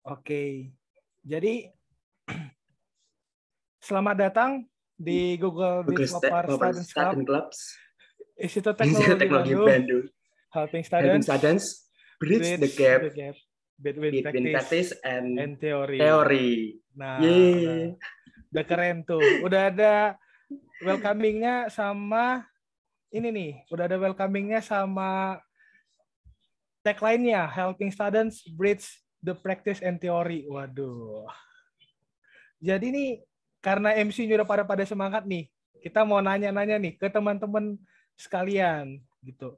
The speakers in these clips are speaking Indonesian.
Oke, jadi selamat datang di iya. Google, Google Developer Students Club. Clubs. Institut Teknologi, Teknologi Bandung. Helping students, students bridge, bridge the gap, the gap between, between practice, practice and, and theory. theory. Nah, Yeay. Nah. udah keren tuh. Udah ada welcomingnya sama ini nih. Udah ada welcomingnya sama tagline-nya Helping Students Bridge The Practice and Theory. Waduh. Jadi nih karena MC-nya udah pada pada semangat nih, kita mau nanya-nanya nih ke teman-teman sekalian gitu.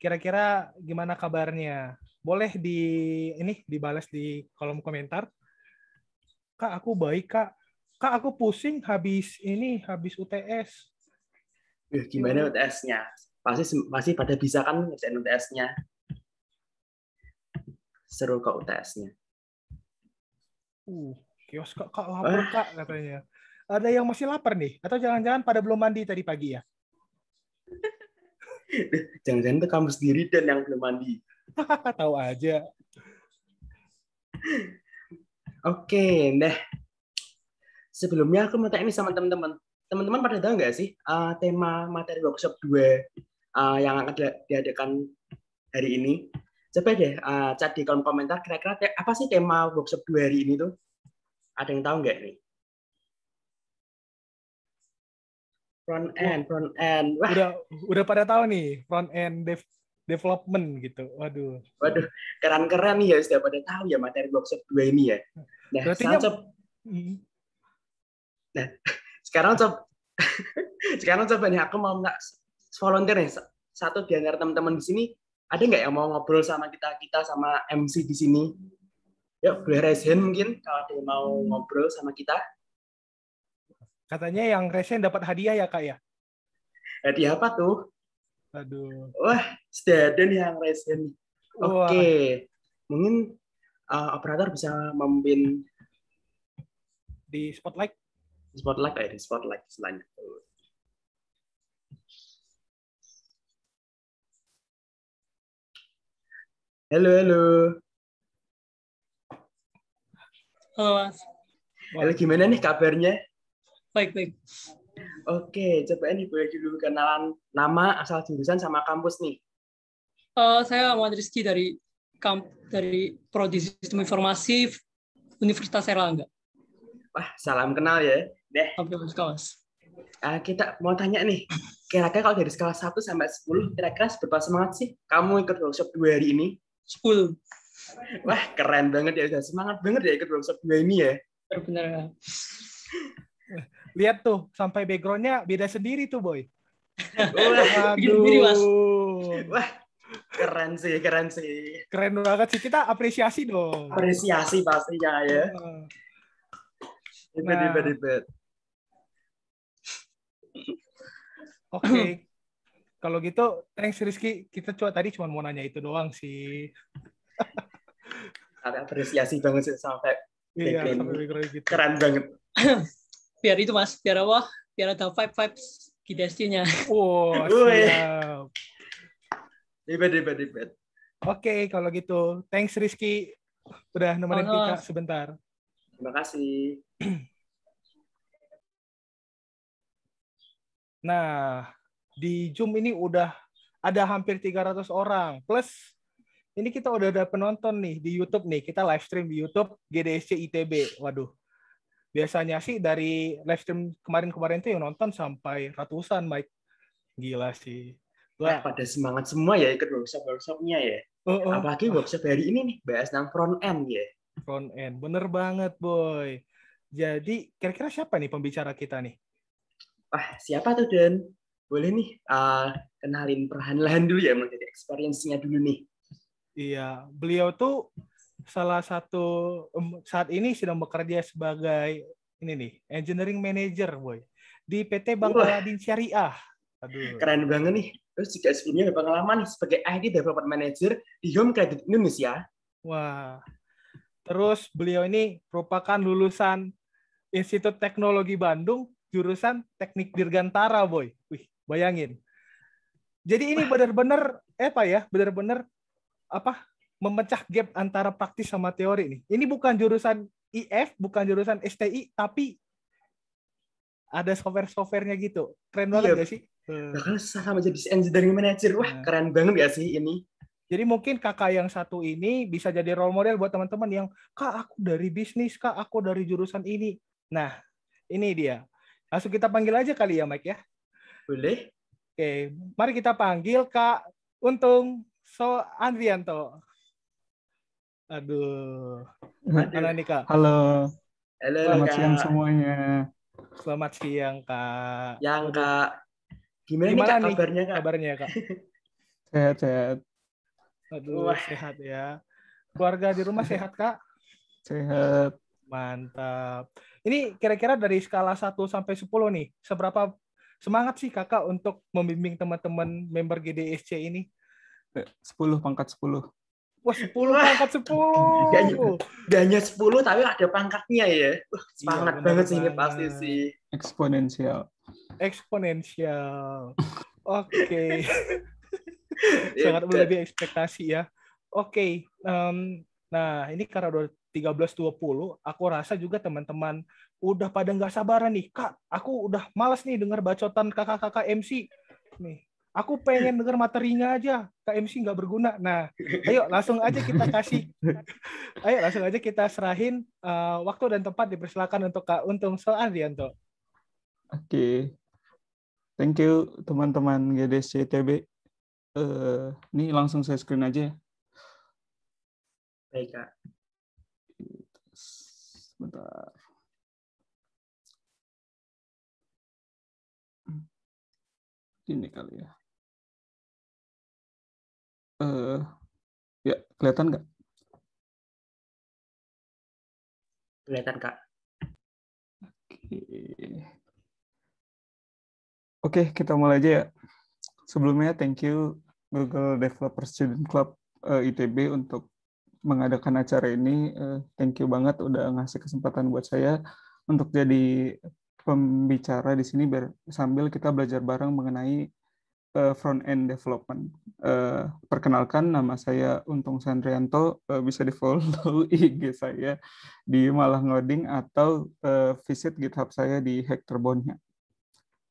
Kira-kira gimana kabarnya? Boleh di ini dibalas di kolom komentar. Kak, aku baik, Kak. Kak, aku pusing habis ini, habis UTS. gimana UTS-nya? Pasti pasti pada bisa kan UTS-nya seru kok UTS-nya. Uh, kios kok, kok lapar uh. kak katanya. Ada yang masih lapar nih? Atau jangan-jangan pada belum mandi tadi pagi ya? jangan-jangan itu kamu sendiri dan yang belum mandi. Tahu aja. Oke, deh. Sebelumnya aku mau tanya nih sama teman-teman. Teman-teman pada tahu nggak sih uh, tema materi workshop 2 uh, eh, yang akan diadakan hari ini? Coba deh uh, chat di kolom komentar kira-kira apa sih tema workshop dua hari ini tuh? Ada yang tahu nggak nih? Front end, front end. Wah. Udah udah pada tahu nih front end dev development gitu. Waduh. Waduh, keren-keren ya sudah pada tahu ya materi workshop dua ini ya. Nah, Berarti sekarang, coba, kan- mm-hmm. nah, sekarang coba sekarang coba nih aku mau nggak volunteer nih satu di antara teman-teman di sini ada nggak yang mau ngobrol sama kita kita sama MC di sini? ya boleh raise hand mungkin kalau ada yang mau ngobrol sama kita. Katanya yang raise hand dapat hadiah ya, Kak ya? Hadiah apa tuh? Aduh. Wah, sudah ada yang raise hand. Oke. Okay. Mungkin uh, operator bisa memimpin di spotlight. Spotlight ya di spotlight selanjutnya. Halo, halo. Halo, Mas. Halo, gimana nih kabarnya? Baik, baik. Oke, coba nih boleh dulu kenalan nama, asal jurusan, sama kampus nih. Uh, saya Ahmad Rizky dari kamp dari Prodi Sistem Informasi Universitas Erlangga. Wah, salam kenal ya. Deh. Oke, Mas. Uh, kita mau tanya nih, kira-kira kalau dari skala 1 sampai 10, kira-kira seberapa semangat sih kamu ikut workshop dua hari ini? school. Wah, keren banget ya. semangat banget ya ikut workshop gue ini ya. Benar. Lihat tuh, sampai backgroundnya beda sendiri tuh, Boy. Wah, sendiri, Mas. Wah, keren sih, keren sih. Keren banget sih. Kita apresiasi dong. Apresiasi pastinya ya. ya. Ribet, ribet, nah. Oke. Kalau gitu, thanks Rizky. Kita cuma tadi cuma mau nanya itu doang sih. Ada apresiasi banget sih sampai iya, gitu. Keren banget. biar itu mas, biar apa? Biar ada vibe vibes gidestinya. Wow, siap. Hebat, hebat, hebat. Oke, okay, kalau gitu. Thanks Rizky udah nemenin oh, kita sebentar. Terima kasih. Nah, di Zoom ini udah ada hampir 300 orang. Plus ini kita udah ada penonton nih di YouTube nih. Kita live stream di YouTube GDSC ITB. Waduh. Biasanya sih dari live stream kemarin-kemarin tuh yang nonton sampai ratusan, Mike. Gila sih. Wah, eh, nah, pada semangat semua ya ikut workshop-workshopnya ya. Oh, oh. Apalagi workshop hari ini nih, bahas tentang front end ya. Front end, bener banget boy. Jadi kira-kira siapa nih pembicara kita nih? Wah, siapa tuh Den? boleh nih uh, kenalin perlahan-lahan dulu ya menjadi experience-nya dulu nih. Iya, beliau tuh salah satu saat ini sedang bekerja sebagai ini nih engineering manager boy di PT Bank Aladin Syariah. Aduh. Keren banget nih. Terus juga sebelumnya ada pengalaman sebagai IT Development Manager di Home Credit Indonesia. Wah. Terus beliau ini merupakan lulusan Institut Teknologi Bandung jurusan Teknik Dirgantara, boy. Bayangin. Jadi ini benar-benar eh, apa ya? Benar-benar apa? Memecah gap antara praktis sama teori nih. Ini bukan jurusan IF, bukan jurusan STI, tapi ada software-softwarenya gitu. Keren banget iya. gak sih? Nah, kan sama jadi engineering manager. Wah, nah. keren banget gak sih ini? Jadi mungkin kakak yang satu ini bisa jadi role model buat teman-teman yang, Kak, aku dari bisnis, Kak, aku dari jurusan ini. Nah, ini dia. Langsung kita panggil aja kali ya, Mike ya. Boleh. Oke, mari kita panggil Kak Untung So Andrianto. Aduh. Halo nih Kak. Halo. Halo Selamat Kak. siang semuanya. Selamat siang Kak. Yang Kak. Gimana, Gimana nih, Kak, kabarnya Kak? Kabarnya Kak. sehat sehat. Aduh, Wah. sehat ya. Keluarga di rumah sehat Kak? Sehat. Mantap. Ini kira-kira dari skala 1 sampai 10 nih, seberapa semangat sih kakak untuk membimbing teman-teman member GDSC ini. 10 eh, pangkat 10. Wah, 10 Wah. pangkat 10. Dan 10 tapi ada pangkatnya ya. semangat iya, banget sih ini pasti sih. Eksponensial. Eksponensial. Oke. Okay. Sangat lebih ekspektasi ya. Oke. Okay. Um, nah, ini karena 13.20, aku rasa juga teman-teman udah pada nggak sabaran nih kak aku udah malas nih dengar bacotan kakak-kakak MC nih aku pengen dengar materinya aja kak MC nggak berguna nah ayo langsung aja kita kasih ayo langsung aja kita serahin uh, waktu dan tempat dipersilakan untuk kak Untung Soadianto oke okay. thank you teman-teman GDC TB uh, eh, ini langsung saya screen aja ya. baik kak sebentar ini kali ya. Uh, ya, kelihatan nggak? Kelihatan, Kak. Oke. okay, kita mulai aja ya. Sebelumnya, thank you Google Developer Student Club uh, eh, ITB untuk mengadakan acara ini. Uh, thank you banget udah ngasih kesempatan buat saya untuk jadi pembicara di sini sambil kita belajar bareng mengenai uh, eh, front end development. Uh, perkenalkan nama saya Untung Sandrianto, uh, bisa di follow IG saya di Malah Ngoding atau uh, visit GitHub saya di Hector Bonya.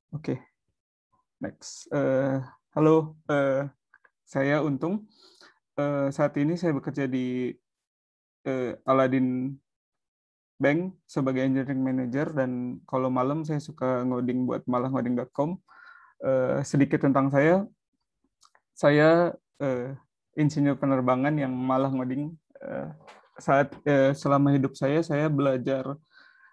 Oke, okay. next. Uh, halo, uh, saya Untung. Uh, saat ini saya bekerja di uh, Aladdin bank sebagai engineering manager dan kalau malam saya suka ngoding buat malah Uh, sedikit tentang saya, saya uh, eh, insinyur penerbangan yang malah ngoding. Uh, saat uh, selama hidup saya, saya belajar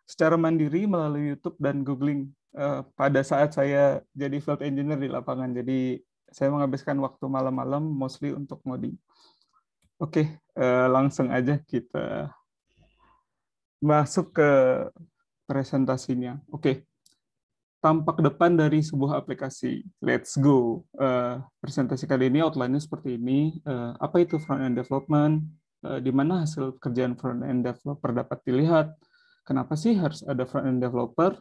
secara mandiri melalui YouTube dan googling uh, pada saat saya jadi field engineer di lapangan. Jadi saya menghabiskan waktu malam-malam mostly untuk ngoding. Oke, okay, uh, langsung aja kita masuk ke presentasinya. Oke, okay. tampak depan dari sebuah aplikasi. Let's go. Uh, presentasi kali ini outline-nya seperti ini. Uh, apa itu front-end development? Uh, di mana hasil kerjaan front-end developer dapat dilihat? Kenapa sih harus ada front-end developer?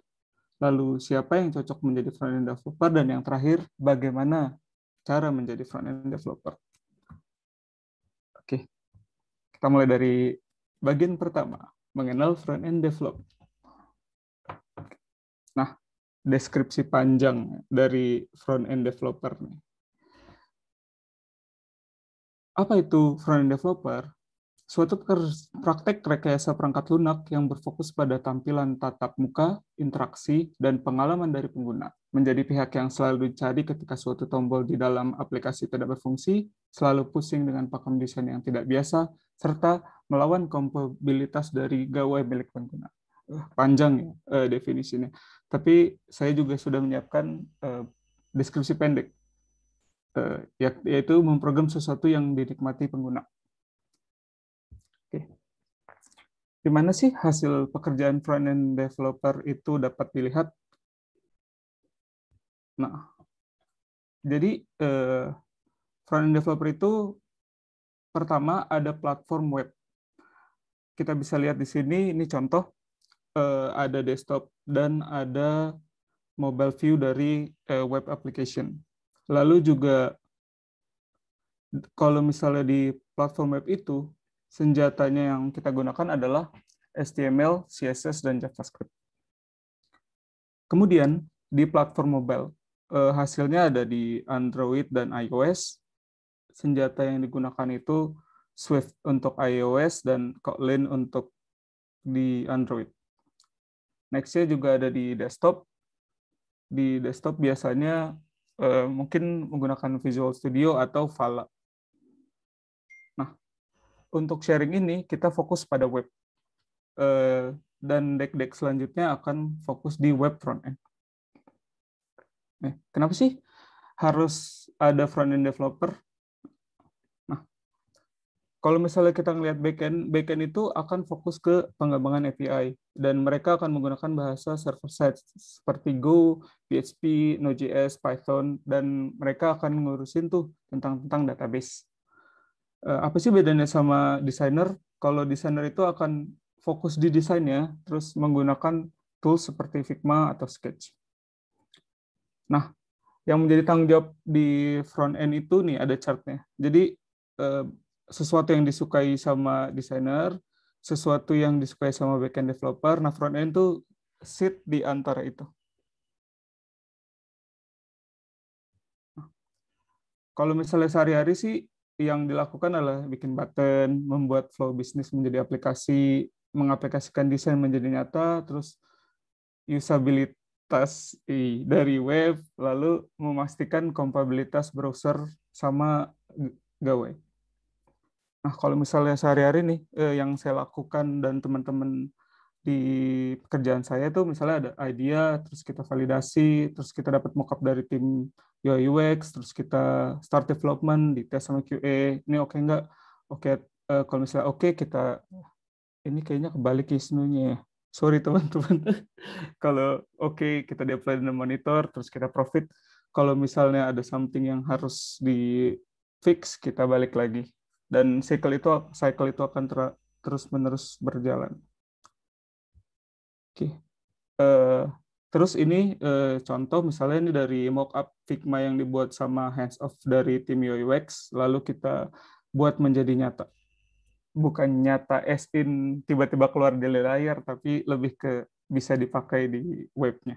Lalu siapa yang cocok menjadi front-end developer? Dan yang terakhir, bagaimana cara menjadi front-end developer? Oke, okay. kita mulai dari bagian pertama mengenal front end develop. Nah, deskripsi panjang dari front end developer Apa itu front end developer? suatu praktek rekayasa perangkat lunak yang berfokus pada tampilan tatap muka, interaksi, dan pengalaman dari pengguna. Menjadi pihak yang selalu dicari ketika suatu tombol di dalam aplikasi tidak berfungsi, selalu pusing dengan pakem desain yang tidak biasa, serta melawan kompabilitas dari gawai milik pengguna. Eh, panjang ya uh, definisinya. Tapi saya juga sudah menyiapkan uh, deskripsi pendek, uh, yaitu memprogram sesuatu yang dinikmati pengguna di mana sih hasil pekerjaan front-end developer itu dapat dilihat? Nah, jadi eh, front-end developer itu pertama ada platform web. Kita bisa lihat di sini, ini contoh, eh, ada desktop dan ada mobile view dari eh, web application. Lalu juga kalau misalnya di platform web itu senjatanya yang kita gunakan adalah HTML, CSS, dan JavaScript. Kemudian, di platform mobile, eh, hasilnya ada di Android dan iOS. Senjata yang digunakan itu Swift untuk iOS dan Kotlin untuk di Android. Next-nya juga ada di desktop. Di desktop biasanya eh, mungkin menggunakan Visual Studio atau Vala untuk sharing ini kita fokus pada web eh, dan deck-deck selanjutnya akan fokus di web front end. Eh, kenapa sih harus ada front end developer? Nah, kalau misalnya kita ngelihat backend, backend itu akan fokus ke pengembangan API dan mereka akan menggunakan bahasa server side seperti Go, PHP, Node.js, Python dan mereka akan ngurusin tuh tentang tentang database. Eh, apa sih bedanya sama desainer? Kalau desainer itu akan fokus di desainnya, terus menggunakan tools seperti Figma atau Sketch. Nah, yang menjadi tanggung jawab di front end itu nih ada chartnya. Jadi eh, sesuatu yang disukai sama desainer, sesuatu yang disukai sama backend developer, nah front end itu sit di antara itu. Kalau misalnya sehari-hari sih yang dilakukan adalah bikin button, membuat flow bisnis menjadi aplikasi, mengaplikasikan desain menjadi nyata, terus usabilitas dari web, lalu memastikan kompatibilitas browser sama gawai. Nah, kalau misalnya sehari-hari nih eh, yang saya lakukan dan teman-teman di pekerjaan saya tuh misalnya ada idea, terus kita validasi, terus kita dapat mockup dari tim UI UX, terus kita start development, di tes sama QA, ini oke okay nggak? Oke, okay, uh, eh, kalau misalnya oke okay, kita ini kayaknya kebalik isnunya ya ya. Sorry teman-teman. kalau oke okay, kita di-apply dan monitor, terus kita profit. Kalau misalnya ada something yang harus di fix, kita balik lagi. Dan cycle itu cycle itu akan terus-menerus berjalan. Oke. Okay. Uh, eh, terus ini uh, contoh misalnya ini dari mockup Figma yang dibuat sama hands off dari tim UX lalu kita buat menjadi nyata. Bukan nyata as in tiba-tiba keluar di layar tapi lebih ke bisa dipakai di webnya.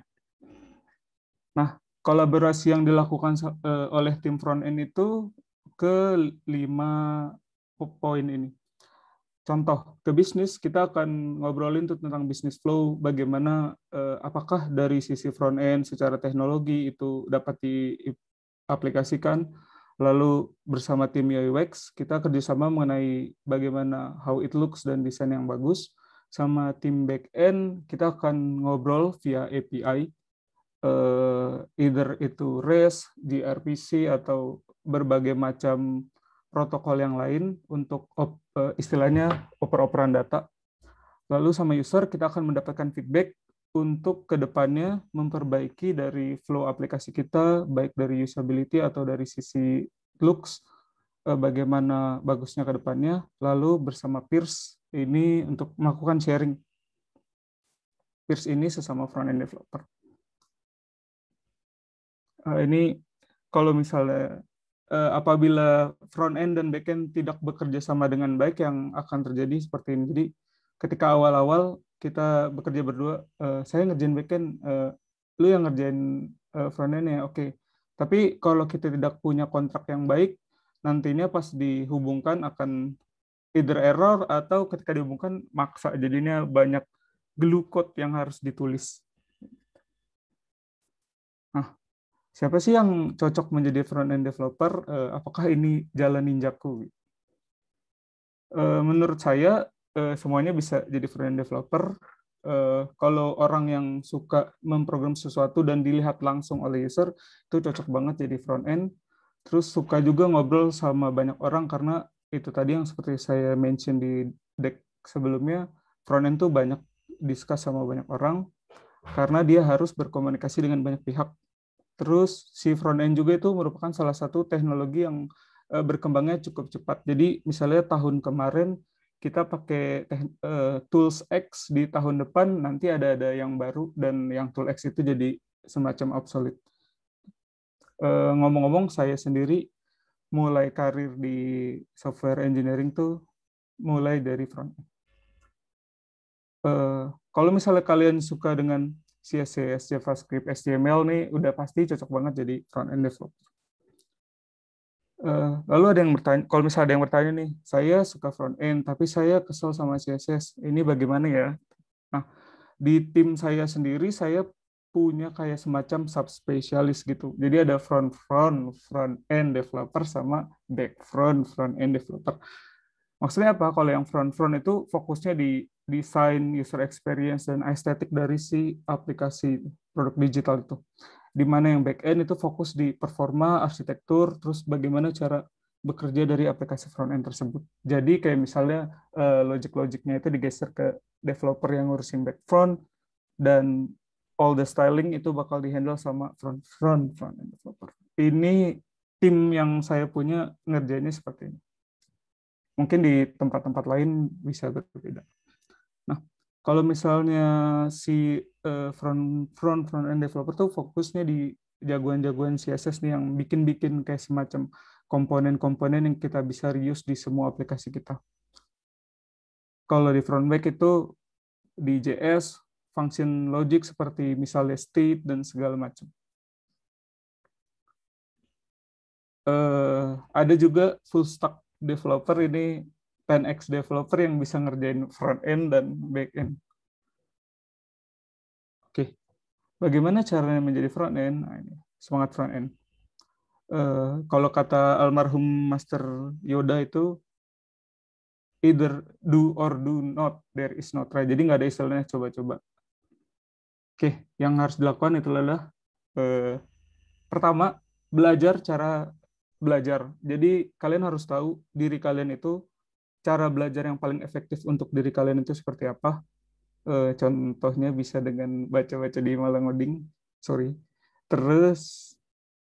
Nah, kolaborasi yang dilakukan eh, oleh tim front end itu ke lima poin ini contoh ke bisnis kita akan ngobrolin tuh tentang bisnis flow bagaimana uh, apakah dari sisi front end secara teknologi itu dapat diaplikasikan lalu bersama tim UI UX kita kerjasama mengenai bagaimana how it looks dan desain yang bagus sama tim back end kita akan ngobrol via API uh, eh, either itu REST, gRPC atau berbagai macam protokol yang lain untuk op, eh, istilahnya oper-operan data. Lalu sama user kita akan mendapatkan feedback untuk kedepannya memperbaiki dari flow aplikasi kita, baik dari usability atau dari sisi looks, eh, bagaimana bagusnya kedepannya Lalu bersama peers ini untuk melakukan sharing. Peers ini sesama front-end developer. Eh, ini kalau misalnya uh, apabila front end dan back end tidak bekerja sama dengan baik yang akan terjadi seperti ini. Jadi ketika awal-awal kita bekerja berdua, uh, saya ngerjain back end, uh, lu yang ngerjain uh, front end ya, oke. Okay. Tapi kalau kita tidak punya kontrak yang baik, nantinya pas dihubungkan akan either error atau ketika dihubungkan maksa jadinya banyak glue code yang harus ditulis. Nah, siapa sih yang cocok menjadi front end developer? Eh, apakah ini jalan ninjaku? Eh, menurut saya eh, semuanya bisa jadi front end developer. Kalau orang yang suka memprogram sesuatu dan dilihat langsung oleh user itu cocok banget jadi front end. Terus suka juga ngobrol sama banyak orang karena itu tadi yang seperti saya mention di deck sebelumnya front end tuh banyak discuss sama banyak orang karena dia harus berkomunikasi dengan banyak pihak Terus si front end juga itu merupakan salah satu teknologi yang eh, berkembangnya cukup cepat. Jadi misalnya tahun kemarin kita pakai eh, tools X di tahun depan nanti ada ada yang baru dan yang tool X itu jadi semacam obsolete. Eh, ngomong-ngomong saya sendiri mulai karir di software engineering tuh mulai dari front end. Kalau misalnya kalian suka dengan CSS, JavaScript, HTML nih udah pasti cocok banget jadi front end developer. Eh, lalu ada yang bertanya, kalau misalnya ada yang bertanya nih, saya suka front end, tapi saya kesel sama CSS. Ini bagaimana ya? Nah, di tim saya sendiri saya punya kayak semacam subspesialis gitu. Jadi ada front front, front end developer sama back front, front end developer. Maksudnya apa? Kalau yang front front itu fokusnya di desain user experience dan estetik dari si aplikasi produk digital itu. Di mana yang back end itu fokus di performa, arsitektur, terus bagaimana cara bekerja dari aplikasi front end tersebut. Jadi kayak misalnya eh, logic-logicnya itu digeser ke developer yang ngurusin back front dan all the styling itu bakal dihandle sama front front front end developer. Ini tim yang saya punya ngerjainnya seperti ini. Mungkin di tempat-tempat lain bisa berbeda kalau misalnya si uh, front front front end developer tuh fokusnya di jagoan-jagoan CSS nih yang bikin-bikin kayak semacam komponen-komponen yang kita bisa reuse di semua aplikasi kita. Kalau di front back itu di JS function logic seperti misalnya state dan segala macam. Uh, ada juga full stack developer ini 10x developer yang bisa ngerjain front end dan back end. Oke, bagaimana caranya menjadi front end? Nah, ini semangat front end. Uh, kalau kata almarhum Master Yoda itu either do or do not, there is no try. Jadi nggak ada istilahnya coba-coba. Oke, yang harus dilakukan itu adalah uh, pertama belajar cara belajar. Jadi kalian harus tahu diri kalian itu cara belajar yang paling efektif untuk diri kalian itu seperti apa? E, contohnya bisa dengan baca-baca di Malang ngoding, sorry. Terus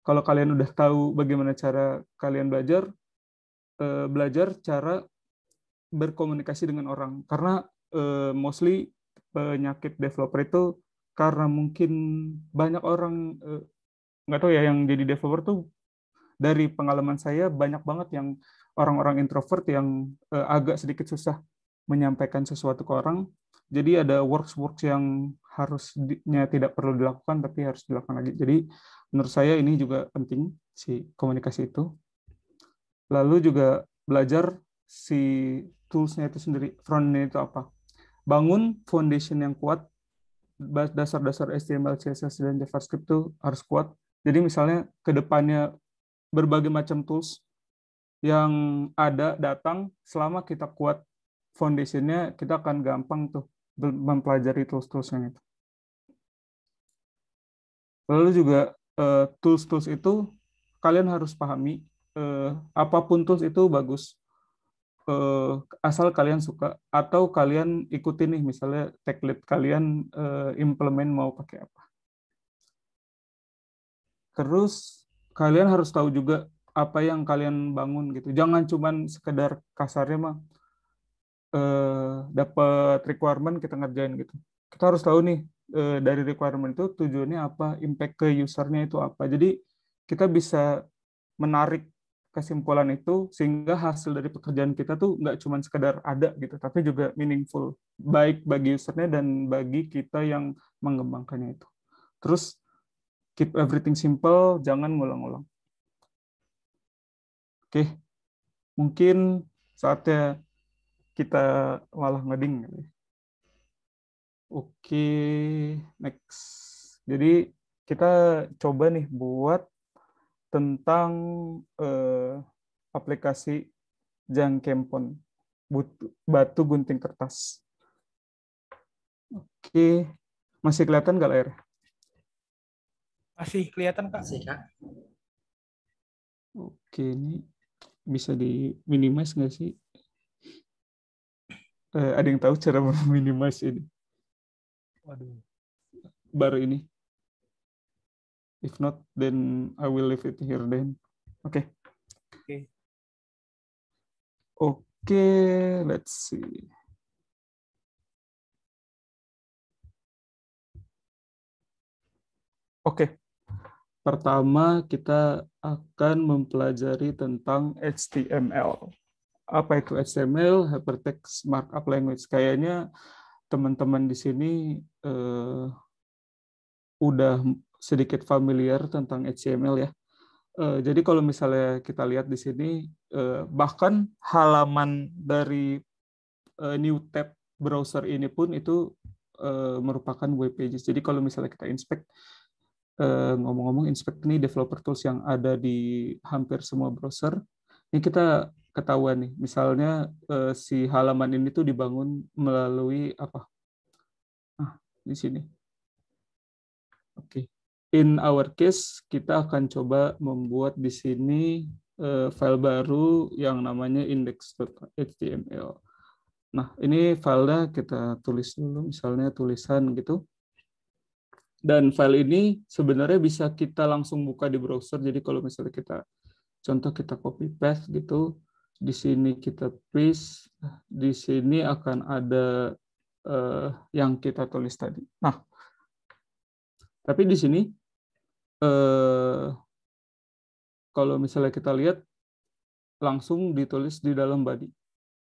kalau kalian udah tahu bagaimana cara kalian belajar, e, belajar cara berkomunikasi dengan orang. Karena e, mostly penyakit developer itu karena mungkin banyak orang nggak tahu ya yang jadi developer tuh dari pengalaman saya banyak banget yang orang-orang introvert yang uh, agak sedikit susah menyampaikan sesuatu ke orang. Jadi ada works-works yang harusnya tidak perlu dilakukan tapi harus dilakukan lagi. Jadi menurut saya ini juga penting si komunikasi itu. Lalu juga belajar si toolsnya itu sendiri, frontnya itu apa. Bangun foundation yang kuat, dasar-dasar HTML, CSS, dan JavaScript itu harus kuat. Jadi misalnya ke depannya berbagai macam tools yang ada datang selama kita kuat foundationnya kita akan gampang tuh mempelajari tools tools yang itu. Lalu juga eh, tools-tools itu kalian harus pahami eh, apapun tools itu bagus eh, asal kalian suka atau kalian ikuti nih misalnya tag lead kalian implement mau pakai apa. Terus kalian harus tahu juga apa yang kalian bangun gitu. Jangan cuman sekedar kasarnya mah eh, dapat requirement kita ngerjain gitu. Kita harus tahu nih eh, dari requirement itu tujuannya apa, impact ke usernya itu apa. Jadi kita bisa menarik kesimpulan itu sehingga hasil dari pekerjaan kita tuh nggak cuman sekedar ada gitu, tapi juga meaningful baik bagi usernya dan bagi kita yang mengembangkannya itu. Terus keep everything simple, jangan ngulang ngulang Oke, mungkin saatnya kita malah ngeding. Oke, next. Jadi kita coba nih buat tentang eh, aplikasi jangkempon, Kempon, batu gunting kertas. Oke, masih kelihatan nggak layar? Masih kelihatan, Kak. Masih, Kak. Oke, ini bisa di minimize nggak sih? Eh, ada yang tahu cara minimize ini? Waduh. Baru ini. If not, then I will leave it here then. Oke. Okay. Oke. Okay. Oke, okay, let's see. Oke. Pertama, kita akan mempelajari tentang HTML. Apa itu HTML? Hypertext Markup Language. Kayaknya teman-teman di sini eh, udah sedikit familiar tentang HTML ya. Eh, jadi kalau misalnya kita lihat di sini, eh, bahkan halaman dari eh, new tab browser ini pun itu eh, merupakan web pages. Jadi kalau misalnya kita inspect Eh, ngomong-ngomong inspect ini developer tools yang ada di hampir semua browser. Ini kita ketahuan nih, misalnya eh, si halaman ini tuh dibangun melalui apa? Ah, di sini. Oke. Okay. In our case, kita akan coba membuat di sini eh, file baru yang namanya index.html. Nah, ini filenya kita tulis dulu, misalnya tulisan gitu. Dan file ini sebenarnya bisa kita langsung buka di browser. Jadi kalau misalnya kita, contoh kita copy paste gitu, di sini kita paste, di sini akan ada uh, yang kita tulis tadi. Nah, tapi di sini, uh, kalau misalnya kita lihat, langsung ditulis di dalam body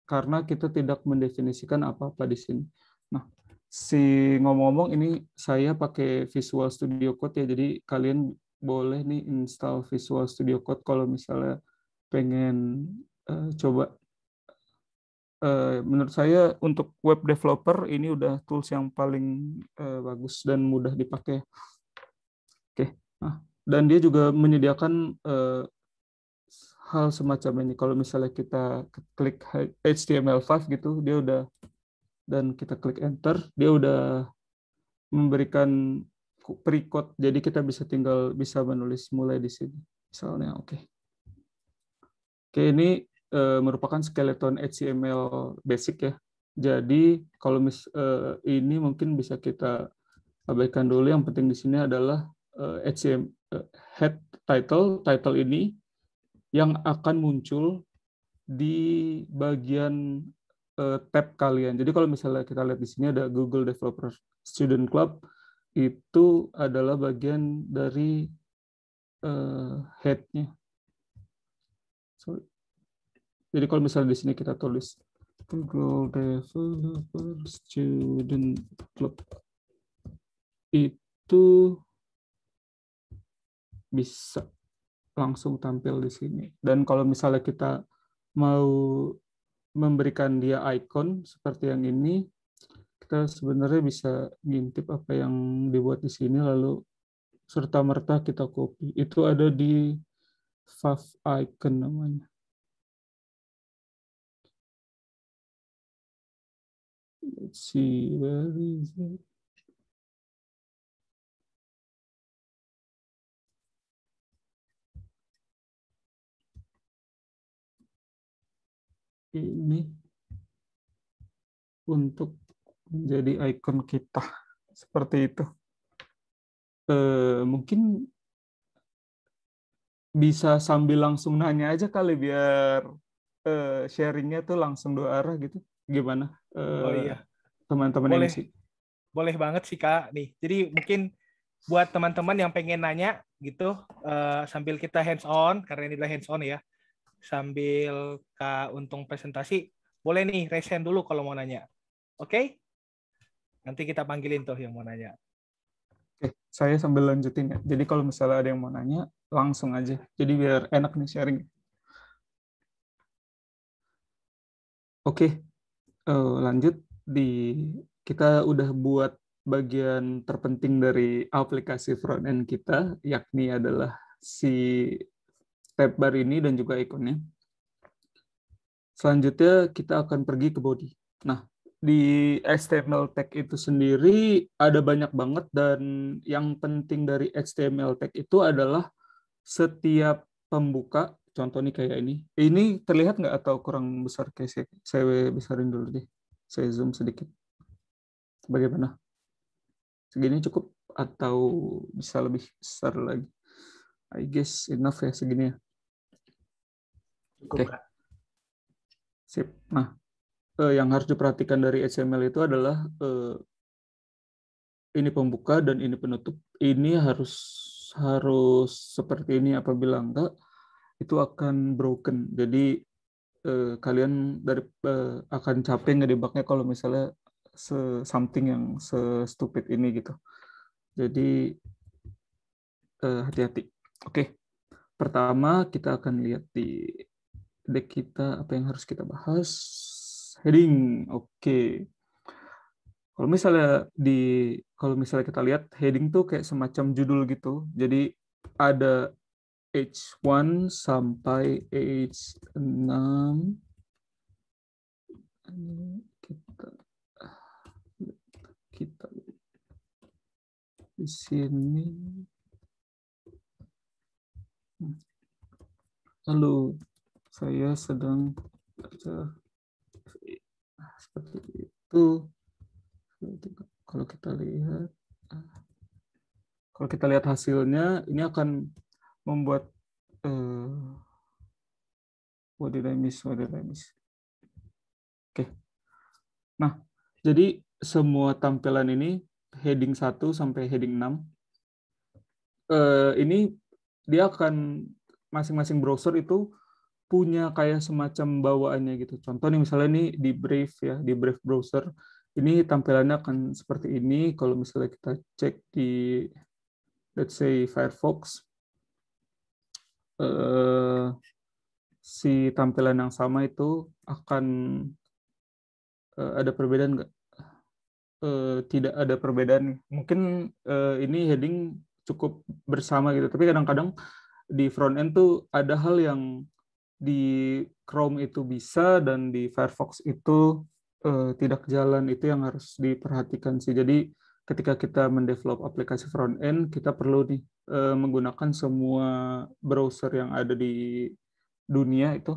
karena kita tidak mendefinisikan apa-apa di sini si ngomong-ngomong ini saya pakai Visual Studio Code ya, jadi kalian boleh nih install Visual Studio Code kalau misalnya pengen uh, coba. Uh, menurut saya untuk web developer ini udah tools yang paling uh, bagus dan mudah dipakai. Oke, okay. nah, dan dia juga menyediakan uh, hal semacam ini. Kalau misalnya kita klik HTML5 gitu, dia udah dan kita klik enter, dia udah memberikan pre jadi kita bisa tinggal bisa menulis mulai di sini. Misalnya oke. Okay. Oke, okay, ini uh, merupakan skeleton HTML basic ya. Jadi kalau mis uh, ini mungkin bisa kita abaikan dulu. Yang penting di sini adalah uh, eh, HTML uh, head title, title ini yang akan muncul di bagian Eh, tab kalian. Jadi kalau misalnya kita lihat di sini ada Google Developer Student Club, itu adalah bagian dari uh, headnya. Sorry. Jadi kalau misalnya di sini kita tulis Google Developer Student Club itu bisa langsung tampil di sini. Dan kalau misalnya kita mau memberikan dia icon seperti yang ini, kita sebenarnya bisa ngintip apa yang dibuat di sini lalu serta merta kita copy. Itu ada di fav icon namanya. Let's see where is it? ini untuk menjadi icon kita seperti itu. e, mungkin bisa sambil langsung nanya aja kali biar e, sharingnya tuh langsung dua arah gitu. Gimana? e, oh iya. Teman-teman ini sih. boleh banget sih kak nih. Jadi mungkin buat teman-teman yang pengen nanya gitu uh, sambil kita hands on karena ini adalah hands on ya sambil Kak Untung presentasi, boleh nih resen dulu kalau mau nanya. Oke? Okay? Nanti kita panggilin tuh yang mau nanya. Oke, saya sambil lanjutin ya. Jadi kalau misalnya ada yang mau nanya, langsung aja. Jadi biar enak nih sharing. Oke, eh, lanjut di kita udah buat bagian terpenting dari aplikasi front end kita, yakni adalah si step bar ini dan juga ikonnya. Selanjutnya kita akan pergi ke body. Nah, di HTML tag itu sendiri ada banyak banget dan yang penting dari HTML tag itu adalah setiap pembuka, contoh nih kayak ini. Ini terlihat nggak atau kurang besar? Kayak saya, saya besarin dulu deh. Saya zoom sedikit. Bagaimana? Segini cukup atau bisa lebih besar lagi? I guess enough ya segini ya. Oke. okay. Sip. Nah, eh, yang harus diperhatikan dari HTML itu adalah eh, ini pembuka dan ini penutup. Ini harus harus seperti ini apabila enggak itu akan broken. Jadi eh, kalian dari eh, akan capek ngedebaknya kalau misalnya se something yang se stupid ini gitu. Jadi eh, hati-hati. Eh, Oke. Okay. Pertama kita akan lihat di deh kita apa yang harus kita bahas heading oke okay. kalau misalnya di kalau misalnya kita lihat heading tuh kayak semacam judul gitu jadi ada H1 sampai H6 kita kita di sini lalu saya sedang baca seperti itu kalau kita lihat kalau kita lihat hasilnya ini akan membuat uh, what did I miss what did I miss oke okay. nah jadi semua tampilan ini heading 1 sampai heading 6 uh, eh, ini dia akan masing-masing browser itu punya kayak semacam bawaannya gitu. Contoh nih misalnya nih di Brave ya, di Brave browser ini tampilannya akan seperti ini kalau misalnya kita cek di let's say Firefox eh si tampilan yang sama itu akan eh, ada perbedaan nggak? Eh, tidak ada perbedaan. Mungkin eh, ini heading cukup bersama gitu, tapi kadang-kadang di front end tuh ada hal yang di Chrome itu bisa dan di Firefox itu uh, tidak jalan itu yang harus diperhatikan sih. Jadi ketika kita mendevelop aplikasi front end kita perlu nih uh, menggunakan semua browser yang ada di dunia itu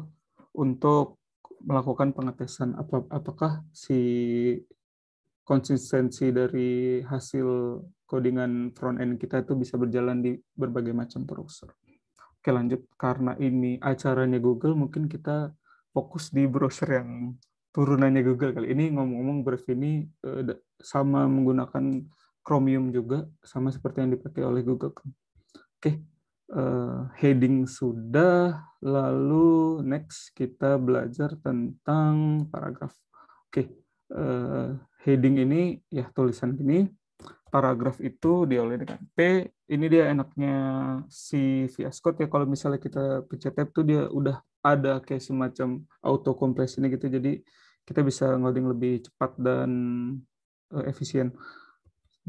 untuk melakukan pengetesan ap apakah si konsistensi dari hasil codingan front end kita itu bisa berjalan di berbagai macam browser. Oke lanjut, karena ini acaranya Google, mungkin kita fokus di browser yang turunannya Google kali. Ini ngomong-ngomong brief ini eh, sama menggunakan Chromium juga, sama seperti yang dipakai oleh Google. Oke, eh, heading sudah, lalu next kita belajar tentang paragraf. Oke, eh, heading ini ya tulisan ini paragraf itu diawali dengan P. Ini dia enaknya si VS Code ya kalau misalnya kita pencet tab tuh dia udah ada kayak semacam auto compress ini gitu. Jadi kita bisa ngoding lebih cepat dan uh, efisien.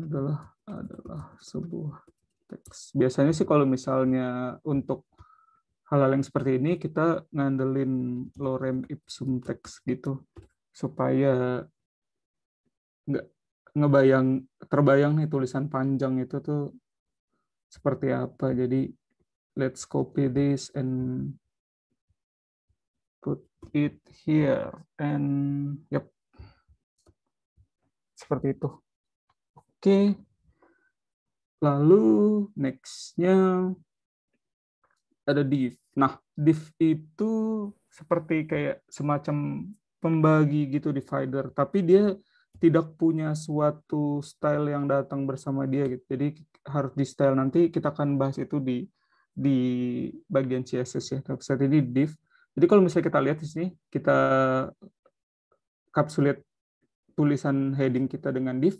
Adalah adalah sebuah teks. Biasanya sih kalau misalnya untuk hal-hal yang seperti ini kita ngandelin lorem ipsum teks gitu supaya nggak ngebayang terbayang nih tulisan panjang itu tuh seperti apa. Jadi let's copy this and put it here and yep. Seperti itu. Oke. Okay. Lalu nextnya ada div. Nah, div itu seperti kayak semacam pembagi gitu divider, tapi dia tidak punya suatu style yang datang bersama dia gitu. Jadi harus di style nanti kita akan bahas itu di di bagian CSS ya. Tapi saat ini div. Jadi kalau misalnya kita lihat di sini kita kapsulit tulisan heading kita dengan div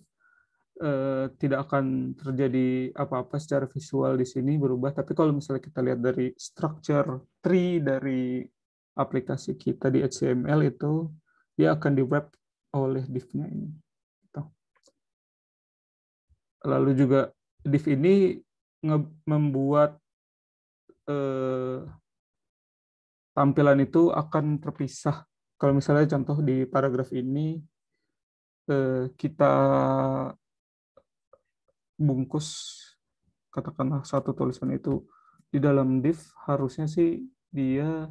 eh, tidak akan terjadi apa-apa secara visual di sini berubah. Tapi kalau misalnya kita lihat dari structure tree dari aplikasi kita di HTML itu dia akan di wrap oleh div-nya ini. Gitu. Lalu juga div ini membuat eh, tampilan itu akan terpisah. Kalau misalnya contoh di paragraf ini eh, kita bungkus katakanlah satu tulisan itu di dalam div harusnya sih dia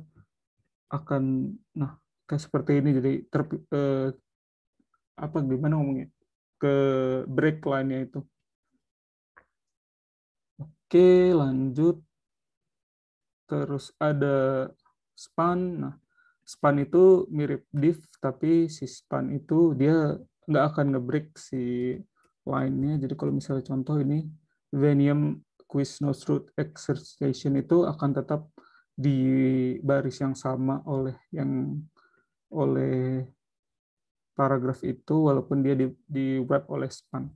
akan nah kayak seperti ini jadi ter, eh, apa gimana ngomongnya ke break line-nya itu. Oke, lanjut. Terus ada span. Nah, span itu mirip div tapi si span itu dia nggak akan ngebreak si line-nya. Jadi kalau misalnya contoh ini Venium quiz no truth exercise itu akan tetap di baris yang sama oleh yang oleh paragraf itu walaupun dia di, di web oleh span.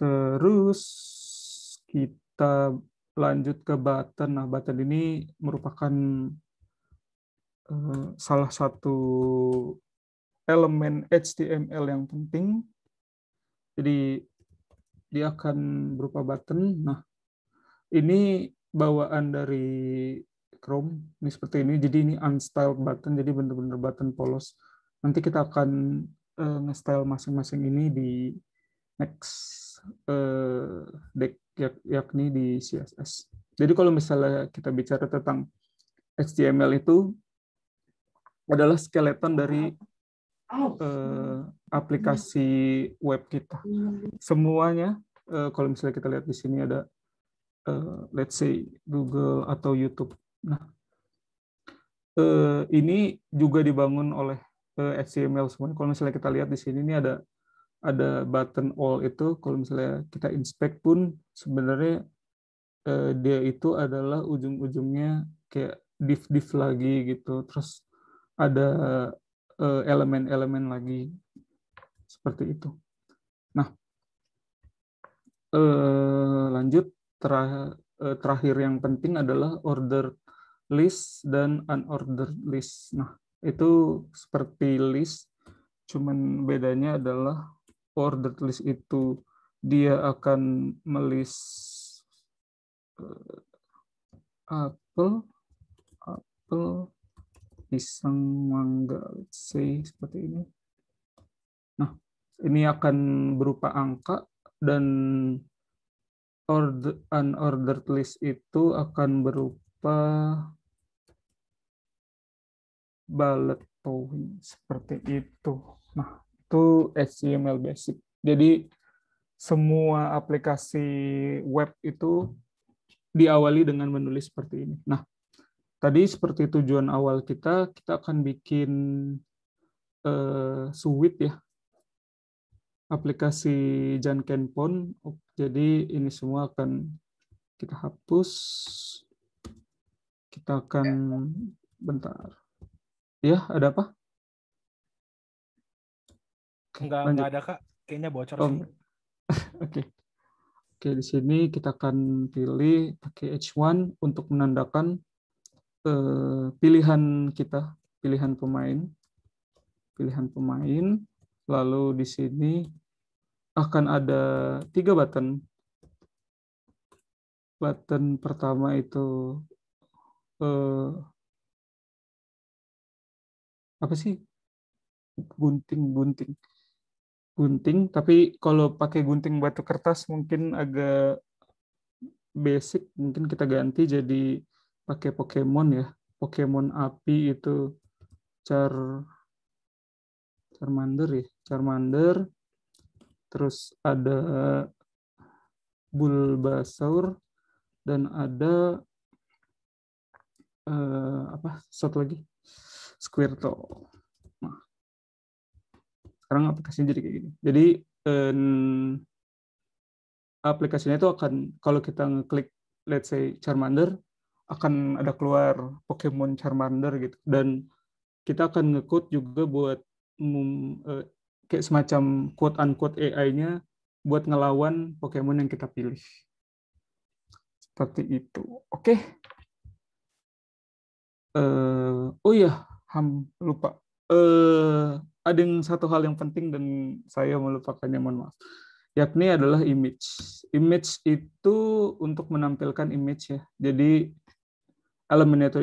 Terus kita lanjut ke button. Nah, button ini merupakan uh, salah satu elemen HTML yang penting. Jadi dia akan berupa button. Nah, ini bawaan dari Chrome. Ini seperti ini. Jadi ini unstyled button. Jadi benar-benar button polos Nanti kita akan uh, nge-style masing-masing ini di next uh, eh, deck yak, yakni di CSS. Jadi kalau misalnya kita bicara tentang HTML itu adalah skeleton dari uh, aplikasi web kita. Semuanya uh, kalau misalnya kita lihat di sini ada uh, let's say Google atau YouTube. Nah, uh, ini juga dibangun oleh HTML semuanya. Kalau misalnya kita lihat di sini ini ada ada button all itu kalau misalnya kita inspect pun sebenarnya eh, dia itu adalah ujung-ujungnya kayak div div lagi gitu. Terus ada eh, elemen-elemen lagi seperti itu. Nah, eh, lanjut terakhir terakhir yang penting adalah order list dan unordered list. Nah, itu seperti list, cuman bedanya adalah ordered list itu dia akan melis apple, eh, apple, pisang, mangga, let's say seperti ini. Nah, ini akan berupa angka dan order unordered list itu akan berupa bullet point seperti itu. Nah, itu HTML basic. Jadi semua aplikasi web itu diawali dengan menulis seperti ini. Nah, tadi seperti tujuan awal kita, kita akan bikin eh, suite ya, aplikasi Janken Pon. Jadi ini semua akan kita hapus. Kita akan bentar. Iya, ada apa? Enggak, enggak ada, Kak. Kayaknya bocor oh. sih. Oke. okay. Oke, okay, di sini kita akan pilih pakai H1 untuk menandakan uh, pilihan kita, pilihan pemain. Pilihan pemain. Lalu di sini akan ada tiga button. Button pertama itu eh, apa sih gunting gunting gunting tapi kalau pakai gunting batu kertas mungkin agak basic mungkin kita ganti jadi pakai Pokemon ya Pokemon api itu Char Charmander ya Charmander terus ada Bulbasaur dan ada uh, apa satu lagi Square to. Nah, sekarang aplikasinya jadi kayak gini. Jadi um, aplikasinya itu akan kalau kita ngeklik let's say Charmander akan ada keluar Pokemon Charmander gitu dan kita akan ngekut juga buat um, uh, kayak semacam quote unquote AI-nya buat ngelawan Pokemon yang kita pilih. Seperti itu. Oke. Okay. Uh, eh, oh iya, ham lupa. Eh, ada yang satu hal yang penting dan saya melupakannya, mohon maaf. Yakni adalah image. Image itu untuk menampilkan image ya. Jadi elemen itu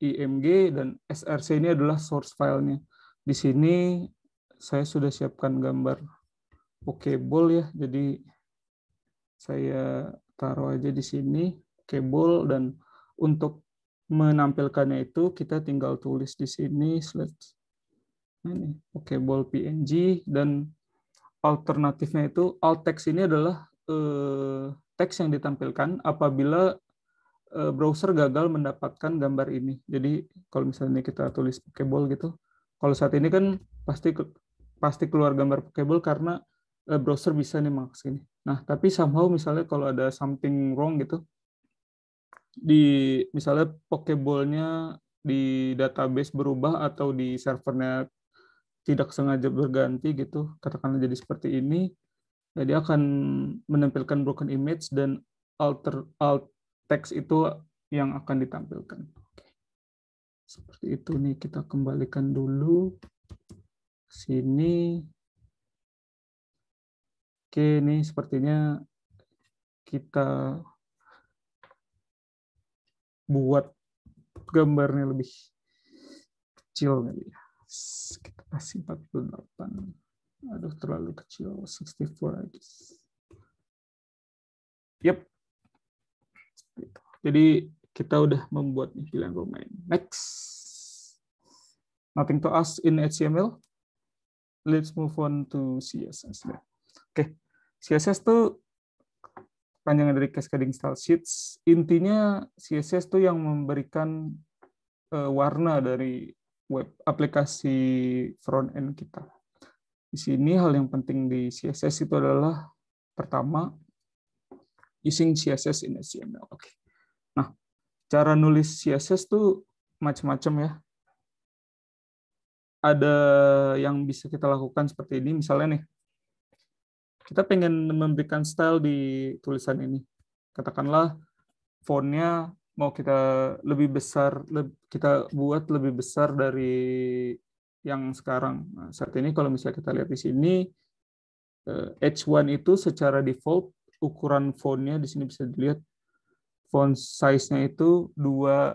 IMG dan SRC ini adalah source filenya. Di sini saya sudah siapkan gambar pokeball ya. Jadi saya taruh aja di sini pokeball dan untuk menampilkannya itu kita tinggal tulis di sini slash ini oke okay, ball png dan alternatifnya itu alt text ini adalah eh, teks yang ditampilkan apabila eh, browser gagal mendapatkan gambar ini jadi kalau misalnya kita tulis pakai gitu kalau saat ini kan pasti pasti keluar gambar pokeball karena eh, browser bisa nih maksudnya. nah tapi somehow misalnya kalau ada something wrong gitu di misalnya Pokeball-nya di database berubah atau di servernya tidak sengaja berganti gitu, katakanlah jadi seperti ini, ya akan menampilkan broken image dan alter alt text itu yang akan ditampilkan. Seperti itu nih kita kembalikan dulu sini. Oke, ini sepertinya kita buat gambarnya lebih kecil kali ya. Kita kasih 48. Aduh, terlalu kecil. 64 aja. Yep. Jadi kita udah membuat pilihan domain. Next. Nothing to ask in HTML. Let's move on to CSS. Oke. Okay. CSS tuh Panjangnya dari cascading style sheets. Intinya CSS tuh yang memberikan uh, warna dari web aplikasi front end kita. Di sini hal yang penting di CSS itu adalah pertama using CSS in HTML. Oke. Okay. Nah, cara nulis CSS tuh macam-macam ya. Ada yang bisa kita lakukan seperti ini misalnya nih kita pengen memberikan style di tulisan ini. Katakanlah fontnya mau kita lebih besar, kita buat lebih besar dari yang sekarang. Nah, saat ini kalau misalnya kita lihat di sini, H1 eh, itu secara default ukuran fontnya di sini bisa dilihat font size-nya itu 2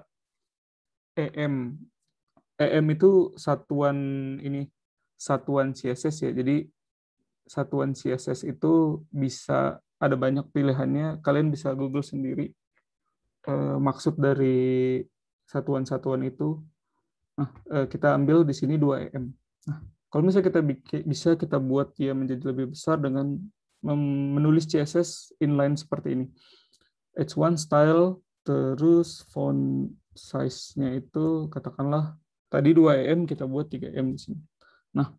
EM. EM itu satuan ini satuan CSS ya. Jadi satuan CSS itu bisa ada banyak pilihannya. Kalian bisa Google sendiri eh, maksud dari satuan-satuan itu. Nah, eh, kita ambil di sini 2 em. Nah, kalau misalnya kita bisa kita buat dia menjadi lebih besar dengan menulis CSS inline seperti ini. H1 style terus font size-nya itu katakanlah tadi 2 em kita buat 3 em di sini. Nah,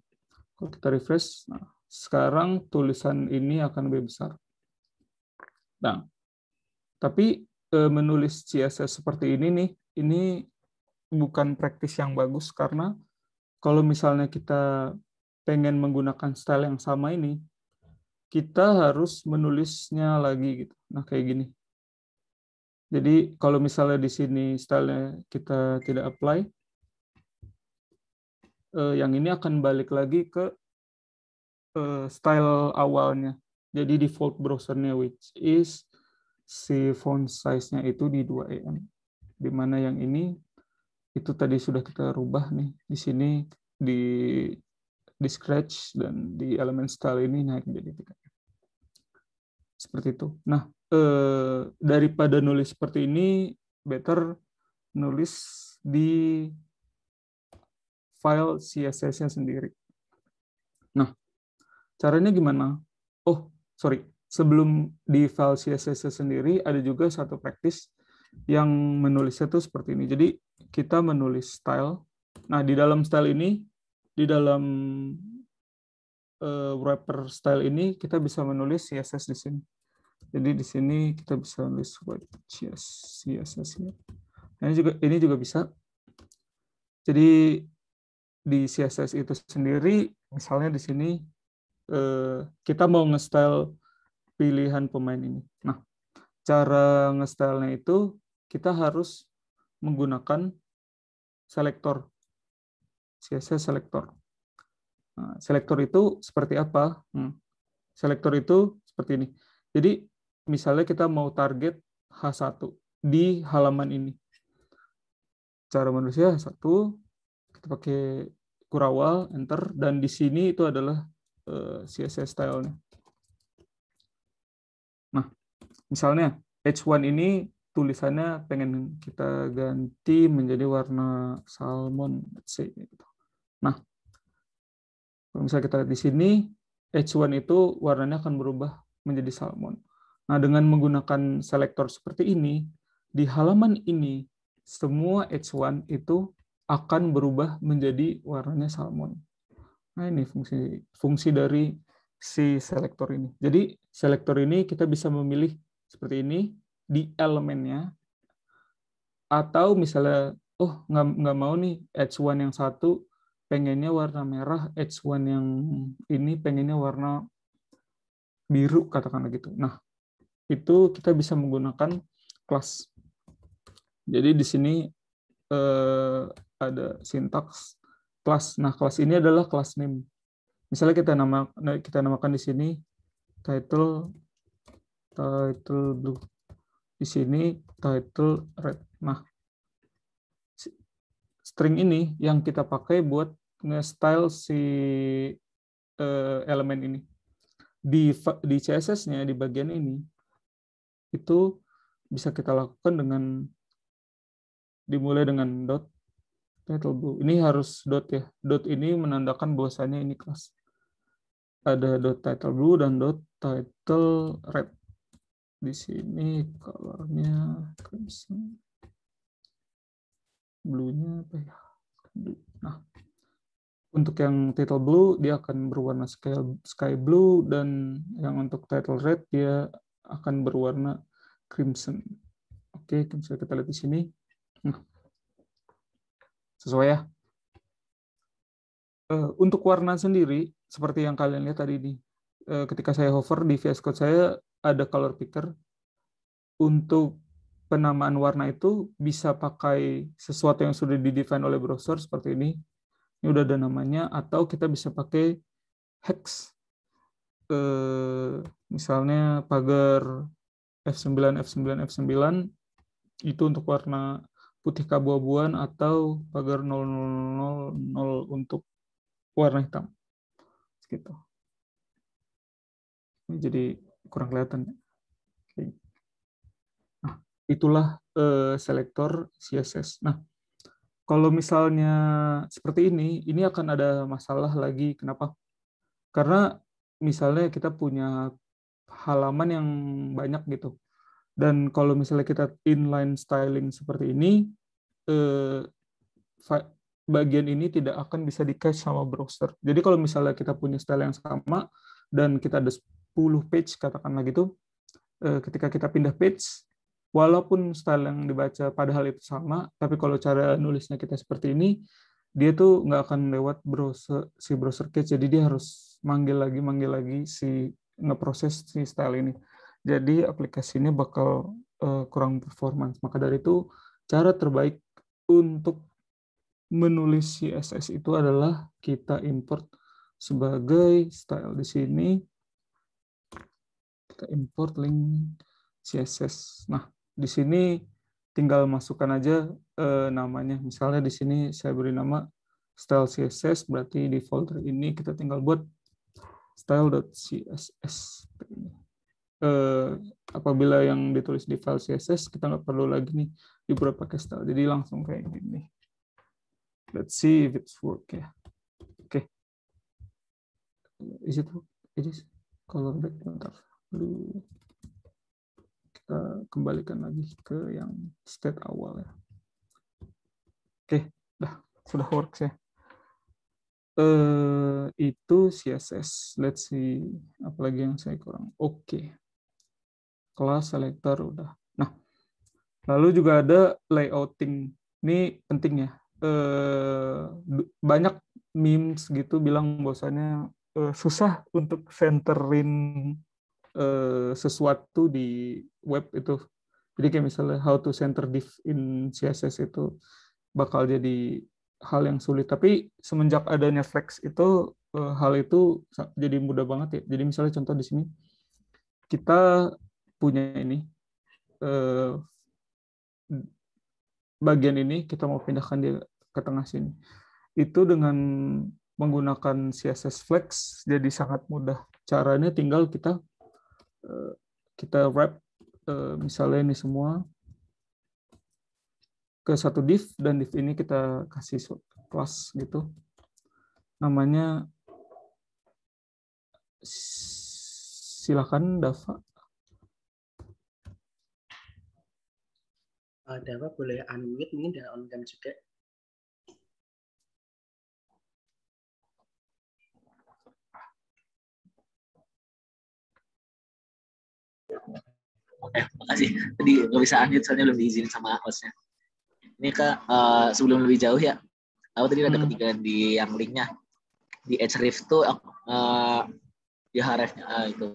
kalau kita refresh, nah, sekarang tulisan ini akan lebih besar. Nah, tapi e, menulis CSS seperti ini nih, ini bukan praktis yang bagus karena kalau misalnya kita pengen menggunakan style yang sama ini, kita harus menulisnya lagi gitu. Nah, kayak gini. Jadi kalau misalnya di sini stylenya kita tidak apply, e, yang ini akan balik lagi ke uh, style awalnya. Jadi default browsernya which is si font size-nya itu di 2em. Di mana yang ini itu tadi sudah kita rubah nih. Di sini di di scratch dan di element style ini naik menjadi tiga, Seperti itu. Nah, eh, daripada nulis seperti ini better nulis di file CSS-nya sendiri. Nah, Caranya gimana? Oh, sorry. Sebelum di file CSS sendiri, ada juga satu praktis yang menulisnya tuh seperti ini. Jadi, kita menulis style. Nah, di dalam style ini, di dalam uh, wrapper style ini, kita bisa menulis CSS di sini. Jadi, di sini kita bisa menulis CSS. Ya. Nah, ini juga, ini juga bisa. Jadi, di CSS itu sendiri, misalnya di sini Eh, kita mau ngestel pilihan pemain ini. Nah, cara ngestelnya itu kita harus menggunakan selektor, CSS selektor. Nah, selektor itu seperti apa? Hmm. Selektor itu seperti ini. Jadi misalnya kita mau target H1 di halaman ini. Cara manusia satu, kita pakai kurawal, enter, dan di sini itu adalah Eh, CSS style-nya. Nah, misalnya H1 ini tulisannya pengen kita ganti menjadi warna salmon. Gitu. Nah, kalau misalnya kita lihat di sini, H1 itu warnanya akan berubah menjadi salmon. Nah, dengan menggunakan selektor seperti ini, di halaman ini, semua H1 itu akan berubah menjadi warnanya salmon. Nah ini fungsi fungsi dari si selektor ini. Jadi selektor ini kita bisa memilih seperti ini di elemennya, atau misalnya, oh nggak nggak mau nih H1 yang satu pengennya warna merah, H1 yang ini pengennya warna biru katakanlah gitu. Nah itu kita bisa menggunakan class Jadi di sini eh, ada sintaks kelas. Nah, kelas ini adalah kelas name. Misalnya kita nama nah, kita namakan di sini title title blue. Di sini title red. Nah, string ini yang kita pakai buat nge-style si uh, elemen ini. Di di CSS-nya di bagian ini itu bisa kita lakukan dengan dimulai dengan dot Title blue. Ini harus dot ya. Dot ini menandakan bahwasannya ini kelas. Ada dot title blue dan dot title red. Di sini colornya crimson. blue apa ya? Nah, untuk yang title blue dia akan berwarna sky, sky blue dan yang untuk title red dia akan berwarna crimson. Oke, kita lihat di sini. Nah. Sesuai ya? Eh, untuk warna sendiri, seperti yang kalian lihat tadi nih, eh, ketika saya hover di VS Code saya ada color picker. Untuk penamaan warna itu bisa pakai sesuatu yang sudah didefine oleh browser seperti ini. Ini udah ada namanya atau kita bisa pakai hex. Eh, misalnya pagar F9 F9 F9 itu untuk warna putih kabu abuan atau pagar 0000 untuk warna hitam. Gitu. jadi kurang kelihatan. Ya. Oke. Nah, itulah uh, selektor CSS. Nah, kalau misalnya seperti ini, ini akan ada masalah lagi. Kenapa? Karena misalnya kita punya halaman yang banyak gitu. Dan kalau misalnya kita inline styling seperti ini, eh, bagian ini tidak akan bisa di-cache sama browser. Jadi kalau misalnya kita punya style yang sama, dan kita ada 10 page, katakanlah gitu, eh, ketika kita pindah page, walaupun style yang dibaca padahal itu sama, tapi kalau cara nulisnya kita seperti ini, dia tuh nggak akan lewat browser si browser cache jadi dia harus manggil lagi manggil lagi si ngeproses si style ini jadi aplikasinya bakal uh, kurang performance. Maka dari itu cara terbaik untuk menulis CSS itu adalah kita import sebagai style di sini kita import link CSS. Nah, di sini tinggal masukkan aja uh, namanya. Misalnya di sini saya beri nama style CSS, berarti di folder ini kita tinggal buat style.css. Eh, apabila yang ditulis di file CSS kita nggak perlu lagi nih di beberapa kastel Jadi langsung kayak gini. Let's see if it's work ya. Oke. Okay. Is it work? It is color back. Bentar. Kita kembalikan lagi ke yang state awal ya. Oke, okay. dah sudah works ya uh, itu CSS. Let's see, apalagi yang saya kurang. Oke, okay kelas selector udah. Nah, lalu juga ada layouting. Ini penting ya. Eh, banyak memes gitu bilang bahwasannya eh, susah untuk centerin eh, sesuatu di web itu. Jadi kayak misalnya how to center div in CSS itu bakal jadi hal yang sulit. Tapi semenjak adanya Flex itu eh, hal itu jadi mudah banget ya. Jadi misalnya contoh di sini kita punya ini eh, bagian ini kita mau pindahkan dia ke tengah sini itu dengan menggunakan CSS Flex jadi sangat mudah caranya tinggal kita eh, kita wrap eh, misalnya ini semua ke satu div dan div ini kita kasih kelas gitu namanya silakan Dava uh, eh, Dawa boleh unmute mungkin dan on juga. Oke, eh, okay, makasih. Tadi nggak bisa unmute soalnya belum diizin sama hostnya. Ini kak uh, sebelum lebih jauh ya, aku tadi hmm. ada ketiga di yang linknya di edge rift tuh uh, di hrf uh, itu.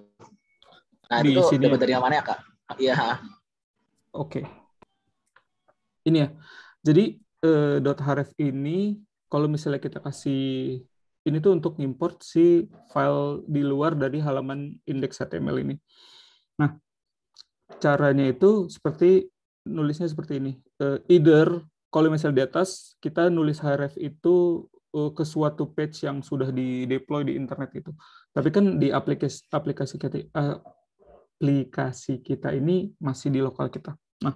Nah di itu ya? dapat dari mana ya kak? Iya. Oke. Okay ini ya. Jadi uh, .href ini kalau misalnya kita kasih ini tuh untuk import si file di luar dari halaman indeks HTML ini. Nah, caranya itu seperti nulisnya seperti ini. Uh, either kalau misalnya di atas kita nulis href itu uh, ke suatu page yang sudah di deploy di internet itu. Tapi kan di aplikasi aplikasi kita aplikasi kita ini masih di lokal kita. Nah,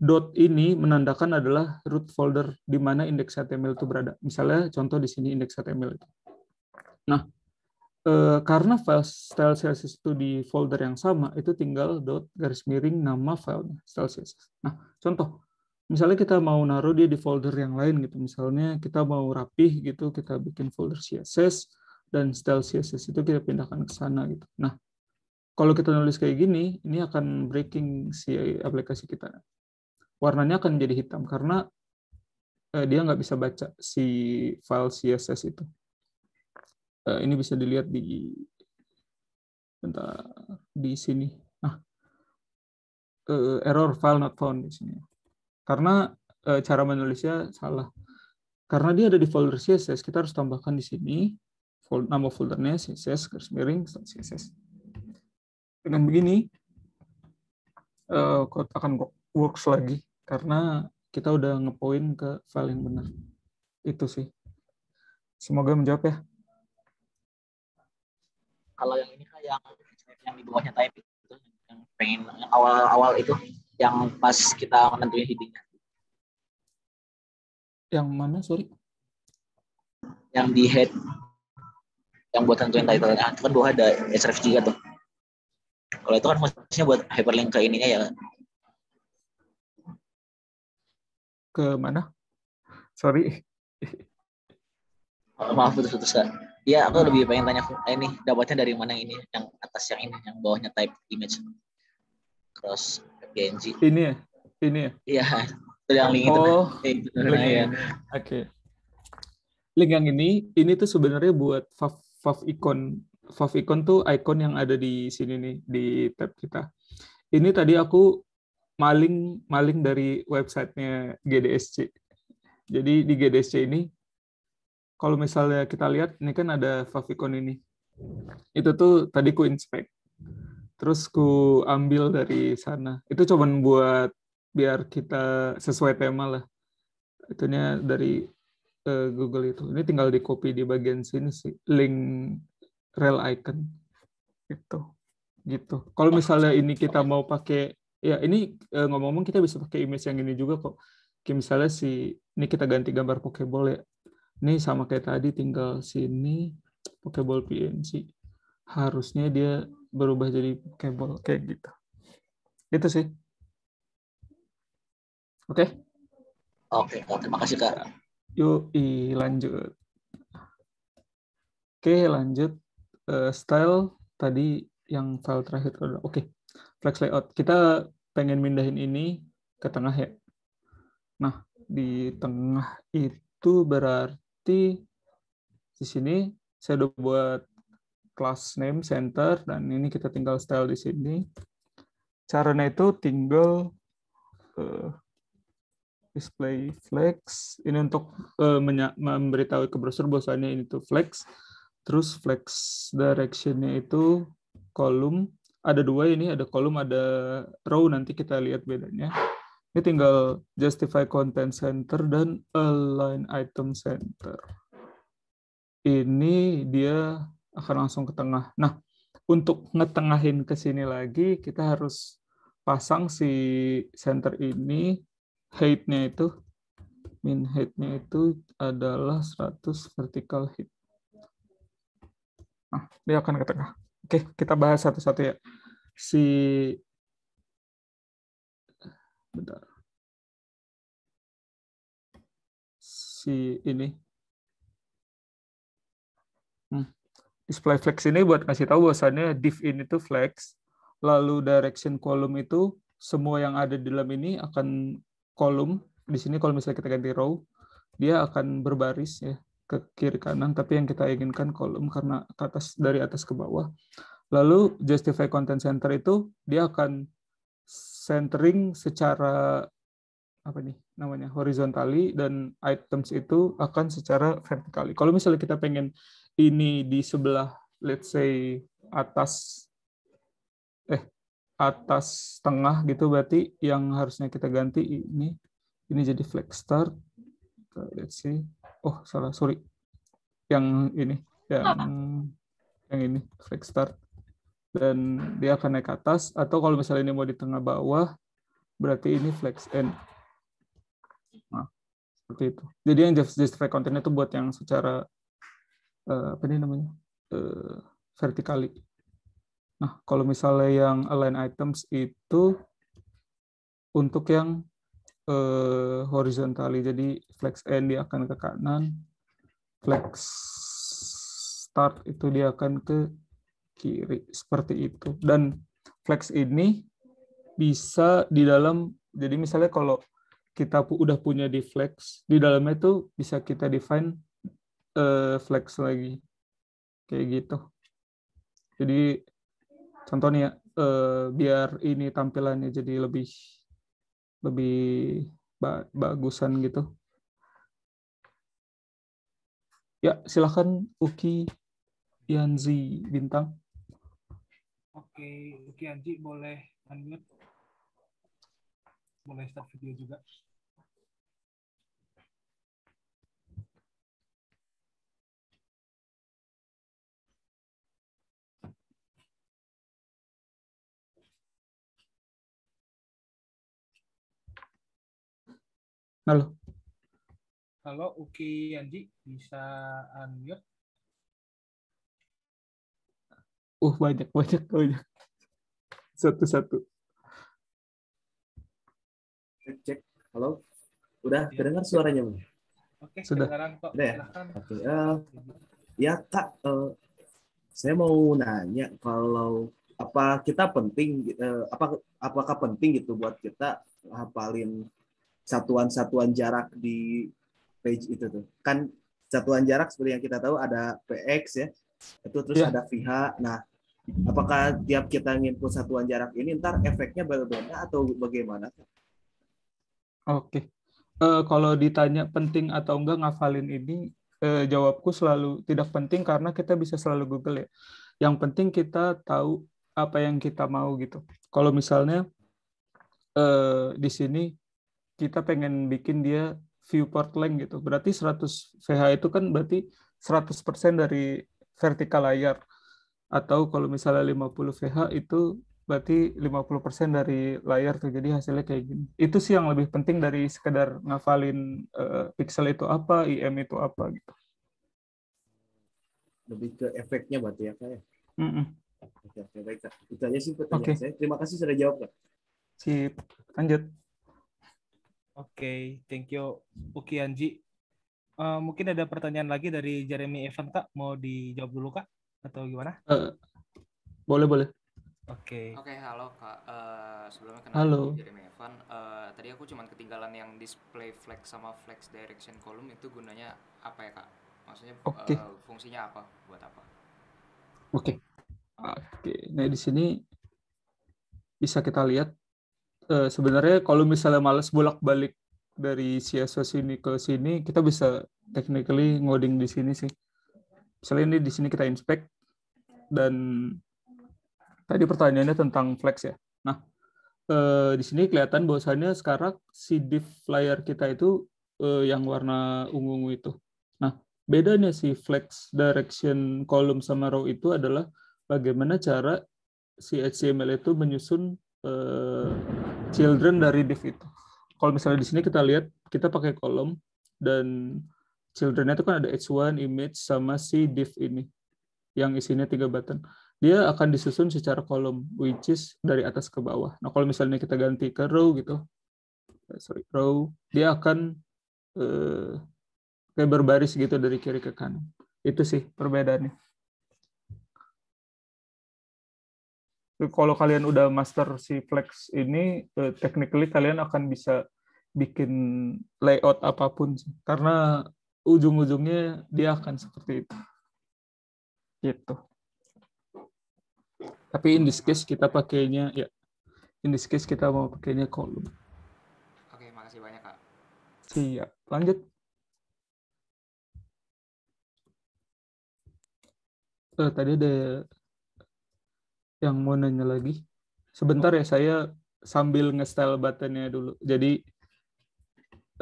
dot ini menandakan adalah root folder di mana indeks HTML itu berada. Misalnya contoh di sini indeks HTML itu. Nah, eh, karena file style CSS itu di folder yang sama, itu tinggal dot garis miring nama filenya style CSS. Nah, contoh misalnya kita mau naruh dia di folder yang lain gitu. Misalnya kita mau rapih gitu, kita bikin folder CSS dan style CSS itu kita pindahkan ke sana gitu. Nah, kalau kita nulis kayak gini, ini akan breaking si aplikasi kita warnanya akan jadi hitam karena eh, dia nggak bisa baca si file CSS itu. Eh, ini bisa dilihat di bentar di sini. Nah, eh, error file not found di sini. Karena eh, cara menulisnya salah. Karena dia ada di folder CSS, kita harus tambahkan di sini Folder nama foldernya CSS garis miring CSS. Dengan begini, uh, akan work works lagi karena kita udah ngepoin ke file yang benar. Itu sih. Semoga menjawab ya. Kalau yang ini kayak yang yang di bawahnya type itu yang pengen yang awal-awal itu yang pas kita menentuin headingnya. Yang mana, sorry? Yang di head yang buat tentuin title nah, itu kan dua ada SRF juga tuh. Kalau itu kan maksudnya buat hyperlink ke ininya ya ke mana? Sorry. maaf putus-putus kak. Iya, aku lebih pengen tanya eh, ini dapatnya dari mana ini? Yang atas yang ini, yang bawahnya type image cross PNG. Ini ya? Ini ya? Iya. Itu yang link itu. Oh, eh, link ya. Oke. Okay. Link yang ini, ini tuh sebenarnya buat fav, fav icon. Fav icon tuh icon yang ada di sini nih, di tab kita. Ini tadi aku maling maling dari websitenya GDSC. Jadi di GDSC ini kalau misalnya kita lihat ini kan ada favicon ini. Itu tuh tadi ku inspect. Terus ku ambil dari sana. Itu cuman buat biar kita sesuai tema lah. Itunya dari uh, Google itu. Ini tinggal di copy di bagian sini sih link rel icon. Itu gitu. Kalau misalnya ini kita mau pakai Ya, ini eh, ngomong-ngomong kita bisa pakai image yang ini juga kok. Kayak misalnya si ini kita ganti gambar Pokeball ya. Ini sama kayak tadi tinggal sini Pokeball PNG. Harusnya dia berubah jadi Pokeball kayak gitu. Itu sih. Oke. Okay? Oke, okay, oke. Okay. Kak. Yuk, lanjut. Oke, lanjut. Uh, style tadi yang file terakhir. Oke, okay. flex layout. Kita pengen mindahin ini ke tengah ya. Nah, di tengah itu berarti di sini saya udah buat class name center dan ini kita tinggal style di sini. Caranya itu tinggal uh, display flex. Ini untuk uh, memberitahu ke browser bahwasanya ini tuh flex. Terus flex directionnya itu kolom ada dua ini, ada kolom, ada row, nanti kita lihat bedanya. Ini tinggal justify content center dan align item center. Ini dia akan langsung ke tengah. Nah, untuk ngetengahin ke sini lagi, kita harus pasang si center ini, height-nya itu, min height-nya itu adalah 100 vertical height. Nah, dia akan ke tengah. Oke, kita bahas satu-satu ya. Si bentar. Si ini. Hmm. Display flex ini buat ngasih tahu bahwasannya div ini tuh flex, lalu direction column itu semua yang ada di dalam ini akan kolom. Di sini kalau misalnya kita ganti row, dia akan berbaris ya ke kiri kanan, tapi yang kita inginkan kolom karena ke atas dari atas ke bawah. Lalu justify content center itu dia akan centering secara apa nih namanya horizontally dan items itu akan secara vertikal Kalau misalnya kita pengen ini di sebelah let's say atas eh atas tengah gitu berarti yang harusnya kita ganti ini ini jadi flex start. Let's see oh salah sorry yang ini yang oh. yang ini flex start dan dia akan naik ke atas atau kalau misalnya ini mau di tengah bawah berarti ini flex end nah, seperti itu jadi yang just display kontennya itu buat yang secara uh, apa ini namanya uh, vertikali nah kalau misalnya yang align items itu untuk yang uh, eh, horizontally jadi flex end dia akan ke kanan flex start itu dia akan ke kiri seperti itu dan flex ini bisa di dalam jadi misalnya kalau kita udah punya di flex di dalamnya itu bisa kita define uh, flex lagi kayak gitu jadi contohnya uh, biar ini tampilannya jadi lebih lebih ba bagusan gitu. Ya, silahkan Uki Yanzi Bintang. Oke, Uki Yanzi boleh lanjut. Boleh start video juga. Halo. Halo, Uki Yanji, bisa unmute? Uh, banyak, banyak, banyak. Satu-satu. Cek, halo. Udah ya. kedengar suaranya, Oke, Sudah. kedengaran kok. ya? Oke, eh, ya, Kak, uh, saya mau nanya kalau apa kita penting, uh, apa apakah penting gitu buat kita hafalin satuan-satuan jarak di page itu tuh. Kan satuan jarak seperti yang kita tahu ada PX ya. Itu terus ya. ada VH. Nah, apakah tiap kita nginput satuan jarak ini ntar efeknya berbeda atau bagaimana? Oke. Uh, kalau ditanya penting atau enggak ngafalin ini, uh, jawabku selalu tidak penting karena kita bisa selalu Google ya. Yang penting kita tahu apa yang kita mau gitu. Kalau misalnya uh, di sini kita pengen bikin dia viewport length gitu. Berarti 100 VH itu kan berarti 100% dari vertikal layar. Atau kalau misalnya 50 VH itu berarti 50% dari layar tuh. Jadi hasilnya kayak gini. Itu sih yang lebih penting dari sekedar ngafalin uh, pixel itu apa, IM itu apa gitu. Lebih ke efeknya berarti ya, Kak ya? Mm -mm. Oke, oke, baik, Kak. Itu aja sih pertanyaan okay. saya. Terima kasih sudah jawab, Kak. Sip. Lanjut. Oke, okay, thank you Uki Anji. Uh, eh, mungkin ada pertanyaan lagi dari Jeremy Evan kak, mau dijawab dulu kak atau gimana? Uh, boleh boleh. Oke. Okay. Oke, okay, halo Kak. Uh, sebelumnya kenal halo. Jeremy Evan. Uh, tadi aku cuma ketinggalan yang display flex sama flex direction column itu gunanya apa ya, Kak? Maksudnya okay. uh, fungsinya apa? Buat apa? Oke. Okay. Oke. Okay. Nah, di sini bisa kita lihat Eh, sebenarnya kalau misalnya males bolak-balik dari CSS sini ke sini, kita bisa technically ngoding di sini sih. Misalnya ini di sini kita inspect dan tadi pertanyaannya tentang flex ya. Nah, eh, di sini kelihatan bahwasannya sekarang si div layer kita itu eh, yang warna ungu-ungu itu. Nah, bedanya si flex direction column sama row itu adalah bagaimana cara si HTML itu menyusun eh, children dari div itu. Kalau misalnya di sini kita lihat, kita pakai kolom dan children itu kan ada h1, image, sama si div ini yang isinya tiga button. Dia akan disusun secara kolom, which is dari atas ke bawah. Nah, kalau misalnya kita ganti ke row gitu, eh, sorry, row, dia akan eh, kayak berbaris gitu dari kiri ke kanan. Itu sih perbedaannya. kalau kalian udah master si flex ini eh, technically kalian akan bisa bikin layout apapun karena ujung-ujungnya dia akan seperti itu gitu tapi in this case kita pakainya ya in this case kita mau pakainya kolom oke makasih banyak kak siap lanjut uh, tadi ada yang mau nanya lagi. Sebentar ya, saya sambil ngestel buttonnya dulu. Jadi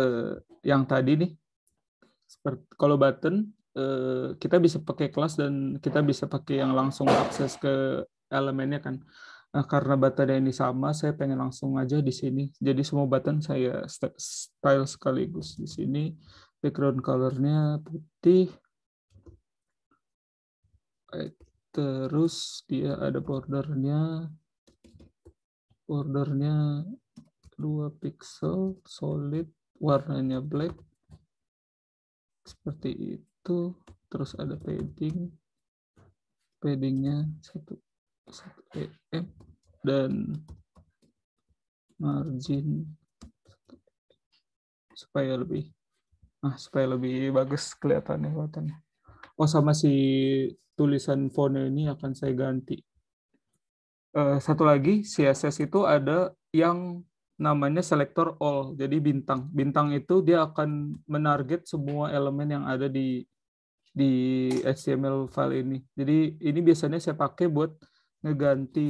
eh, yang tadi nih, seperti, kalau button eh, kita bisa pakai kelas dan kita bisa pakai yang langsung akses ke elemennya kan. Nah, karena buttonnya ini sama, saya pengen langsung aja di sini. Jadi semua button saya style sekaligus di sini. Background colornya putih terus dia ada bordernya bordernya 2 pixel solid warnanya black seperti itu terus ada padding paddingnya 1, 1 em dan margin supaya lebih nah supaya lebih bagus kelihatannya kelihatannya oh sama si tulisan fontnya ini akan saya ganti. Eh, satu lagi, CSS itu ada yang namanya selector all, jadi bintang. Bintang itu dia akan menarget semua elemen yang ada di di HTML file ini. Jadi ini biasanya saya pakai buat ngeganti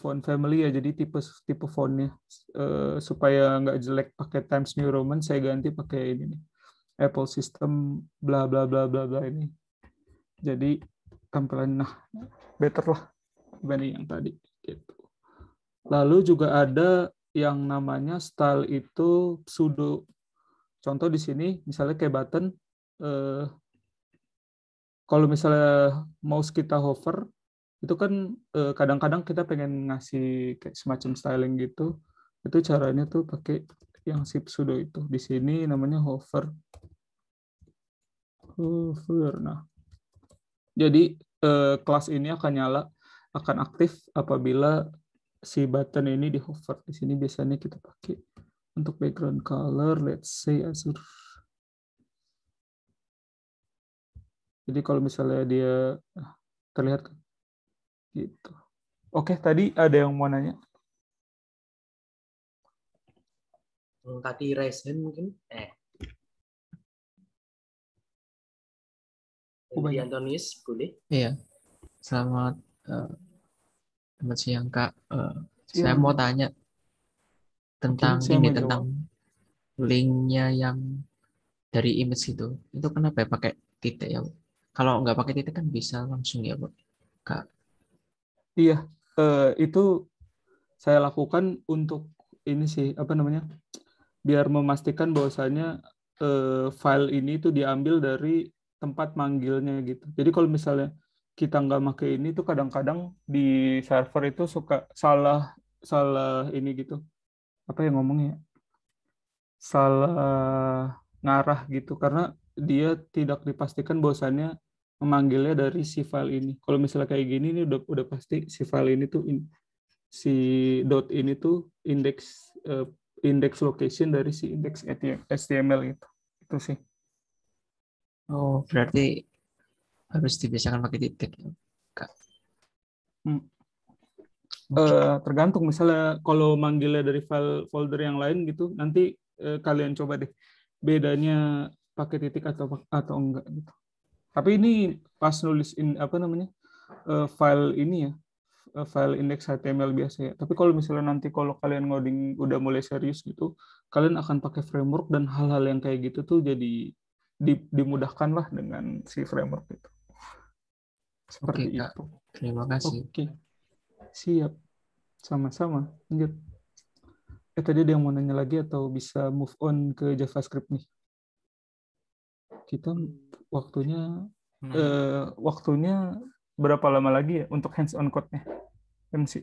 font family ya, jadi tipe tipe fontnya uh, supaya nggak jelek pakai Times New Roman, saya ganti pakai ini nih. Apple system bla bla bla bla bla ini jadi tampilan nah better lah dibanding yang tadi gitu. Lalu juga ada yang namanya style itu pseudo. Contoh di sini misalnya kayak button eh, kalau misalnya mouse kita hover itu kan eh, kadang-kadang eh, kita pengen ngasih kayak semacam styling gitu. Itu caranya tuh pakai yang si pseudo itu. Di sini namanya hover. Hover. Nah, jadi eh, kelas ini akan nyala, akan aktif apabila si button ini di hover. Di sini biasanya kita pakai untuk background color, let's say azure. Jadi kalau misalnya dia ah, terlihat kan? gitu. Oke, tadi ada yang mau nanya? Tadi raise mungkin? Eh, Iya. Ubaid Antonis, boleh iya selamat uh, selamat siang kak uh, siang. saya mau tanya tentang Oke, ini tentang linknya yang dari image itu itu kenapa ya pakai titik ya kalau nggak pakai titik kan bisa langsung ya bu kak iya uh, itu saya lakukan untuk ini sih apa namanya biar memastikan bahwasanya uh, file ini itu diambil dari tempat manggilnya gitu. Jadi kalau misalnya kita nggak pakai ini tuh kadang-kadang di server itu suka salah salah ini gitu apa yang ngomongnya salah ngarah gitu karena dia tidak dipastikan bahwasannya memanggilnya dari si file ini kalau misalnya kayak gini ini udah udah pasti si file ini tuh in, si dot ini tuh indeks uh, eh, indeks location dari si indeks HTML itu itu sih Oh, berarti harus dibiasakan pakai titik. Ya, Kak. Hmm. Okay. Uh, eh, tergantung misalnya kalau manggilnya dari file folder yang lain gitu, nanti uh, kalian coba deh bedanya pakai titik atau atau enggak gitu. Tapi ini pas nulis in apa namanya? Uh, file ini ya, file index HTML biasa ya. Tapi kalau misalnya nanti kalau kalian ngoding udah mulai serius gitu, kalian akan pakai framework dan hal-hal yang kayak gitu tuh jadi dimudahkanlah dimudahkan lah dengan si framework itu. Seperti Oke, itu. Terima kasih. Oke. Siap. Sama-sama. Lanjut. Eh tadi ada yang mau nanya lagi atau bisa move on ke JavaScript nih? Kita waktunya hmm. eh, waktunya berapa lama lagi ya untuk hands on code-nya? MC.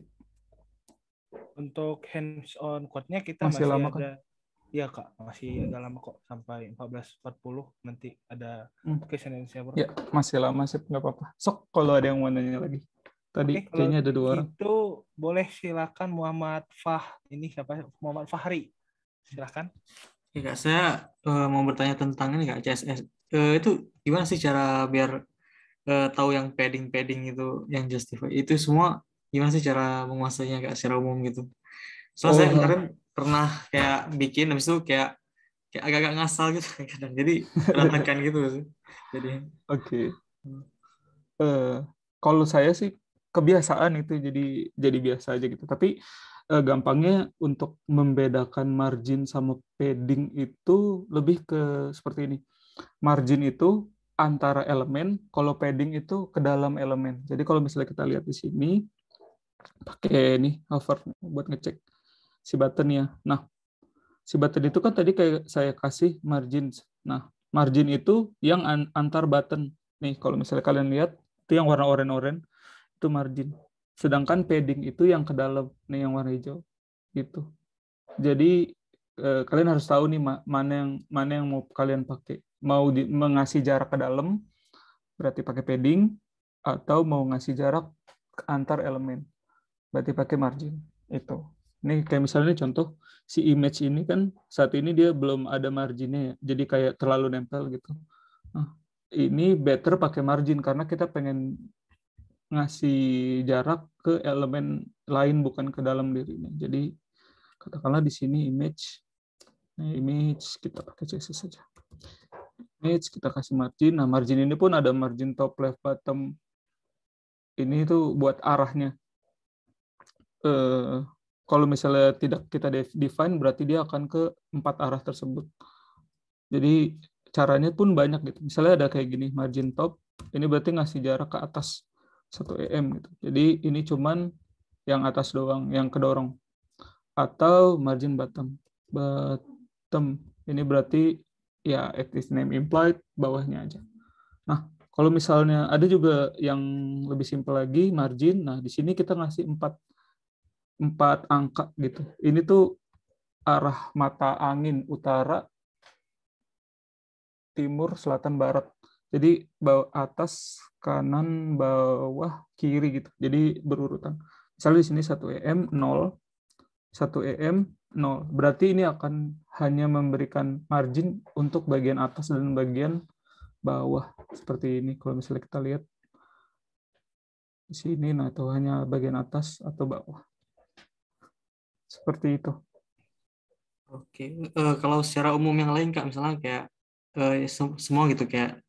Untuk hands on code-nya kita masih, masih lama ada kan? Iya kak, masih agak hmm. lama kok sampai 14.40 nanti ada hmm. question and answer. Ya, masih lama sih, nggak apa-apa. Sok kalau ada yang mau nanya lagi. Tadi Oke, kayaknya ada dua orang. Itu boleh silakan Muhammad Fah. Ini siapa? Muhammad Fahri. Silakan. Iya kak, saya uh, mau bertanya tentang ini kak CSS. Uh, eh, itu gimana sih cara biar uh, tahu yang padding-padding itu, yang justify? Itu semua gimana sih cara menguasainya kak secara umum gitu? Soalnya oh, saya kemarin pernah kayak bikin habis itu kayak kayak agak-agak ngasal gitu kadang jadi berantakan gitu jadi oke okay. uh, eh, kalau saya sih kebiasaan itu jadi jadi biasa aja gitu tapi uh, gampangnya untuk membedakan margin sama padding itu lebih ke seperti ini margin itu antara elemen kalau padding itu ke dalam elemen jadi kalau misalnya kita lihat di sini pakai nih hover buat ngecek si button ya, Nah, si button itu kan tadi kayak saya kasih margin. Nah, margin itu yang antar button. Nih, kalau misalnya kalian lihat, itu yang warna oranye-oranye, itu margin. Sedangkan padding itu yang ke dalam, nih yang warna hijau. Gitu. Jadi, eh, kalian harus tahu nih mana yang mana yang mau kalian pakai. Mau di, mengasih jarak ke dalam, berarti pakai padding, atau mau ngasih jarak antar elemen, berarti pakai margin. Itu. Ini kayak misalnya contoh si image ini kan saat ini dia belum ada marginnya, ya. jadi kayak terlalu nempel gitu. Nah, ini better pakai margin karena kita pengen ngasih jarak ke elemen lain bukan ke dalam dirinya. Jadi katakanlah di sini image, nah, image kita pakai CSS saja. Image kita kasih margin. Nah margin ini pun ada margin top left bottom. Ini tuh buat arahnya. Uh, kalau misalnya tidak kita define berarti dia akan ke empat arah tersebut. Jadi caranya pun banyak gitu. Misalnya ada kayak gini margin top, ini berarti ngasih jarak ke atas 1 em gitu. Jadi ini cuman yang atas doang yang kedorong. Atau margin bottom. Bottom ini berarti ya at least name implied bawahnya aja. Nah, kalau misalnya ada juga yang lebih simpel lagi margin. Nah, di sini kita ngasih empat empat angka gitu. Ini tuh arah mata angin utara, timur, selatan, barat. Jadi bawah atas, kanan, bawah, kiri gitu. Jadi berurutan. Misalnya di sini 1 EM 0, 1 EM 0. Berarti ini akan hanya memberikan margin untuk bagian atas dan bagian bawah seperti ini kalau misalnya kita lihat di sini nah itu hanya bagian atas atau bawah seperti itu. Oke, okay. uh, eh, kalau secara umum yang lain kak, misalnya kayak uh, semua gitu kayak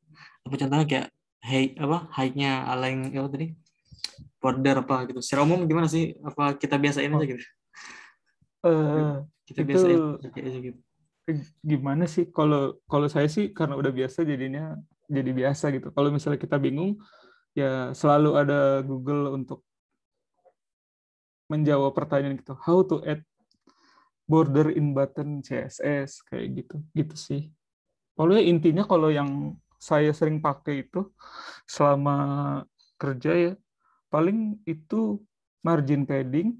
apa contohnya kayak hey apa high-nya alang apa tadi border apa gitu. Secara umum gimana sih? Apa kita biasain oh. aja gitu? Uh, kita itu, biasain aja gitu. Gimana sih? Kalau kalau saya sih karena udah biasa jadinya jadi biasa gitu. Kalau misalnya kita bingung, ya selalu ada Google untuk menjawab pertanyaan gitu how to add border in button CSS kayak gitu gitu sih pokoknya intinya kalau yang saya sering pakai itu selama kerja ya paling itu margin padding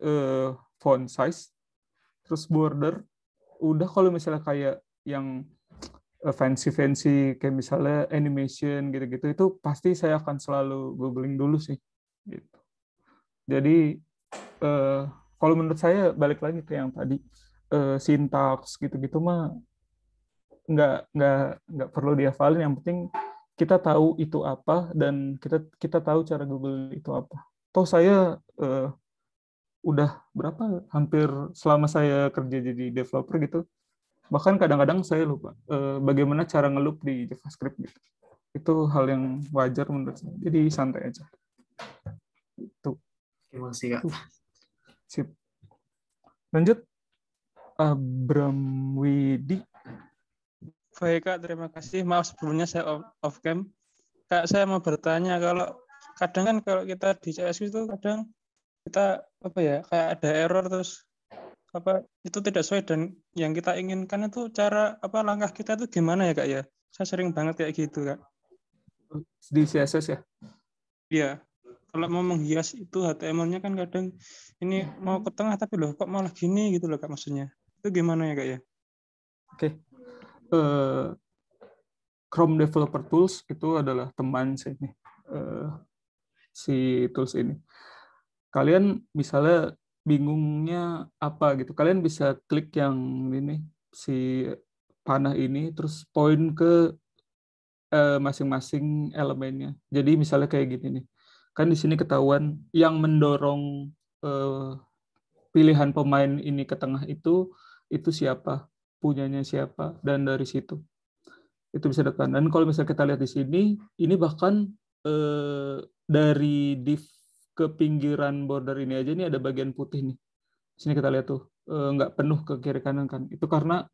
eh, font size terus border udah kalau misalnya kayak yang eh, fancy fancy kayak misalnya animation gitu-gitu itu pasti saya akan selalu googling dulu sih gitu jadi uh, kalau menurut saya balik lagi ke yang tadi uh, eh, sintaks gitu-gitu mah nggak nggak nggak perlu dihafalin yang penting kita tahu itu apa dan kita kita tahu cara Google itu apa. Toh saya uh, udah berapa hampir selama saya kerja jadi developer gitu bahkan kadang-kadang saya lupa uh, bagaimana cara ngelup di JavaScript gitu itu hal yang wajar menurut saya jadi santai aja itu terima kasih kak Sip. Lanjut. Abram Widi. Baik Kak, terima kasih. Maaf sebelumnya saya off, off cam. Kak, saya mau bertanya kalau kadang kan kalau kita di CSQ itu kadang kita apa ya kayak ada error terus apa itu tidak sesuai dan yang kita inginkan itu cara apa langkah kita itu gimana ya kak ya? Saya sering banget kayak gitu kak. Di CSS ya? Iya kalau mau menghias itu HTML-nya kan kadang ini mau ke tengah tapi loh kok malah gini gitu loh kak maksudnya itu gimana ya kak ya? Oke, okay. uh, eh, Chrome Developer Tools itu adalah teman sih ini uh, si tools ini. Kalian misalnya bingungnya apa gitu, kalian bisa klik yang ini si panah ini terus point ke eh, masing-masing uh, elemennya. Jadi misalnya kayak gini nih kan di sini ketahuan yang mendorong eh, pilihan pemain ini ke tengah itu itu siapa punyanya siapa dan dari situ itu bisa depan dan kalau misalnya kita lihat di sini ini bahkan eh, dari div ke pinggiran border ini aja ini ada bagian putih nih di sini kita lihat tuh eh, nggak penuh ke kiri kanan kan itu karena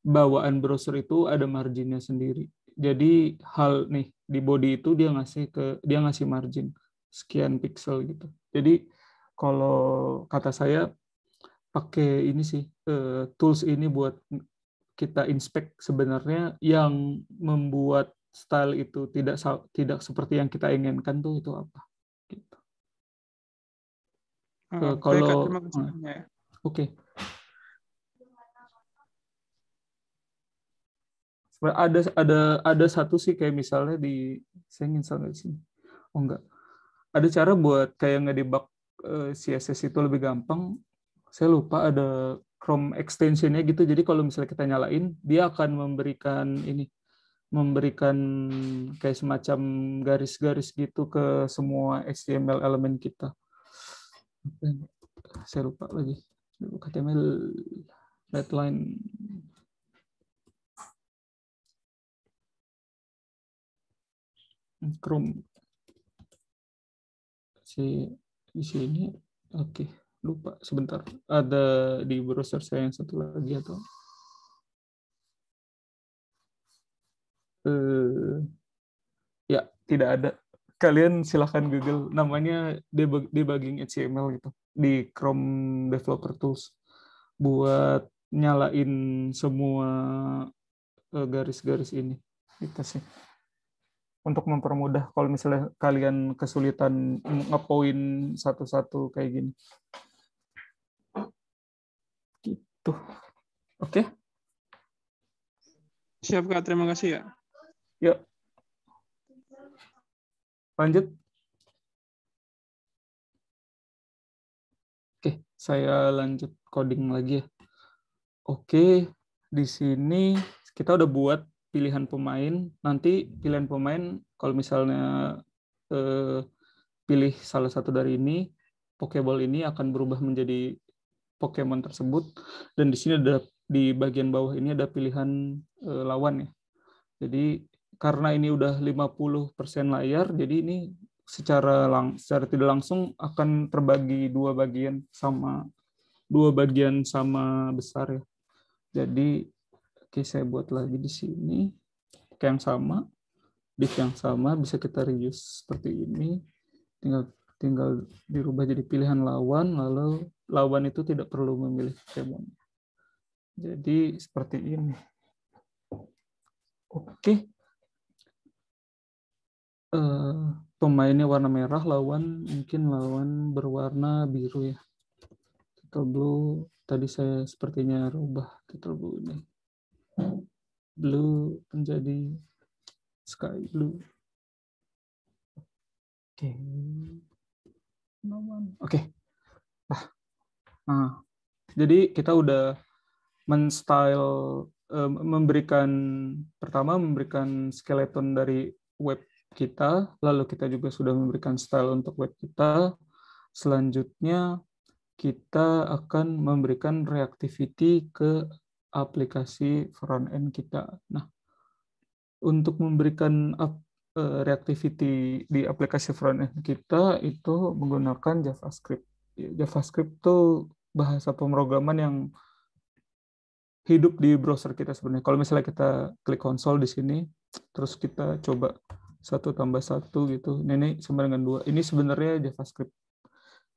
bawaan browser itu ada marginnya sendiri jadi hal nih di body itu dia ngasih ke dia ngasih margin sekian pixel gitu. Jadi kalau kata saya pakai ini sih eh, tools ini buat kita inspect sebenarnya yang membuat style itu tidak tidak seperti yang kita inginkan tuh itu apa gitu. Hmm, kalau ya. oke okay. ada ada ada satu sih kayak misalnya di saya ingin di sini oh enggak ada cara buat kayak ngedebug eh, CSS itu lebih gampang. Saya lupa ada Chrome extensionnya gitu. Jadi kalau misalnya kita nyalain, dia akan memberikan ini, memberikan kayak semacam garis-garis gitu ke semua HTML elemen kita. Saya lupa lagi. HTML redline Chrome si di sini oke okay. lupa sebentar ada di browser saya yang satu lagi atau eh ya tidak ada kalian silahkan google namanya debugging HTML gitu di Chrome Developer Tools buat nyalain semua eh, garis-garis ini kita gitu sih untuk mempermudah kalau misalnya kalian kesulitan ngepoin satu-satu kayak gini. Gitu. Oke. Okay. Siap Kak, terima kasih ya. Yuk. Lanjut. Oke, saya lanjut coding lagi ya. Oke, di sini kita udah buat pilihan pemain nanti pilihan pemain kalau misalnya eh, pilih salah satu dari ini Pokeball ini akan berubah menjadi Pokemon tersebut dan di sini ada di bagian bawah ini ada pilihan eh, lawan ya jadi karena ini udah 50% layar jadi ini secara lang secara tidak langsung akan terbagi dua bagian sama dua bagian sama besar ya jadi Oke, saya buat lagi di sini. Pakai yang sama. Div yang sama bisa kita reuse seperti ini. Tinggal tinggal dirubah jadi pilihan lawan lalu lawan itu tidak perlu memilih Pokemonnya. Jadi seperti ini. Oke. Uh, pemainnya warna merah, lawan mungkin lawan berwarna biru ya. Kita blue tadi saya sepertinya rubah kita blue ini blue menjadi sky blue. Oke. Okay. Oke. Okay. Nah. nah. Jadi kita udah menstyle eh, memberikan pertama memberikan skeleton dari web kita, lalu kita juga sudah memberikan style untuk web kita. Selanjutnya kita akan memberikan reactivity ke aplikasi front end kita. Nah, untuk memberikan up, uh, reactivity di aplikasi front end kita itu menggunakan JavaScript. JavaScript itu bahasa pemrograman yang hidup di browser kita sebenarnya. Kalau misalnya kita klik konsol di sini, terus kita coba satu tambah satu gitu. Ini, ini sama dengan dua. Ini sebenarnya JavaScript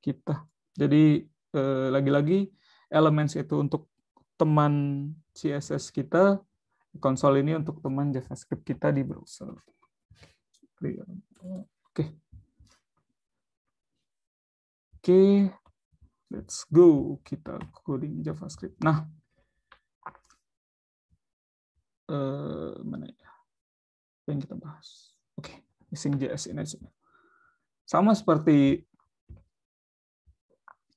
kita. Jadi eh, lagi-lagi eh, -lagi, elements itu untuk teman CSS kita, konsol ini untuk teman JavaScript kita di browser. Oke. Oke, okay, let's go. Kita coding JavaScript. Nah, uh, mana ya? Apa yang kita bahas? Oke, okay. missing JS ini aja. Sama seperti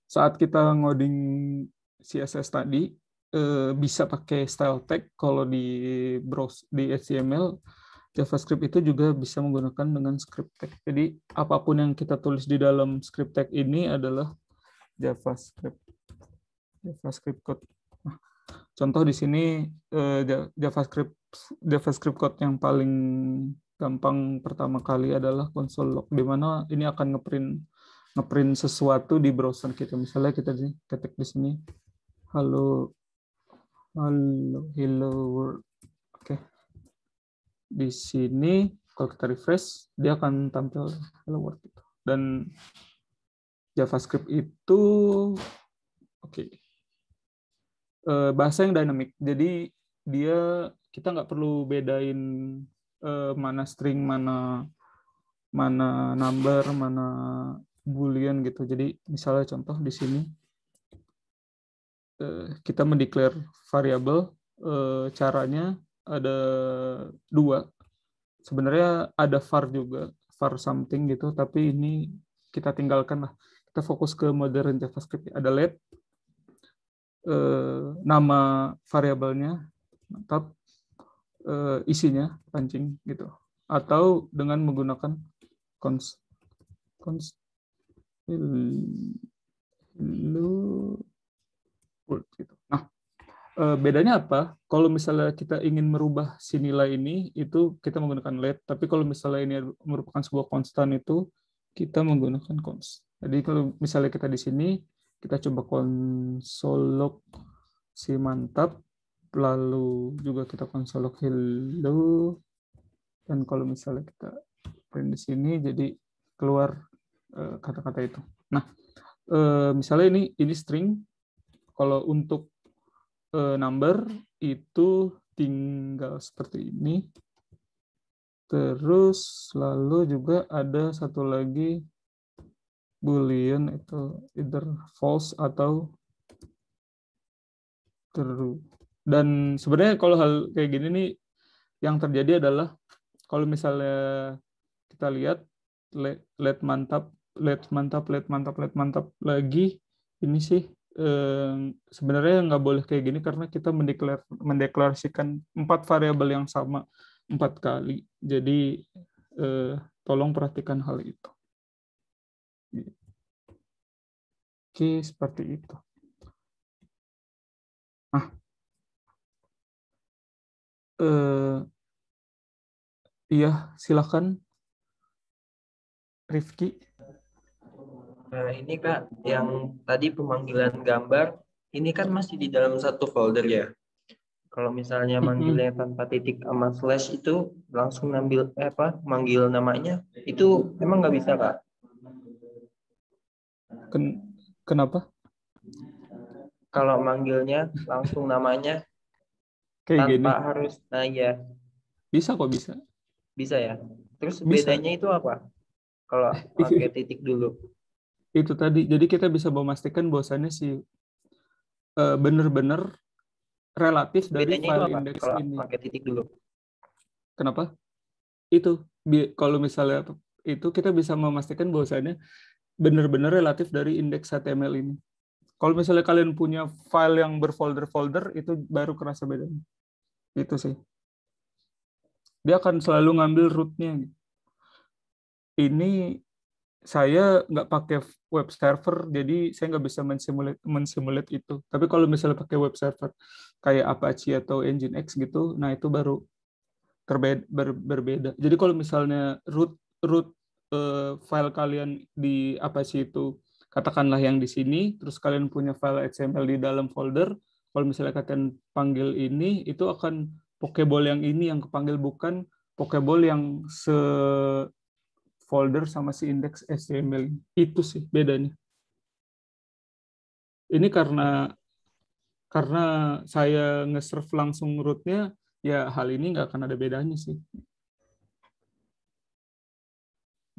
saat kita ngoding CSS tadi, Eh, bisa pakai style tag kalau di browse di HTML JavaScript itu juga bisa menggunakan dengan script tag. Jadi apapun yang kita tulis di dalam script tag ini adalah JavaScript JavaScript code. Nah, contoh di sini eh, JavaScript JavaScript code yang paling gampang pertama kali adalah console log di mana ini akan ngeprint ngeprint sesuatu di browser kita. Misalnya kita ketik di sini halo Halo, hello world. Oke. Okay. Di sini kalau kita refresh, dia akan tampil hello world gitu. Dan JavaScript itu oke. Okay. Uh, eh, bahasa yang dinamik. Jadi dia kita nggak perlu bedain uh, mana string, mana mana number, mana boolean gitu. Jadi misalnya contoh di sini Eh, kita mendeklar variabel eh, caranya ada dua. Sebenarnya ada var juga, var something gitu, tapi ini kita tinggalkan lah. Kita fokus ke modern JavaScript. Ada let, eh, nama variabelnya, mantap isinya, pancing gitu. Atau dengan menggunakan const, const, output gitu. Nah, eh, bedanya apa? Kalau misalnya kita ingin merubah si nilai ini, itu kita menggunakan let. Tapi kalau misalnya ini merupakan sebuah konstan itu, kita menggunakan const. Jadi kalau misalnya kita di sini, kita coba console log si mantap, lalu juga kita console log hello. Dan kalau misalnya kita print di sini, jadi keluar eh, kata-kata itu. Nah, eh, misalnya ini ini string, kalau untuk uh, number itu tinggal seperti ini. Terus lalu juga ada satu lagi boolean itu either false atau true. Dan sebenarnya kalau hal kayak gini nih yang terjadi adalah kalau misalnya kita lihat let, let mantap, let mantap, let mantap, let mantap lagi ini sih sebenarnya nggak boleh kayak gini karena kita mendeklar, mendeklarasikan empat variabel yang sama empat kali. Jadi eh, tolong perhatikan hal itu. Oke, seperti itu. Nah, eh, iya, silakan Rifki. Nah, ini Kak, yang tadi pemanggilan gambar, ini kan masih di dalam satu folder ya? Kalau misalnya manggilnya tanpa titik sama slash itu langsung ngambil eh, apa manggil namanya itu emang nggak bisa kak? Ken kenapa? Kalau manggilnya langsung namanya Kayak tanpa gini. harus nah ya bisa kok bisa bisa ya terus bisa. bedanya itu apa kalau pakai titik dulu itu tadi jadi kita bisa memastikan bahwasannya si benar eh, benar-benar relatif dari Bedanya file index ini pakai titik dulu kenapa itu kalau misalnya itu kita bisa memastikan bahwasannya benar-benar relatif dari indeks HTML ini. Kalau misalnya kalian punya file yang berfolder-folder, itu baru kerasa bedanya. Itu sih. Dia akan selalu ngambil rootnya. Ini saya nggak pakai web server, jadi saya nggak bisa mensimulate, mensimulate itu. Tapi kalau misalnya pakai web server kayak Apache atau Nginx gitu, nah itu baru terbeda, ber, berbeda. Jadi kalau misalnya root root uh, file kalian di Apache itu katakanlah yang di sini, terus kalian punya file XML di dalam folder, kalau misalnya kalian panggil ini, itu akan Pokeball yang ini yang kepanggil bukan Pokeball yang se folder sama si index HTML. Itu sih bedanya. Ini karena karena saya nge-serve langsung rootnya, ya hal ini nggak akan ada bedanya sih.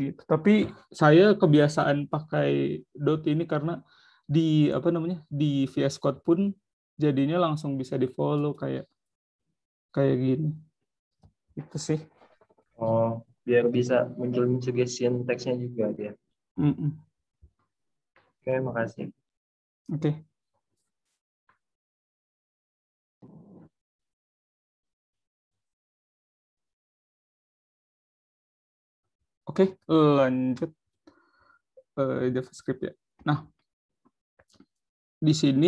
Gitu. Tapi saya kebiasaan pakai dot ini karena di apa namanya di VS Code pun jadinya langsung bisa di follow kayak kayak gini. Itu sih. Oh, biar bisa muncul suggestion teksnya juga dia. Mm -mm. Oke, okay, makasih. Oke. Okay. Oke, okay, lanjut uh, JavaScript ya. Nah, di sini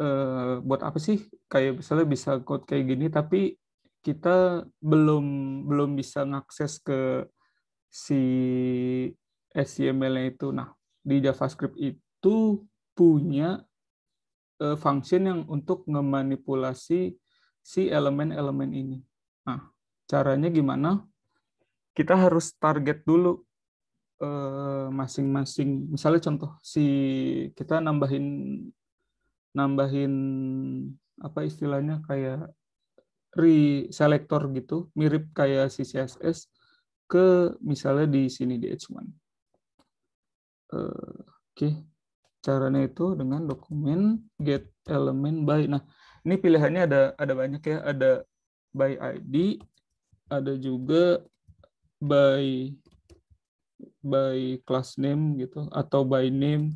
uh, buat apa sih? Kayak misalnya bisa code kayak gini, tapi kita belum belum bisa mengakses ke si HTML-nya itu. Nah, di JavaScript itu punya uh, function yang untuk memanipulasi si elemen-elemen ini. Nah, caranya gimana? Kita harus target dulu eh, masing-masing. Uh, Misalnya contoh si kita nambahin nambahin apa istilahnya kayak reselector gitu, mirip kayak si CSS ke misalnya di sini di H1. Uh, eh, Oke, okay. caranya itu dengan dokumen get element by. Nah, ini pilihannya ada ada banyak ya, ada by ID, ada juga by by class name gitu atau by name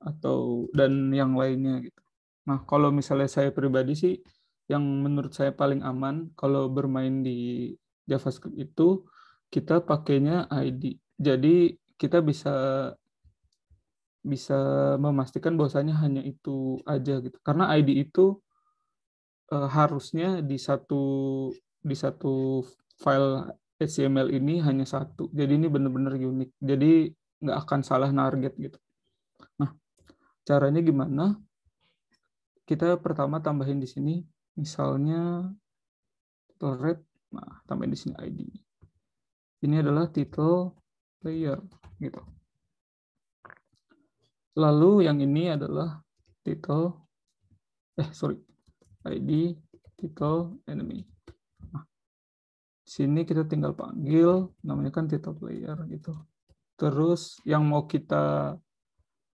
atau dan yang lainnya gitu. Nah, kalau misalnya saya pribadi sih yang menurut saya paling aman kalau bermain di JavaScript itu kita pakainya ID. Jadi kita bisa bisa memastikan bahwasannya hanya itu aja gitu. Karena ID itu e, harusnya di satu di satu file HTML ini hanya satu. Jadi ini benar-benar unik. Jadi nggak akan salah target gitu. Nah, caranya gimana? Kita pertama tambahin di sini Misalnya title red, nah tambahin di sini ID. Ini adalah title player gitu. Lalu yang ini adalah title eh sorry ID title enemy. Nah, sini kita tinggal panggil namanya kan title player gitu. Terus yang mau kita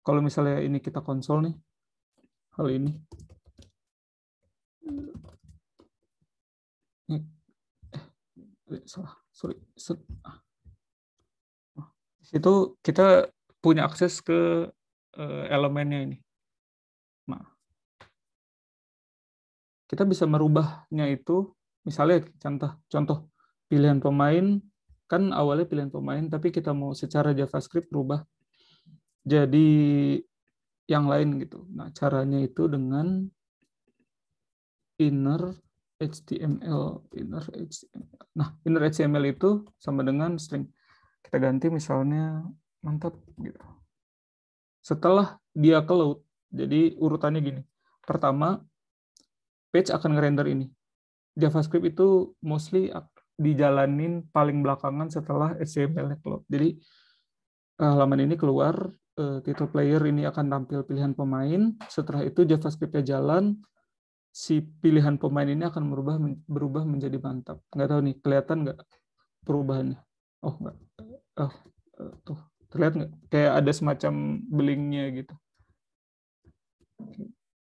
kalau misalnya ini kita konsol nih hal ini Eh, eh, ah. ah. itu kita punya akses ke eh, elemennya ini nah kita bisa merubahnya itu misalnya contoh contoh pilihan pemain kan awalnya pilihan pemain tapi kita mau secara JavaScript rubah jadi yang lain gitu. Nah caranya itu dengan inner HTML, inner HTML. Nah, inner HTML itu sama dengan string. Kita ganti misalnya mantap gitu. Setelah dia ke load, jadi urutannya gini. Pertama, page akan ngerender ini. JavaScript itu mostly dijalanin paling belakangan setelah HTML load. Jadi eh, halaman ini keluar, eh, title player ini akan tampil pilihan pemain, setelah itu JavaScript-nya jalan, si pilihan pemain ini akan berubah berubah menjadi mantap. Nggak tahu nih, kelihatan nggak perubahannya? Oh nggak, oh eh, tuh terlihat nggak? Kayak ada semacam belingnya gitu.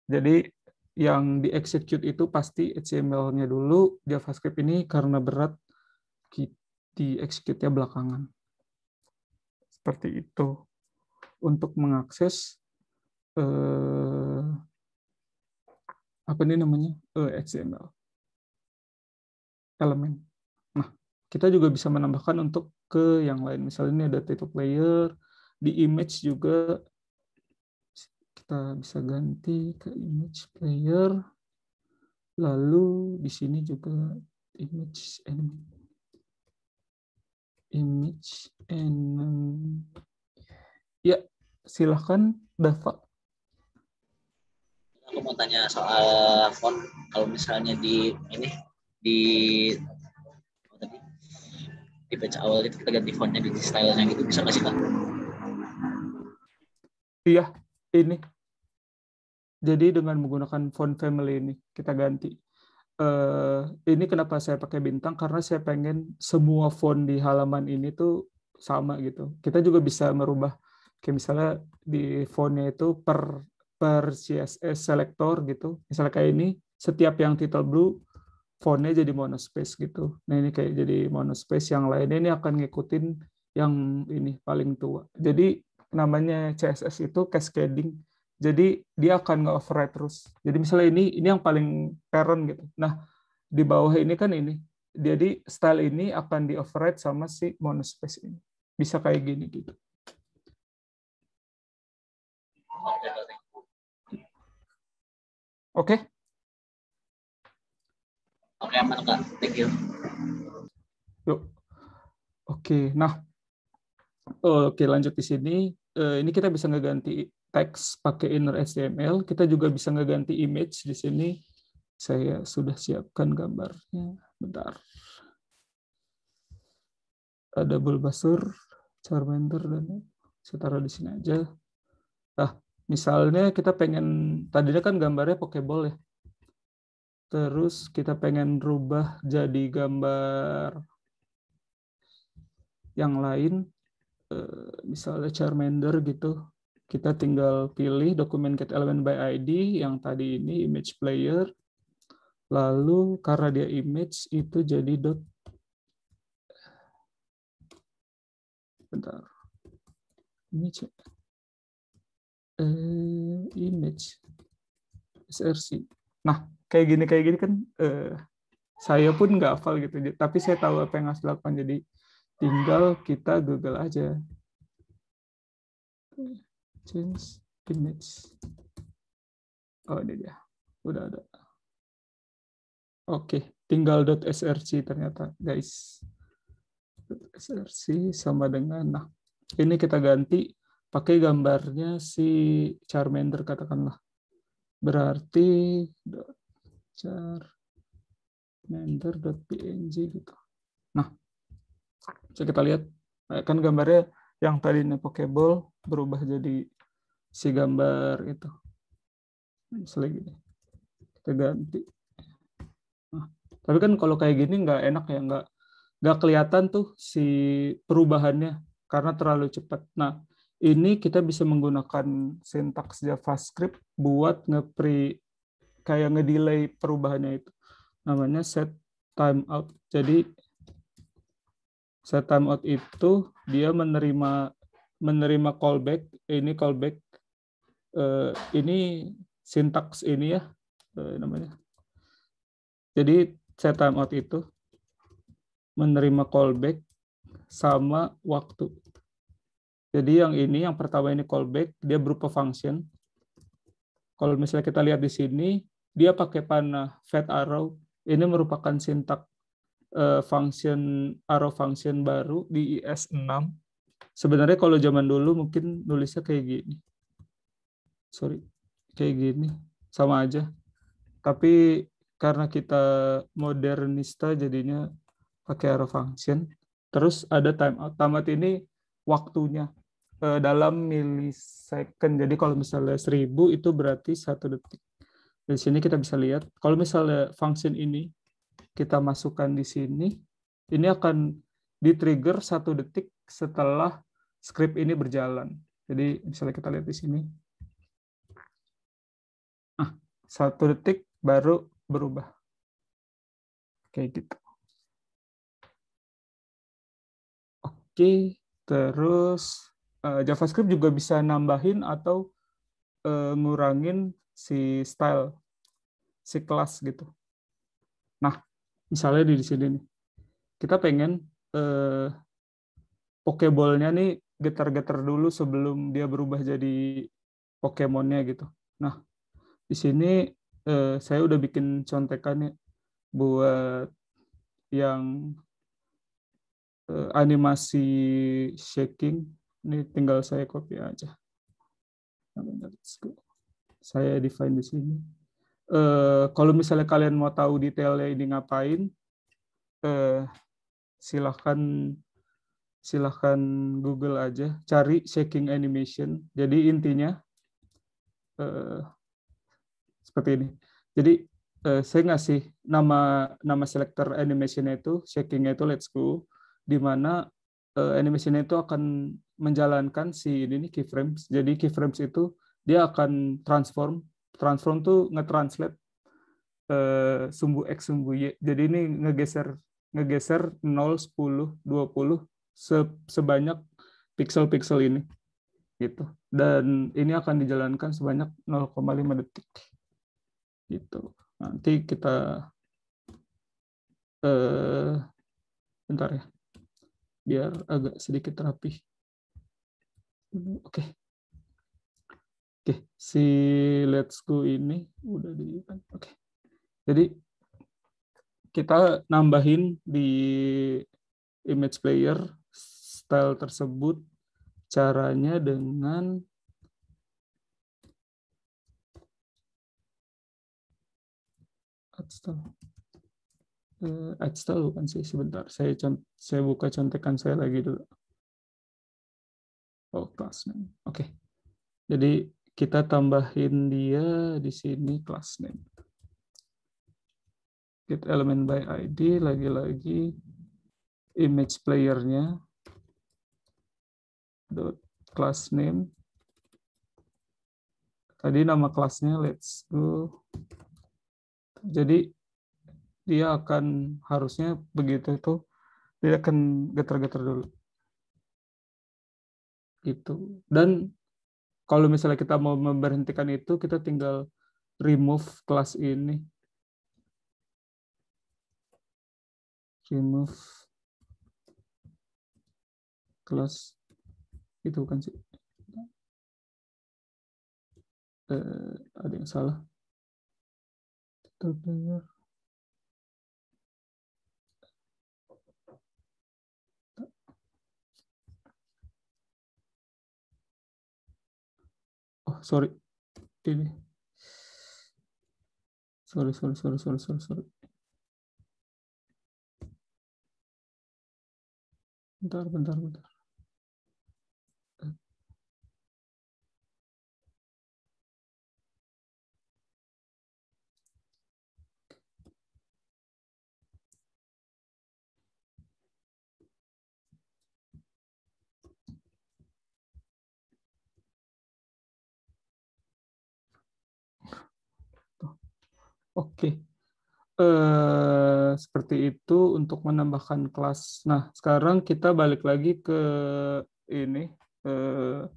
Jadi yang di execute itu pasti HTML-nya dulu, JavaScript ini karena berat di execute-nya belakangan. Seperti itu. Untuk mengakses eh, apa ini namanya XML oh, elemen. Nah, kita juga bisa menambahkan untuk ke yang lain. Misalnya ini ada title player, di image juga kita bisa ganti ke image player. Lalu di sini juga image and Image and ya, silahkan Dava aku mau tanya soal font kalau misalnya di ini di tadi di page awal itu kita ganti fontnya di stylenya gitu bisa nggak sih kak? Iya ini. Jadi dengan menggunakan font family ini kita ganti. Uh, ini kenapa saya pakai bintang karena saya pengen semua font di halaman ini tuh sama gitu. Kita juga bisa merubah kayak misalnya di fontnya itu per per CSS selector gitu. Misalnya kayak ini, setiap yang title blue fontnya jadi monospace gitu. Nah ini kayak jadi monospace yang lainnya ini akan ngikutin yang ini paling tua. Jadi namanya CSS itu cascading. Jadi dia akan nge-override terus. Jadi misalnya ini ini yang paling parent gitu. Nah, di bawah ini kan ini. Jadi style ini akan di-override sama si monospace ini. Bisa kayak gini gitu. Oke. Okay. Oke, aman Kak. Thank you. Yuk. Oke, nah. Oke, lanjut di sini. Eh, ini kita bisa ngeganti teks pakai inner HTML. Kita juga bisa ngeganti image di sini. Saya sudah siapkan gambarnya. Bentar. Ada Bulbasaur, Charmander, dan saya di sini aja. Nah, Misalnya kita pengen, tadinya kan gambarnya Pokeball ya. Terus kita pengen rubah jadi gambar yang lain, eh, misalnya Charmander gitu. Kita tinggal pilih dokumen get element by ID yang tadi ini image player. Lalu karena dia image itu jadi dot bentar. Ini cek uh, image src. Nah, kayak gini kayak gini kan uh, saya pun nggak hafal gitu, tapi saya tahu apa yang harus dilakukan. Jadi tinggal kita Google aja. Change image. Oh, ini dia. Udah ada. Oke, tinggal .src ternyata, guys. .src sama dengan nah, ini kita ganti pakai gambarnya si Charmander katakanlah. Berarti charmander.png gitu. Nah, bisa kita lihat nah, kan gambarnya yang tadinya Pokeball berubah jadi si gambar itu. Misalnya gini. Gitu. Kita ganti. Nah, tapi kan kalau kayak gini nggak enak ya, nggak nggak kelihatan tuh si perubahannya karena terlalu cepat. Nah, ini kita bisa menggunakan sintaks JavaScript buat ngepri kayak ngedelay perubahannya itu. Namanya set timeout. Jadi set timeout itu dia menerima menerima callback. Ini callback eh, ini sintaks ini ya eh, namanya. Jadi set timeout itu menerima callback sama waktu jadi yang ini, yang pertama ini callback, dia berupa function. Kalau misalnya kita lihat di sini, dia pakai panah fat arrow. Ini merupakan sintak eh, function arrow function baru di IS6. Hmm. Sebenarnya kalau zaman dulu mungkin nulisnya kayak gini. Sorry, kayak gini. Sama aja. Tapi karena kita modernista jadinya pakai arrow function. Terus ada timeout. Tamat ini waktunya uh, dalam milisecond. Jadi kalau misalnya 1000 itu berarti satu detik. Di sini kita bisa lihat kalau misalnya function ini kita masukkan di sini, ini akan di-trigger satu detik setelah script ini berjalan. Jadi misalnya kita lihat di sini. Ah, satu detik baru berubah. Kayak gitu. Oke, terus Eh, JavaScript juga bisa nambahin atau uh, ngurangin si style si kelas gitu. Nah, misalnya di sini nih, kita pengen uh, Pokeball-nya nih getar-getar dulu sebelum dia berubah jadi pokemon gitu. Nah, di sini uh, saya udah bikin contekan nih buat yang uh, animasi shaking ini tinggal saya copy aja. Let's go. Saya define di sini. Uh, kalau misalnya kalian mau tahu detailnya ini ngapain, uh, silahkan silahkan Google aja, cari shaking animation. Jadi intinya uh, seperti ini. Jadi uh, saya ngasih nama nama selector animationnya itu, shakingnya itu let's go, di mana uh, eh, animation itu akan menjalankan si ini nih keyframes. Jadi keyframes itu dia akan transform. Transform tuh nge-translate uh, sumbu X sumbu Y. Jadi ini ngegeser ngegeser 0, 10, 20 se sebanyak pixel-pixel ini. Gitu. Dan ini akan dijalankan sebanyak 0,5 detik. Gitu. Nanti kita uh, bentar ya biar agak sedikit rapi. Oke. Oke, si let's go ini udah di Oke. Jadi kita nambahin di image player style tersebut caranya dengan add style eh, Adstal bukan sih sebentar saya saya buka contekan saya lagi dulu oh class name oke okay. jadi kita tambahin dia di sini class name get element by id lagi-lagi image playernya dot class name tadi nama kelasnya let's go jadi dia akan harusnya begitu itu dia akan getar-getar dulu itu dan kalau misalnya kita mau memberhentikan itu kita tinggal remove kelas ini remove kelas itu kan sih eh, ada yang salah tutorial sorry. Sorry, sorry, sorry, sorry, sorry, sorry. dar, dar, Oke. Uh, seperti itu untuk menambahkan kelas. Nah, sekarang kita balik lagi ke ini Uh,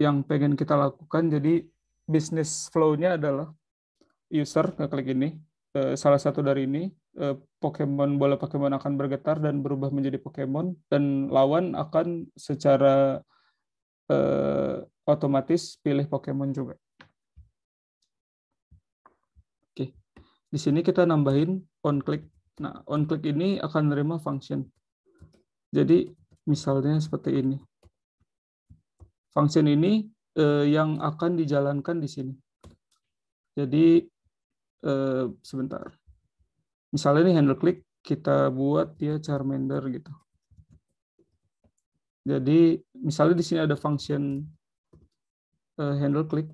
yang pengen kita lakukan. Jadi bisnis flow-nya adalah user ke klik ini. uh, salah satu dari ini uh, Pokemon bola Pokemon akan bergetar dan berubah menjadi Pokemon dan lawan akan secara uh, otomatis pilih Pokemon juga. Di sini kita nambahin on click. Nah, on click ini akan menerima function. Jadi misalnya seperti ini. Function ini eh, yang akan dijalankan di sini. Jadi eh, sebentar. Misalnya ini handle click kita buat dia Charmander gitu. Jadi misalnya di sini ada function eh, handle click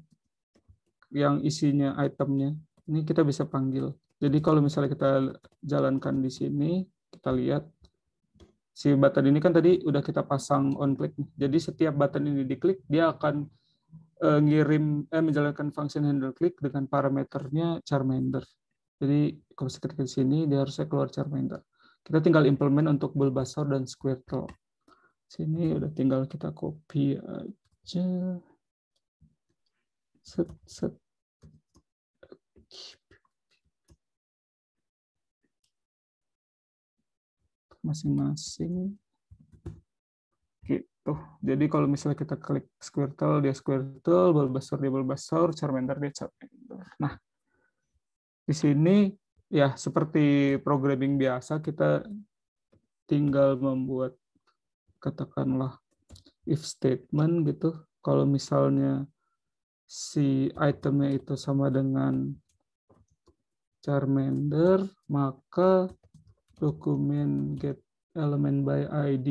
yang isinya itemnya ini kita bisa panggil. Jadi kalau misalnya kita jalankan di sini, kita lihat si button ini kan tadi udah kita pasang on click. Jadi setiap button ini diklik, dia akan uh, ngirim eh, menjalankan function handle click dengan parameternya charmander. Jadi kalau kita klik di sini, dia harusnya keluar charmander. Kita tinggal implement untuk bulbasaur dan squirtle. Sini udah tinggal kita copy aja. Set, set masing-masing gitu. Jadi kalau misalnya kita klik Squirtle, dia Squirtle, Bulbasaur, dia Bulbasaur, Charmander, dia Charmander. Nah, di sini ya seperti programming biasa kita tinggal membuat katakanlah if statement gitu. Kalau misalnya si itemnya itu sama dengan Charmander, maka dokumen get element by ID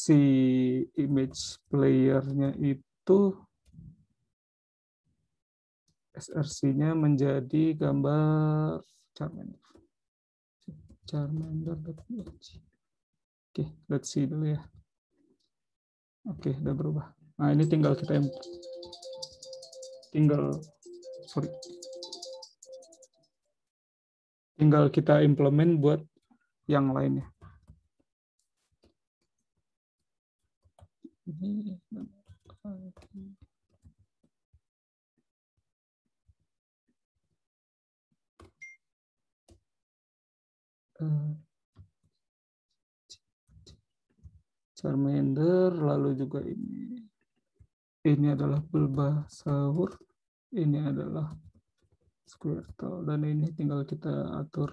si image playernya itu SRC-nya menjadi gambar Charmander. see. Oke, okay, let's see dulu ya. Oke, okay, udah berubah. Nah, ini tinggal kita tinggal sorry. Tinggal kita implement buat yang lainnya. Eh, Charmander lalu juga ini ini adalah bulba sahur, ini adalah square tau, dan ini tinggal kita atur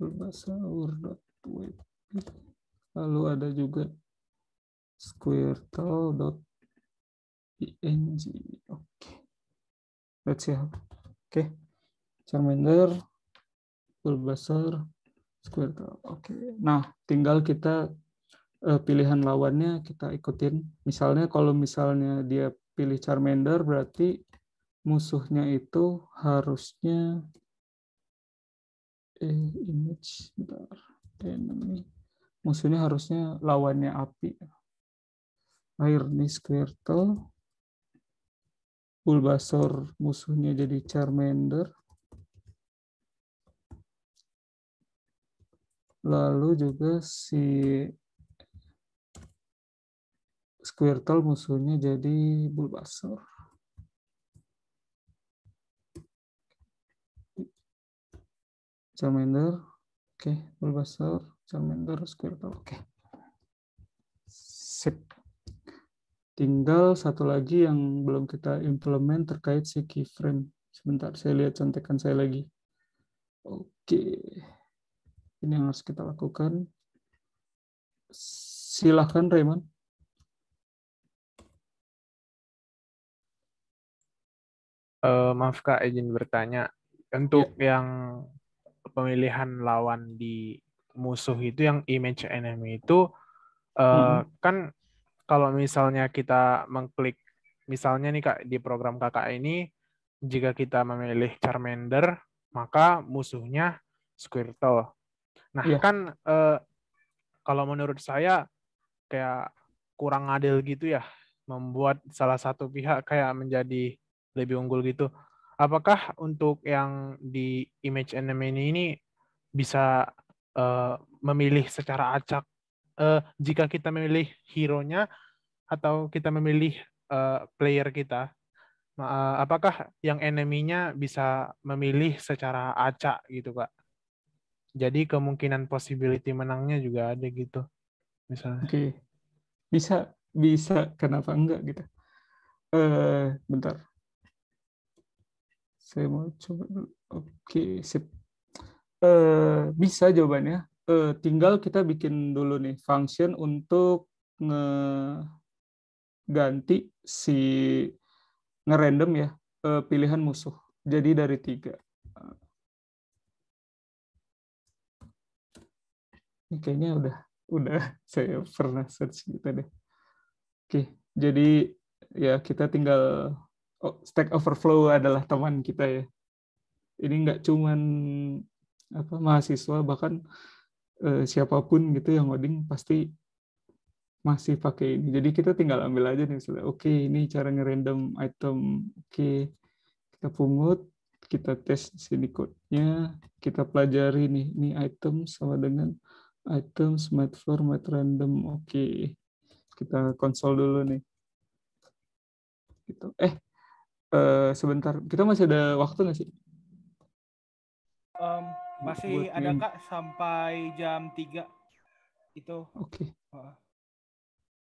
bulba Lalu ada juga square png. Oke. Okay. Let's see Oke. Okay. Charmander, Bulbasaur, Squirtle. Oke. Okay. Nah, tinggal kita uh, pilihan lawannya kita ikutin. Misalnya kalau misalnya dia pilih Charmander berarti musuhnya itu harusnya eh image bentar enemy musuhnya harusnya lawannya api air nih Squirtle Bulbasaur musuhnya jadi Charmander lalu juga si Squirtle musuhnya jadi Bulbasaur. Charmander, oke, okay. Bulbasaur, Charmander, Squirtle, oke. Okay. Sip. Tinggal satu lagi yang belum kita implement terkait si keyframe. Sebentar, saya lihat contekan saya lagi. Oke. Okay. Ini yang harus kita lakukan. Silahkan, Raymond. Uh, maaf Kak, izin bertanya. Untuk ya. yang pemilihan lawan di musuh itu, yang image enemy itu, uh, hmm. kan kalau misalnya kita mengklik, misalnya nih Kak, di program kakak ini, jika kita memilih Charmander, maka musuhnya Squirtle. Nah, ya. kan uh, kalau menurut saya kayak kurang adil gitu ya membuat salah satu pihak kayak menjadi lebih unggul gitu. Apakah untuk yang di image anime ini bisa uh, memilih secara acak uh, jika kita memilih hero-nya atau kita memilih uh, player kita? Uh, apakah yang enemy-nya bisa memilih secara acak gitu, Pak? Jadi kemungkinan possibility menangnya juga ada gitu. Misalnya. Oke. Okay. Bisa bisa kenapa enggak gitu. Eh, uh, bentar saya mau coba oke sip uh, bisa jawabannya uh, tinggal kita bikin dulu nih function untuk ganti si ngerandom ya uh, pilihan musuh jadi dari tiga ini kayaknya udah udah saya pernah search gitu deh oke jadi ya kita tinggal Oh, Stack Overflow adalah teman kita ya. Ini nggak cuman apa mahasiswa bahkan eh, siapapun gitu yang ngoding pasti masih pakai ini. Jadi kita tinggal ambil aja nih misalnya, oke okay, ini cara ngerandom item, oke okay, kita pungut, kita tes sini code-nya, kita pelajari nih, ini item sama dengan item smart format random, oke. Okay. Kita konsol dulu nih. Gitu. Eh, Eh, sebentar. Kita masih ada waktu nggak sih? Um, masih Buat ada main. kak sampai jam 3 itu. Oke. Okay.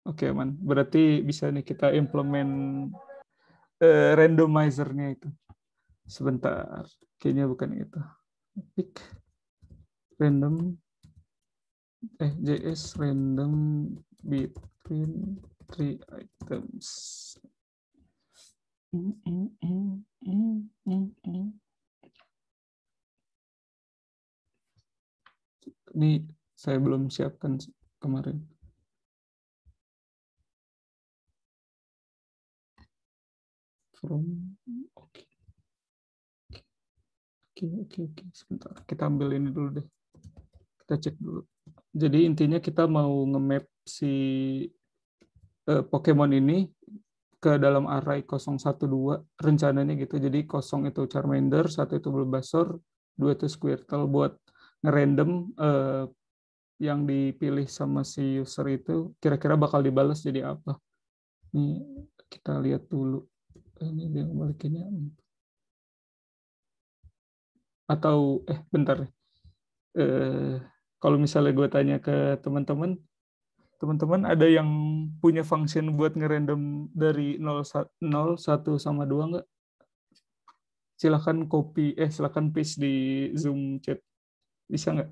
Oke, okay, man. Berarti bisa nih kita implement uh, randomizer-nya itu. Sebentar. Kayaknya bukan itu. Pick random eh JS random between three items. Ini saya belum siapkan kemarin. From, oke. Oke, oke, oke. Sebentar, kita ambil ini dulu deh. Kita cek dulu. Jadi intinya kita mau nge-map si uh, Pokemon ini ke dalam array 012 rencananya gitu. Jadi kosong itu Charmander, satu itu Bulbasaur, dua itu Squirtle buat ngerandom eh, yang dipilih sama si user itu kira-kira bakal dibalas jadi apa. ini kita lihat dulu. Eh, ini dia balikinnya. Atau eh bentar. Eh, kalau misalnya gue tanya ke teman-teman, teman-teman ada yang punya function buat ngerandom dari 0, 0 1 sama 2 enggak? Silahkan copy, eh silahkan paste di Zoom chat. Bisa enggak?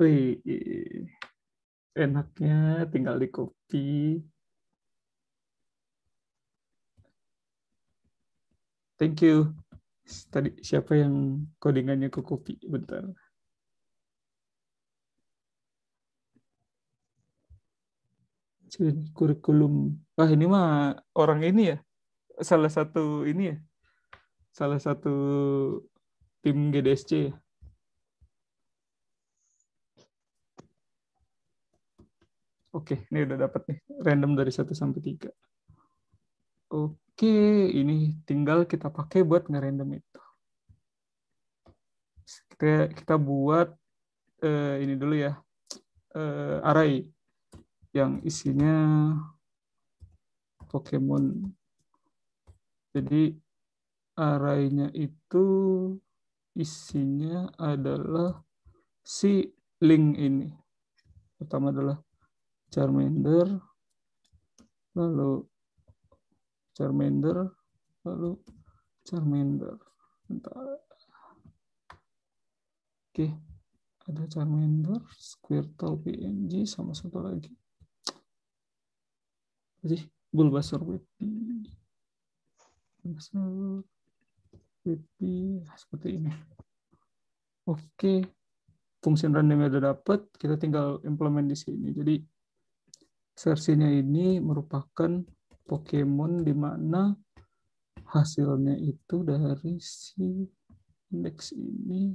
Wih, enaknya tinggal di kopi. Thank you. Tadi siapa yang codingannya ke kopi? Bentar. Kurikulum. Wah ini mah orang ini ya. Salah satu ini ya. Salah satu tim GDSC ya. Oke, ini udah dapat nih random dari 1 sampai 3. Oke, ini tinggal kita pakai buat ngerandom itu. Kita kita buat eh, ini dulu ya. Eh, array yang isinya Pokemon. Jadi arraynya itu isinya adalah si link ini. Pertama adalah Charmander, lalu Charmander, lalu Charmander. Bentar. Oke, ada Charmander, Squirtle PNG, sama satu lagi. Apa sih? Bulbasaur Whippy. Bulbasaur Whippy, nah, seperti ini. Oke, fungsi random ada dapat, kita tinggal implement di sini. Jadi Sersinya ini merupakan Pokemon di mana hasilnya itu dari si indeks ini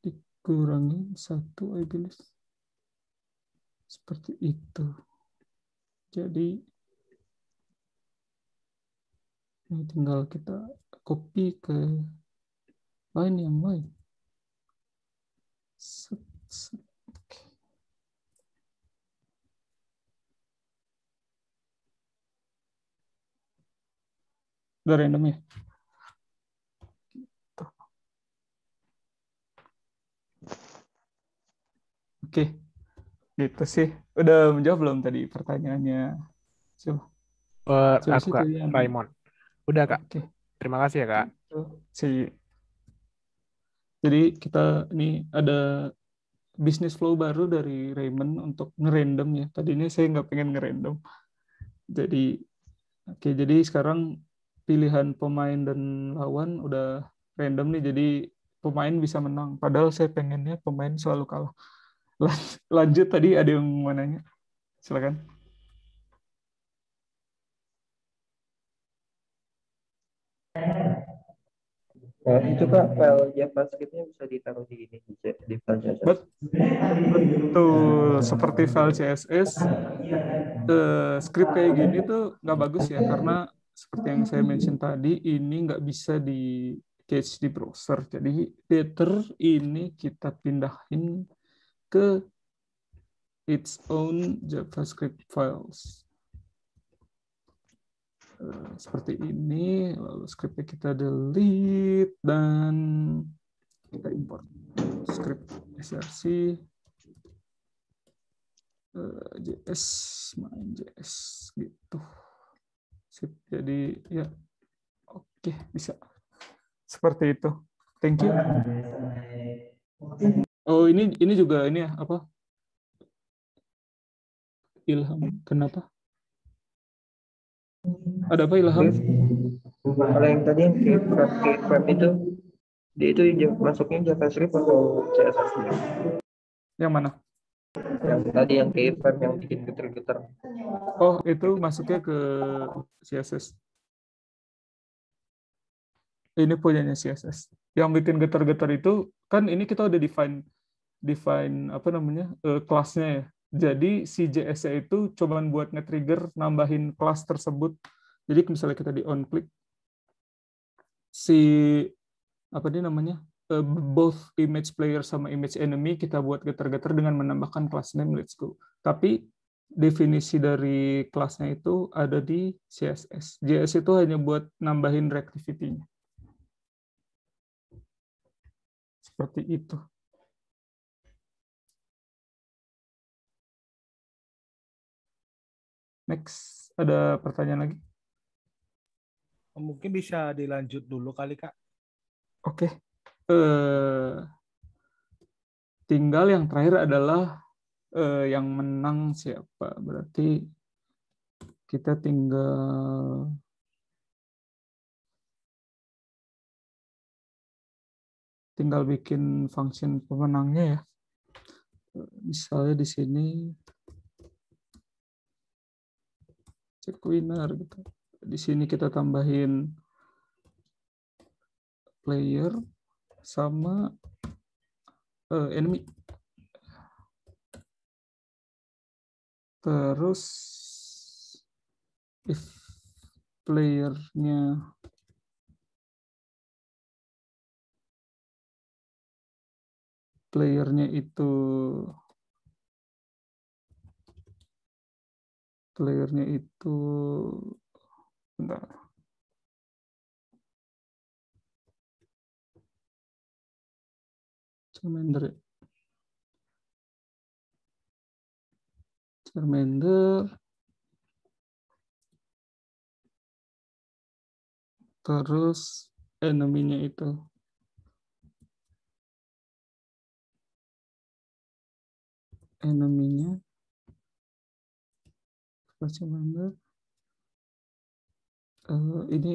dikurangin satu, I believe. Seperti itu. Jadi, ini tinggal kita copy ke lain yang lain. Set, set. udah random ya Oke, okay. gitu sih. Udah menjawab belum tadi pertanyaannya? Coba. Uh, aku Kak, yang... Raimon. Udah Kak. oke, Terima kasih ya Kak. Gitu si. Jadi kita ini ada bisnis flow baru dari Raymond untuk ngerandom ya. Tadinya saya nggak pengen ngerandom. Jadi oke, jadi sekarang pilihan pemain dan lawan udah random nih jadi pemain bisa menang padahal saya pengennya pemain selalu kalah lanjut tadi ada yang mau nanya silakan Nah, itu kak file JavaScriptnya bisa ditaruh di ini di file CSS. Betul, seperti file CSS, uh, eh, script kayak gini tuh nggak bagus ya karena seperti yang saya mention tadi, ini nggak bisa di cache di browser. Jadi better ini kita pindahin ke its own JavaScript files. Eh, seperti ini, lalu scriptnya kita delete dan kita import script src eh, js main js gitu. Sip. Jadi ya oke bisa. Seperti itu. Thank you. Oh ini ini juga ini ya apa? Ilham. Kenapa? Ada apa Ilham? Kalau yang tadi yang k itu dia itu masuknya JavaScript atau CSS? Yang mana? yang tadi yang ke yang bikin geter-geter oh itu masuknya ke CSS ini punyanya CSS yang bikin geter-geter itu kan ini kita udah define define apa namanya uh, kelasnya ya jadi si JS e itu cobaan buat nge-trigger nambahin kelas tersebut jadi misalnya kita di on click si apa dia namanya Eh, both image player sama image enemy kita buat getar-getar dengan menambahkan class name let's go. Tapi definisi dari kelasnya itu ada di CSS. JS itu hanya buat nambahin reactivity-nya. Seperti itu. Next, ada pertanyaan lagi? Mungkin bisa dilanjut dulu kali, Kak. Oke. Okay. Eh, tinggal yang terakhir adalah uh, yang menang siapa. Berarti kita tinggal tinggal bikin function pemenangnya ya. Misalnya di sini check winner gitu. Di sini kita tambahin player sama uh, enemy. Terus if playernya playernya itu playernya itu bentar Cermender. Charmander. Ya. Terus enemy-nya eh, itu enemy-nya eh, Charmander. uh, eh, ini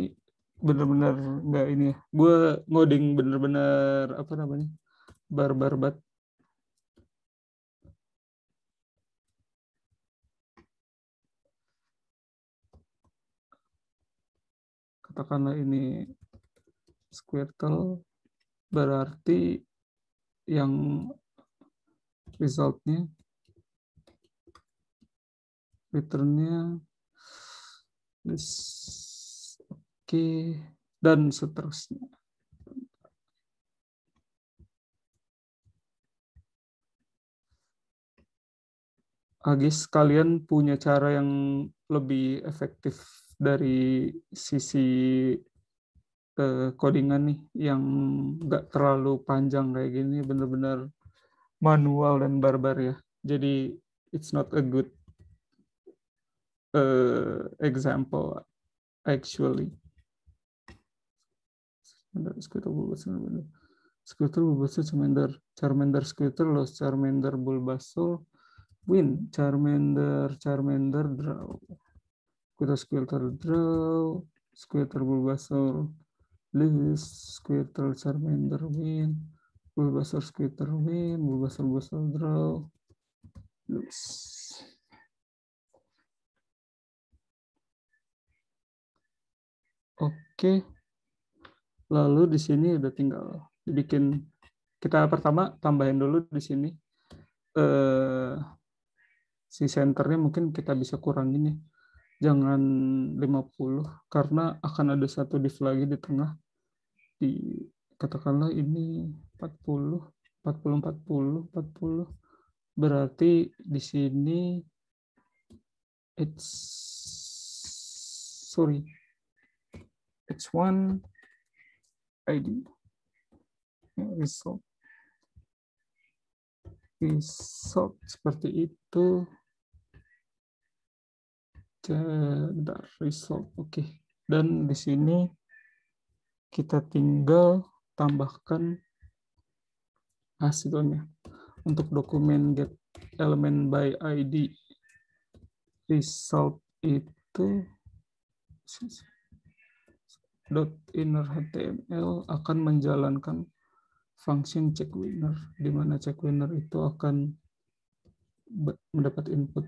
benar-benar nggak ini ya gue ngoding benar-benar apa namanya barbar bat katakanlah ini squirtle berarti yang resultnya returnnya oke okay. dan seterusnya Agis kalian punya cara yang lebih efektif dari sisi eh, codingan nih yang nggak terlalu panjang kayak gini bener-bener manual dan barbar ya jadi it's not a good uh, example actually Sebentar, skuter bulbasaur bulbasaur Charmander. Charmander skuter loh, Charmander bulbasaur win, Charmander, Charmander, draw. Kita Squirtle draw, Squirtle Bulbasaur lose, Squirtle Charmander win, Bulbasaur Squirtle win, Bulbasaur Bulbasaur draw, lose. Oke. Lalu di sini udah tinggal dibikin kita pertama tambahin dulu di sini eh si senternya mungkin kita bisa kurangin ya jangan 50 karena akan ada satu div lagi di tengah di katakanlah ini 40 40 40 40 berarti di sini it's sorry it's one ID ya, result result seperti itu bentar, result. Oke. Dan di sini kita tinggal tambahkan hasilnya untuk dokumen get element by ID result itu dot inner HTML akan menjalankan function check winner di mana check winner itu akan mendapat input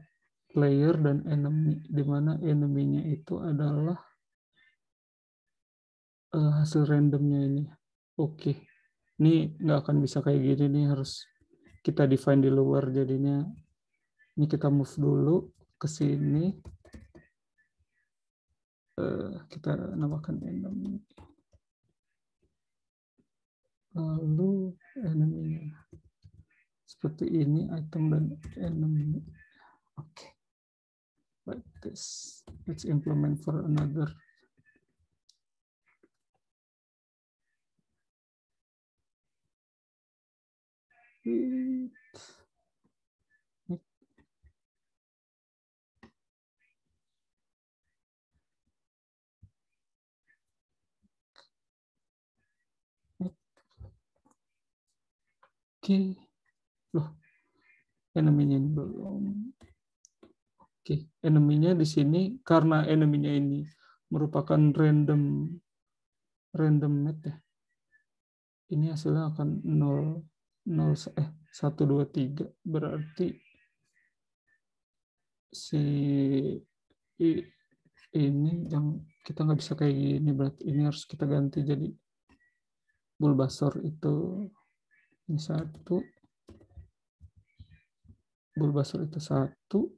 player dan enemy di mana enemy-nya itu adalah uh, hasil randomnya ini. Oke. Okay. Ini nggak akan bisa kayak gini nih harus kita define di luar jadinya ini kita move dulu ke sini. Uh, kita namakan enemy. Lalu enemy-nya seperti ini item dan enemy. Oke. Okay like this. Let's implement for another. Oke, okay. loh, fenomenanya belum. Oke, enemy-nya di sini karena enemy-nya ini merupakan random random net ya. Ini hasilnya akan 0 0 eh 1 2 3 berarti si i, ini yang kita nggak bisa kayak gini berarti ini harus kita ganti jadi bulbasor itu ini satu bulbasor itu satu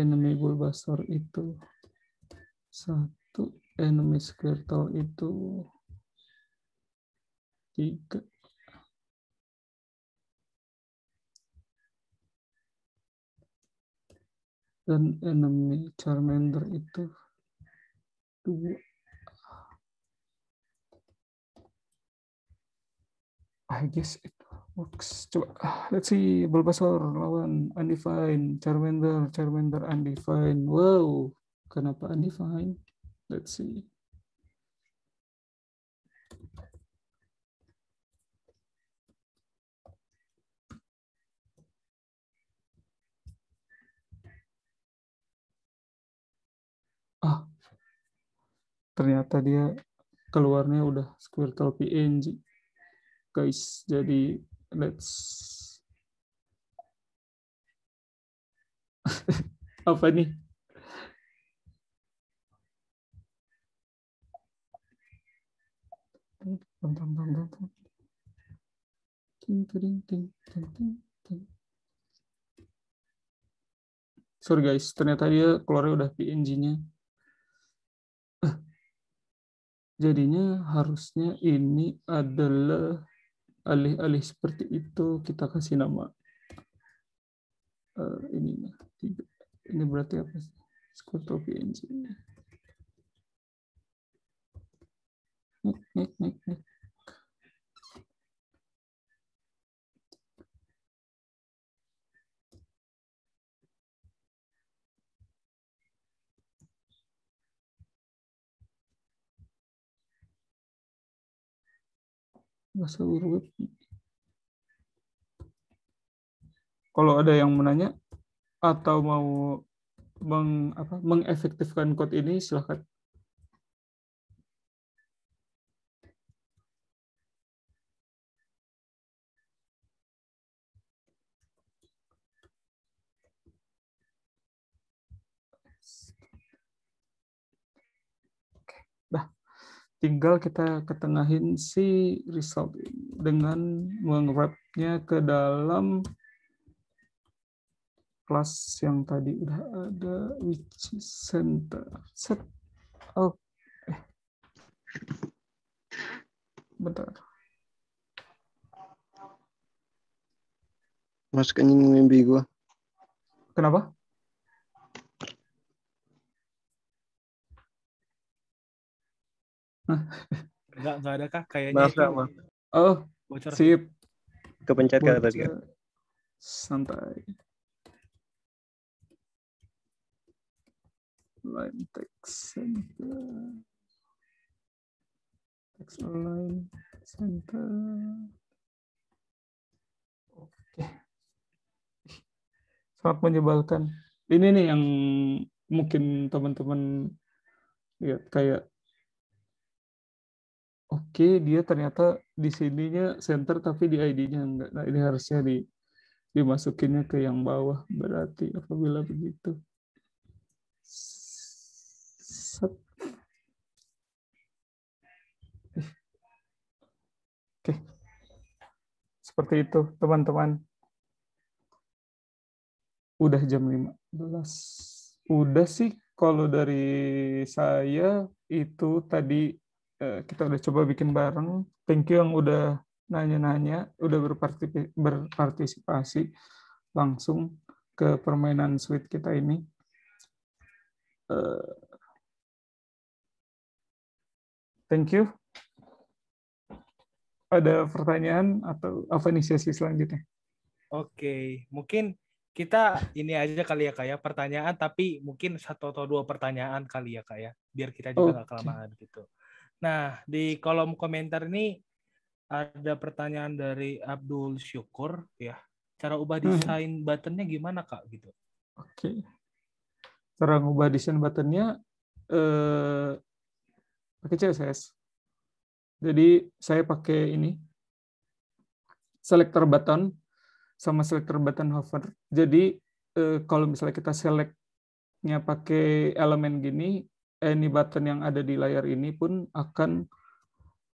Enemy Bulbasaur itu satu enemy squirtle itu tiga dan enemy Charmander itu dua. I guess it Oops. Coba, ah, let's see. Bulbasaur lawan Undefined. Charmander, Charmander, Undefined. Wow, kenapa Undefined? Let's see. Ah, ternyata dia keluarnya udah Squirtle PNG. Guys, jadi Let's apa nih? Sorry guys, ternyata dia keluarnya udah PNG-nya. Jadinya harusnya ini adalah alih-alih seperti itu kita kasih nama uh, eh, ini ini berarti apa sih ini. PNG bahasa Kalau ada yang menanya atau mau meng, mengefektifkan code ini, silahkan. tinggal kita ketengahin si result dengan mengwrapnya ke dalam kelas yang tadi udah ada which center set oh eh. bentar masukin mimpi gua kenapa Enggak, enggak ada kah Kayaknya maaf, itu... maaf. Oh, bocor. sip. Kepencet kan tadi. Ya. Santai. Line text center. Text line center. Oke. Sangat menyebalkan. Ini nih yang mungkin teman-teman lihat kayak Oke, dia ternyata di sininya center tapi di ID-nya enggak. Nah, ini harusnya di dimasukinnya ke yang bawah berarti apabila begitu. Set. Oke. Seperti itu, teman-teman. Udah jam 15. Udah sih kalau dari saya itu tadi Eh, kita udah coba bikin bareng. Thank you yang udah nanya-nanya, udah berpartisipasi langsung ke permainan Sweet kita ini. Eh, thank you. Ada pertanyaan atau apa nih sesi selanjutnya? Oke, mungkin kita ini aja kali ya kak ya pertanyaan, tapi mungkin satu atau dua pertanyaan kali ya kak ya, biar kita juga nggak okay. kelamaan gitu. Nah, di kolom komentar ini ada pertanyaan dari Abdul Syukur ya. Cara ubah hmm. desain hmm. buttonnya gimana kak gitu? Oke. Okay. Cara ubah desain buttonnya eh, pakai CSS. Jadi saya pakai ini selector button sama selector button hover. Jadi eh, kalau misalnya kita selectnya pakai elemen gini, any button yang ada di layar ini pun akan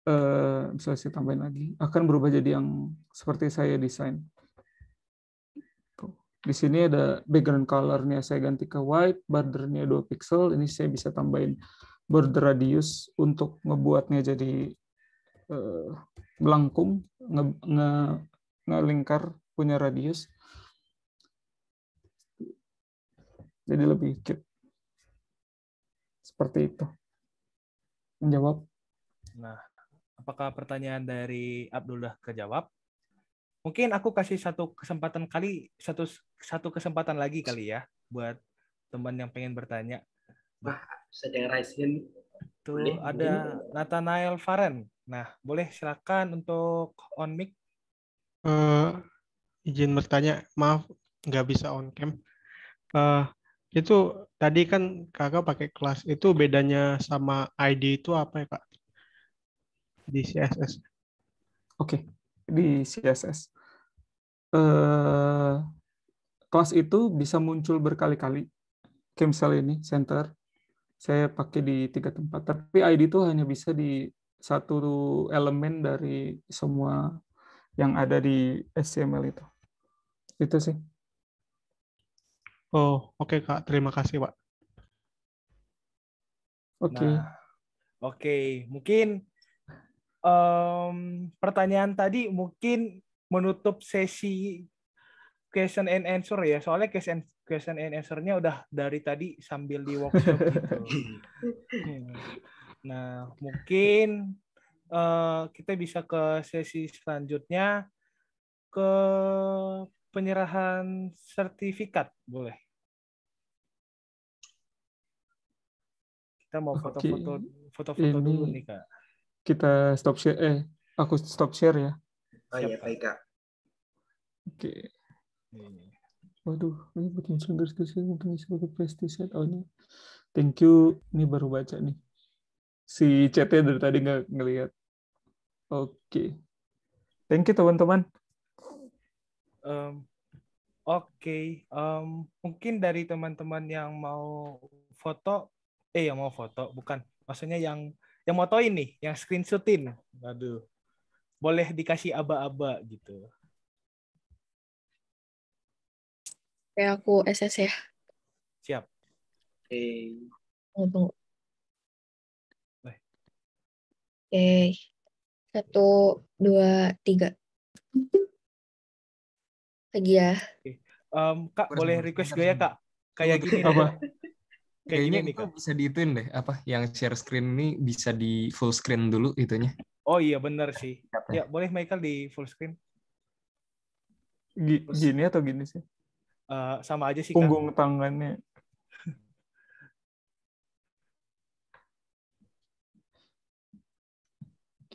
bisa eh, bisa saya tambahin lagi akan berubah jadi yang seperti saya desain di sini ada background colornya saya ganti ke white bordernya 2 pixel ini saya bisa tambahin border radius untuk ngebuatnya jadi eh, melengkung nge, nge, lingkar punya radius jadi lebih cute seperti itu. Menjawab. Nah, apakah pertanyaan dari Abdullah kejawab? Mungkin aku kasih satu kesempatan kali, satu satu kesempatan lagi kali ya buat teman yang pengen bertanya. Wah, sedang raisin. Tuh ada boleh. Nathanael Faren. Nah, boleh silakan untuk on mic. Uh, izin bertanya, maaf nggak bisa on cam. Uh, itu tadi kan kakak pakai kelas. Itu bedanya sama ID itu apa ya kak? Di CSS. Oke, okay. di CSS. Uh, eh, kelas itu bisa muncul berkali-kali. Kayak ini, center. Saya pakai di tiga tempat. Tapi ID itu hanya bisa di satu elemen dari semua yang ada di HTML itu. Itu sih. Oh, oke okay, Kak. Terima kasih, Pak. Oke. Okay. Nah, oke, okay. mungkin um, pertanyaan tadi mungkin menutup sesi question and answer ya. Soalnya question question and answer-nya udah dari tadi sambil di workshop gitu. Nah, mungkin uh, kita bisa ke sesi selanjutnya ke penyerahan sertifikat, boleh. Kita mau foto-foto foto-foto dulu nih, Kak. Kita stop share eh aku stop share ya. Oh iya, baik, Kak. Oke. Waduh, ini bikin sundar sendiri mungkin sebagai pesticide. Oh, ini. Thank you. Ini baru baca nih. Si chatnya dari tadi nggak ngelihat. Oke. Thank you, teman-teman. Um, Oke, okay. um, mungkin dari teman-teman yang mau foto, eh yang mau foto, bukan, maksudnya yang yang mau toin nih, yang screenshotin, aduh, boleh dikasih aba-aba gitu. Oke, aku SS ya. Siap. Oke. Okay. Tunggu, Oke. Okay. Satu, dua, tiga lagi ya. Okay. Um, kak boleh request gue ya kak. Kayak gini apa? Kayak gini nih kak. Bisa diituin deh apa yang share screen ini bisa di full screen dulu itunya. Oh iya benar sih. Ya boleh Michael di full screen. G gini atau gini sih? Uh, sama aja sih. Punggung kak. tangannya.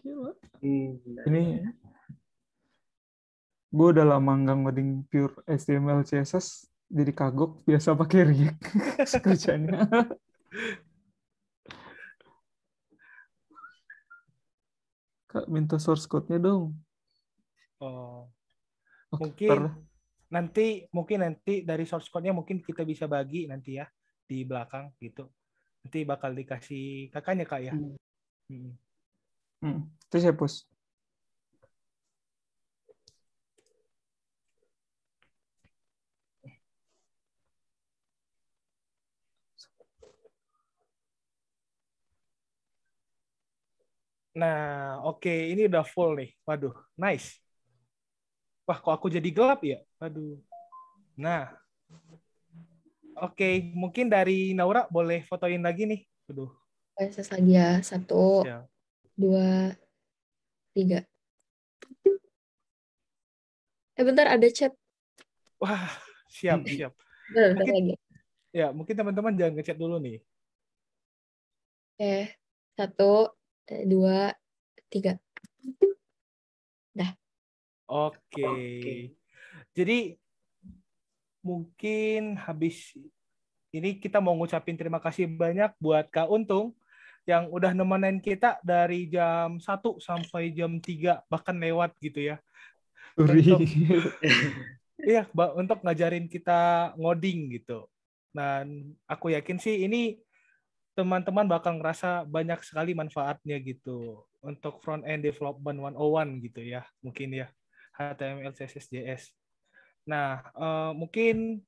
Gila. Ini gue udah lama nggak ngoding pure HTML CSS jadi kagok biasa pakai React kerjanya kak minta source code-nya dong oh Oke, mungkin ter... nanti mungkin nanti dari source code-nya mungkin kita bisa bagi nanti ya di belakang gitu nanti bakal dikasih kakaknya kak ya hmm. Hmm. hmm. terus ya bos Nah, oke, okay. ini udah full nih. Waduh, nice. Wah, kok aku jadi gelap ya? Waduh. Nah, oke, okay. mungkin dari Naura boleh fotoin lagi nih. Waduh. Proses lagi ya. Satu, ya. dua, tiga. Eh bentar ada chat. Wah, siap, siap. bentar, mungkin, lagi. Ya, mungkin teman-teman jangan ngechat dulu nih. Oke, eh, satu, Eh, dua, tiga. Dah. Oke. Jadi mungkin habis ini kita mau ngucapin terima kasih banyak buat Kak Untung yang udah nemenin kita dari jam 1 sampai jam 3 bahkan lewat gitu ya. Untuk, iya, untuk ngajarin kita ngoding gitu. Nah, aku yakin sih ini teman-teman bakal ngerasa banyak sekali manfaatnya gitu untuk front end development 101 gitu ya mungkin ya HTML CSS JS. Nah uh, mungkin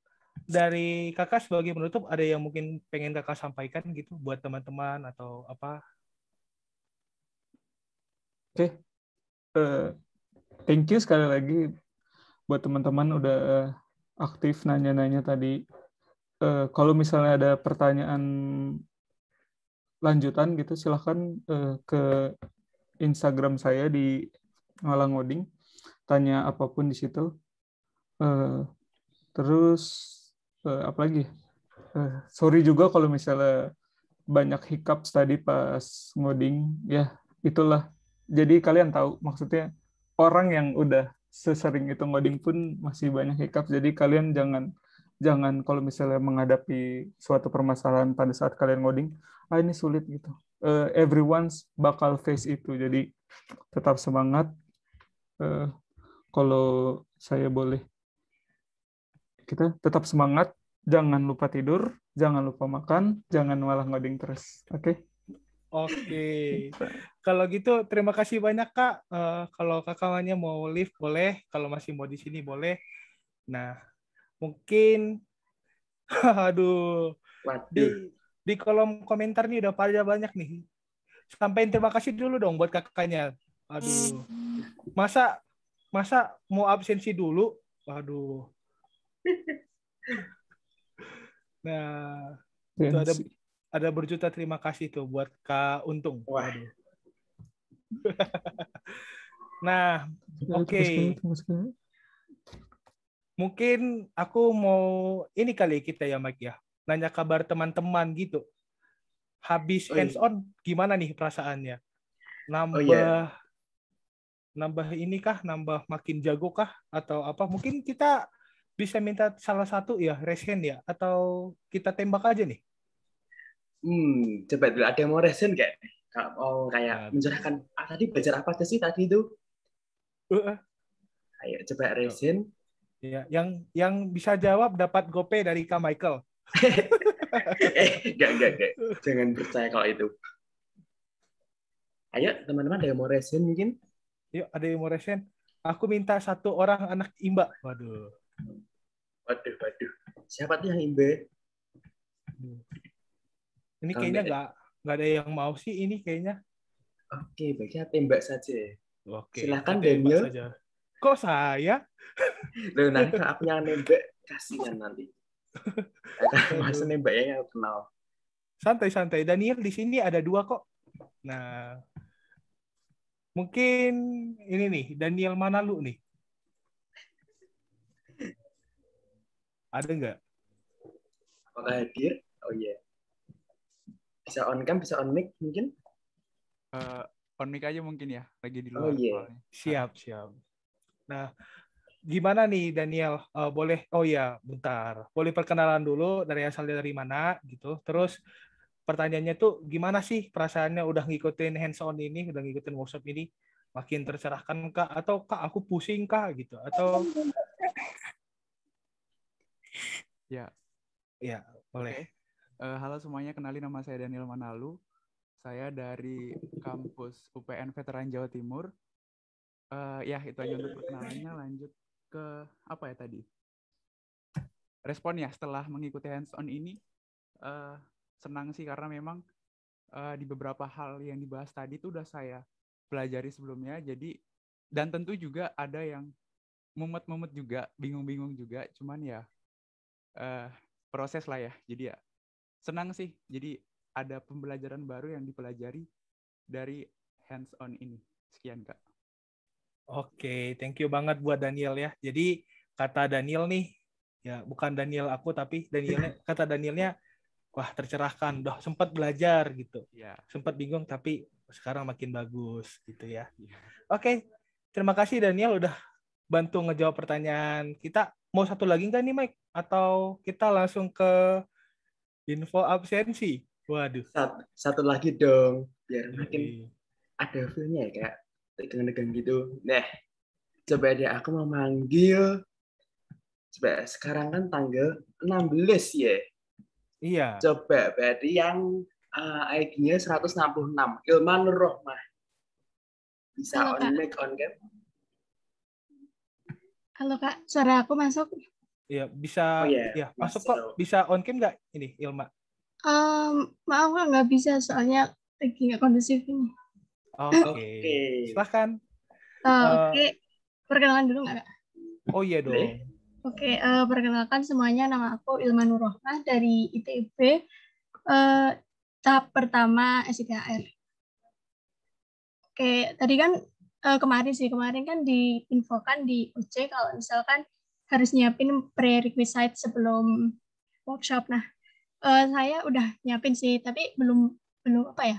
dari kakak sebagai penutup ada yang mungkin pengen kakak sampaikan gitu buat teman-teman atau apa? Oke, okay. uh, eh, thank you sekali lagi buat teman-teman udah aktif nanya-nanya tadi. Uh, kalau misalnya ada pertanyaan lanjutan gitu silahkan uh, ke Instagram saya di Malang Oding tanya apapun di situ uh, terus uh, eh, apalagi uh, sorry juga kalau misalnya banyak hiccup tadi pas ngoding ya itulah jadi kalian tahu maksudnya orang yang udah sesering itu ngoding pun masih banyak hiccup jadi kalian jangan jangan kalau misalnya menghadapi suatu permasalahan pada saat kalian ngoding ah ini sulit gitu uh, eh, everyone bakal face itu jadi tetap semangat uh, kalau saya boleh kita tetap semangat jangan lupa tidur jangan lupa makan jangan malah ngoding terus oke okay? Oke. Okay. Kalau gitu terima kasih banyak Kak. Uh, kalau kakaknya mau live boleh, kalau masih mau di sini boleh. Nah, mungkin aduh. Waduh di kolom komentar nih udah pada banyak nih. Sampaikan terima kasih dulu dong buat kakaknya. Aduh. Masa masa mau absensi dulu? Waduh. Nah, itu iya ada ada berjuta terima kasih tuh buat Kak Untung. Waduh. nah, oke. Okay. Mungkin aku mau ini kali kita ya Mike ya nanya kabar teman-teman gitu. Habis oh, iya. hands on gimana nih perasaannya? Nambah oh, yeah. nambah ini kah? Nambah makin jago kah atau apa? Mungkin kita bisa minta salah satu ya resen ya atau kita tembak aja nih. Hmm, coba dulu ada yang mau resen kayak mau kayak nah, mencerahkan ah, tadi belajar apa aja sih tadi itu? Uh, Ayo coba resin. Ya, yang yang bisa jawab dapat gope dari Kak Michael gak, gak, gak. Jangan percaya kalau itu. Ayo, teman-teman, ada yang mau resen mungkin? Yuk, ada yang mau resen. Aku minta satu orang anak imba. Waduh. Waduh, waduh. Siapa tuh yang imba? Ini kayaknya nggak nggak ada yang mau sih ini kayaknya. Oke, baiknya tembak saja. Oke. Silakan Daniel. Saja. Kok saya? Loh, nanti aku yang nembak kasihan nanti. Mas nih mbaknya yang kenal. Santai-santai. Daniel di sini ada dua kok. Nah, mungkin ini nih Daniel lu nih. Ada nggak? Apakah hadir? Oh iya. Yeah. Bisa on cam, bisa on mic mungkin? Uh, on mic aja mungkin ya, lagi di oh, luar. Iya. Oh Yeah. Siap, siap. Nah, gimana nih Daniel? Uh, boleh? Oh ya, bentar. Boleh perkenalan dulu dari asalnya dari mana gitu. Terus pertanyaannya tuh gimana sih perasaannya udah ngikutin hands on ini, udah ngikutin workshop ini? Makin tercerahkan kak atau kak aku pusing kak gitu atau Ya. Ya, boleh. Okay. Uh, eh, halo semuanya, kenalin nama saya Daniel Manalu. Saya dari kampus UPN Veteran Jawa Timur. Uh, ya, itu aja untuk perkenalannya. Lanjut ke apa ya tadi respon ya setelah mengikuti hands on ini uh, senang sih karena memang uh, di beberapa hal yang dibahas tadi itu udah saya pelajari sebelumnya jadi dan tentu juga ada yang mumet-mumet juga bingung-bingung juga cuman ya uh, proses lah ya jadi ya senang sih jadi ada pembelajaran baru yang dipelajari dari hands on ini sekian kak Oke, okay, thank you banget buat Daniel ya. Jadi kata Daniel nih, ya bukan Daniel aku tapi Danielnya kata Danielnya, wah tercerahkan, Doh sempat belajar gitu, ya. sempat bingung tapi sekarang makin bagus gitu ya. Yeah. Oke, okay, terima kasih Daniel udah bantu ngejawab pertanyaan kita. Mau satu lagi nggak nih Mike? Atau kita langsung ke info absensi? Waduh. Satu, satu lagi dong, biar makin ada feelnya ya kak tegang-tegang gitu nah coba deh aku mau manggil coba sekarang kan tanggal 16 ya iya coba berarti yang uh, ID-nya 166 Ilman Rohmah bisa Halo, on mic on cam Halo Kak, suara aku masuk? Iya, bisa. Oh, yeah. ya, iya. masuk kok. Bisa on cam nggak ini, Ilma? Um, maaf nggak bisa soalnya lagi nggak kondusif ini. Oke. Silahkan. Eh, eh, oke. Perkenalan dulu nggak? Oh iya dong. Oke, okay, uh, eh, perkenalkan semuanya nama aku Ilman Nurrohma dari ITB uh, tahap pertama SITHR. Oke, okay, tadi kan uh, kemarin sih kemarin kan diinfokan di OC kalau misalkan harus nyiapin prerequisite sebelum workshop. Nah, uh, saya udah nyiapin sih, tapi belum belum apa ya?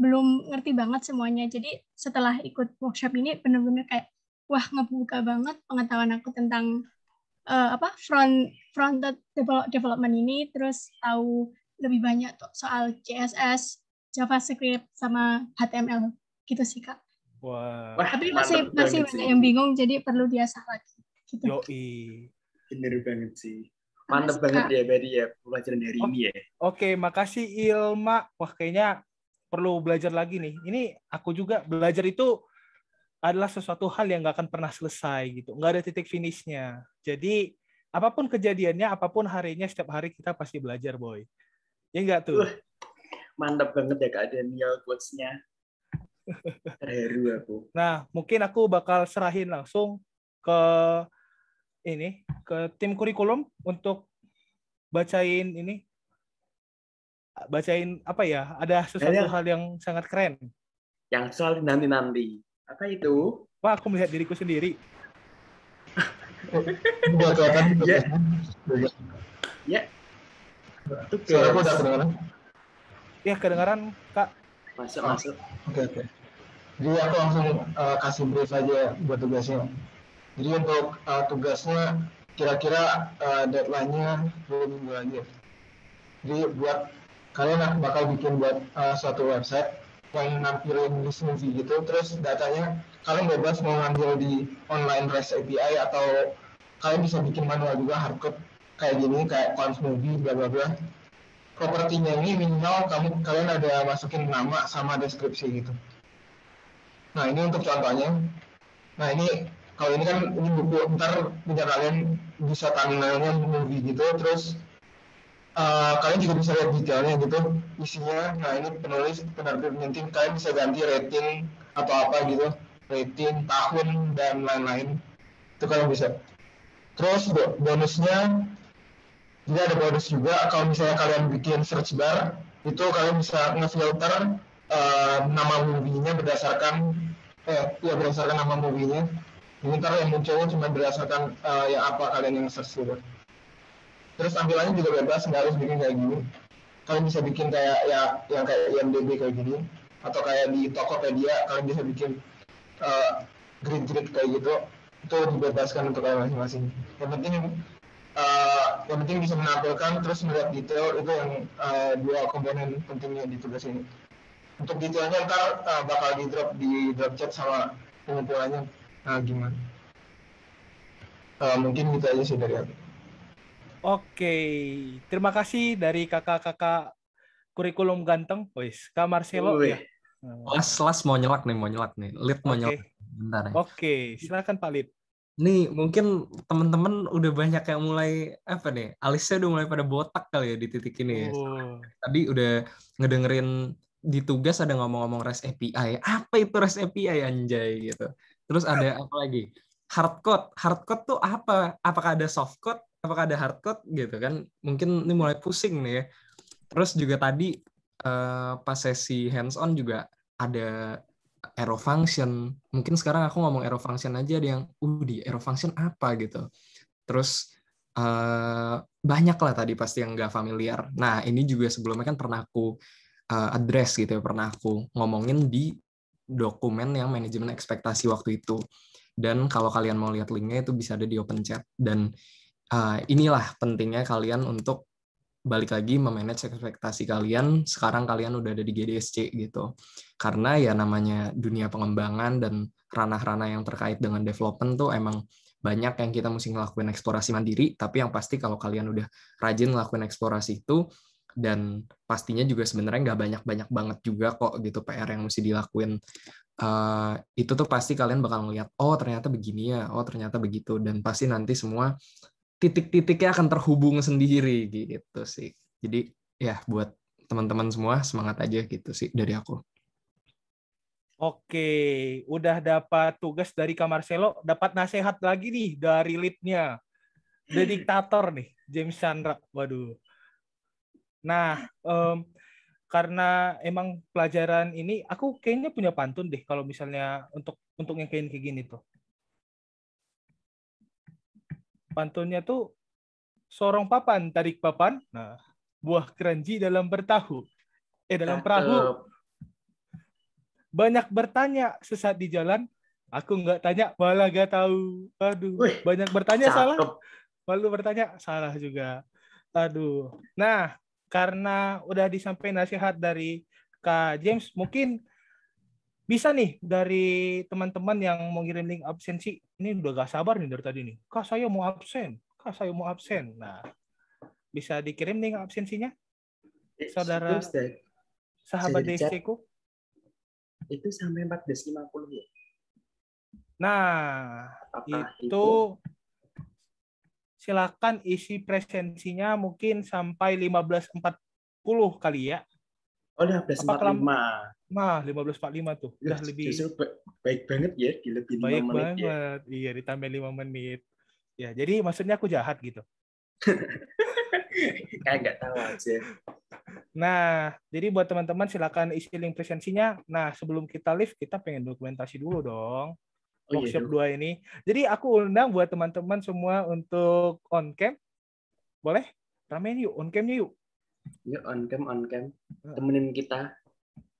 belum ngerti banget semuanya. Jadi setelah ikut workshop ini benar-benar kayak wah ngebuka banget pengetahuan aku tentang uh, apa front fronted development ini terus tahu lebih banyak tuh soal CSS, JavaScript sama HTML gitu sih kak. Wah. Tapi masih masih banyak yang bingung jadi perlu diasah lagi. Gitu. Yoi. Bener banget sih. mantep banget ya Beri ya pelajaran dari oh, ini ya. Oke, okay, makasih Ilma. Wah kayaknya perlu belajar lagi nih. Ini aku juga belajar itu adalah sesuatu hal yang nggak akan pernah selesai gitu. Nggak ada titik finishnya. Jadi apapun kejadiannya, apapun harinya, setiap hari kita pasti belajar, boy. Ya nggak tuh? Uh, mantap banget ya Kak Daniel quotes-nya. Terheru aku. Nah, mungkin aku bakal serahin langsung ke ini ke tim kurikulum untuk bacain ini bacain apa ya? Ada sesuatu yang, hal yang sangat keren. Yang soal nanti-nanti. Apa itu? Wah, aku melihat diriku sendiri. ya. Ya. ya. Suara aku udah kedengaran? Ya, kedengaran, Kak. Masuk, masuk. Oke, okay, oke. Okay. Jadi aku langsung uh, kasih brief aja buat tugasnya. Jadi untuk uh, tugasnya kira-kira uh, deadline-nya belum minggu Jadi buat kalian bakal bikin buat uh, suatu website yang nampilin list movie gitu terus datanya kalian bebas mau ngambil di online REST API atau kalian bisa bikin manual juga hardcode kayak gini kayak cons movie bla bla bla propertinya ini minimal kamu kalian ada masukin nama sama deskripsi gitu nah ini untuk contohnya nah ini kalau ini kan ini buku ntar punya kalian bisa thumbnailnya movie gitu terus Eh, kalian juga bisa lihat detailnya gitu isinya nah ini penulis penerbit penting kalian bisa ganti rating atau apa gitu rating tahun dan lain-lain itu kalian bisa terus bonusnya juga ada bonus juga kalau misalnya kalian bikin search bar itu kalian bisa ngefilter uh, nama movie-nya berdasarkan eh ya berdasarkan nama movie-nya ini ntar yang munculnya cuma berdasarkan uh, yang apa kalian yang search gitu terus tampilannya juga bebas nggak harus bikin kayak gini kalian bisa bikin kayak ya yang kayak IMDb kayak gini atau kayak di toko Tokopedia kalian bisa bikin uh, eh, grid grid kayak gitu itu dibebaskan untuk kalian masing-masing yang penting uh, yang penting bisa menampilkan terus melihat detail itu yang uh, dua komponen pentingnya di tugas ini untuk detailnya ntar uh, bakal di drop di drop chat sama pengumpulannya nah gimana uh, mungkin kita gitu aja sih dari aku Oke, terima kasih dari kakak-kakak kurikulum ganteng, wis Kak Marcelo Uwe. ya. Oh, las, las mau nyelak nih, mau nyelak nih. Lid mau okay. nyelak. Bentar ya. Oke, silakan Pak Lid. Nih, mungkin teman-teman udah banyak yang mulai apa nih? Alisnya udah mulai pada botak kali ya di titik ini. Ya. Oh. Tadi udah ngedengerin di tugas ada ngomong-ngomong REST API. Apa itu REST API anjay gitu. Terus ada apa lagi? Hardcode, hardcode tuh apa? Apakah ada softcode? apakah ada hard code gitu kan mungkin ini mulai pusing nih ya terus juga tadi uh, pas sesi hands on juga ada arrow function mungkin sekarang aku ngomong arrow function aja ada yang uh di arrow function apa gitu terus uh, banyak lah tadi pasti yang nggak familiar nah ini juga sebelumnya kan pernah aku uh, address gitu ya pernah aku ngomongin di dokumen yang manajemen ekspektasi waktu itu dan kalau kalian mau lihat linknya itu bisa ada di open chat dan uh, inilah pentingnya kalian untuk balik lagi memanage ekspektasi kalian sekarang kalian udah ada di GDSC gitu karena ya namanya dunia pengembangan dan ranah-ranah yang terkait dengan development tuh emang banyak yang kita mesti ngelakuin eksplorasi mandiri tapi yang pasti kalau kalian udah rajin ngelakuin eksplorasi itu dan pastinya juga sebenarnya nggak banyak-banyak banget juga kok gitu PR yang mesti dilakuin uh, itu tuh pasti kalian bakal ngeliat oh ternyata begini ya oh ternyata begitu dan pasti nanti semua titik-titiknya akan terhubung sendiri gitu sih. Jadi ya buat teman-teman semua semangat aja gitu sih dari aku. Oke, udah dapat tugas dari Kamar Selo, dapat nasihat lagi nih dari leadnya. The Diktator nih, James Chandra. Waduh. Nah, um, karena emang pelajaran ini, aku kayaknya punya pantun deh kalau misalnya untuk untuk yang kayak gini tuh pantunnya tuh sorong papan tarik papan nah buah keranji dalam bertahu eh dalam perahu banyak bertanya sesat di jalan aku nggak tanya malah gak tahu aduh Wih, banyak bertanya cakep. salah malu bertanya salah juga aduh nah karena udah disampaikan nasihat dari Kak James mungkin bisa nih dari teman-teman yang mau ngirim link absensi ini udah gak sabar nih dari tadi nih kak saya mau absen kak saya mau absen nah bisa dikirim link absensinya eh, saudara sahabat DSC-ku itu sampai 450 ya nah Apakah itu, itu silakan isi presensinya mungkin sampai 1540 kali ya Oh, udah 1545. Nah, 1545 tuh. Udah lebih baik banget ya, gila lebih baik menit baik ya. banget. ya. Iya, ditambah lima menit. Ya, jadi maksudnya aku jahat gitu. Kayak nggak tahu aja. Nah, jadi buat teman-teman silakan isi link presensinya. Nah, sebelum kita live, kita pengen dokumentasi dulu dong. Oh, iya, workshop iya, dua ini. Jadi aku undang buat teman-teman semua untuk on cam. Boleh? Ramein yuk, on camnya yuk. Yuk iya, on cam on cam. Nah. Temenin kita.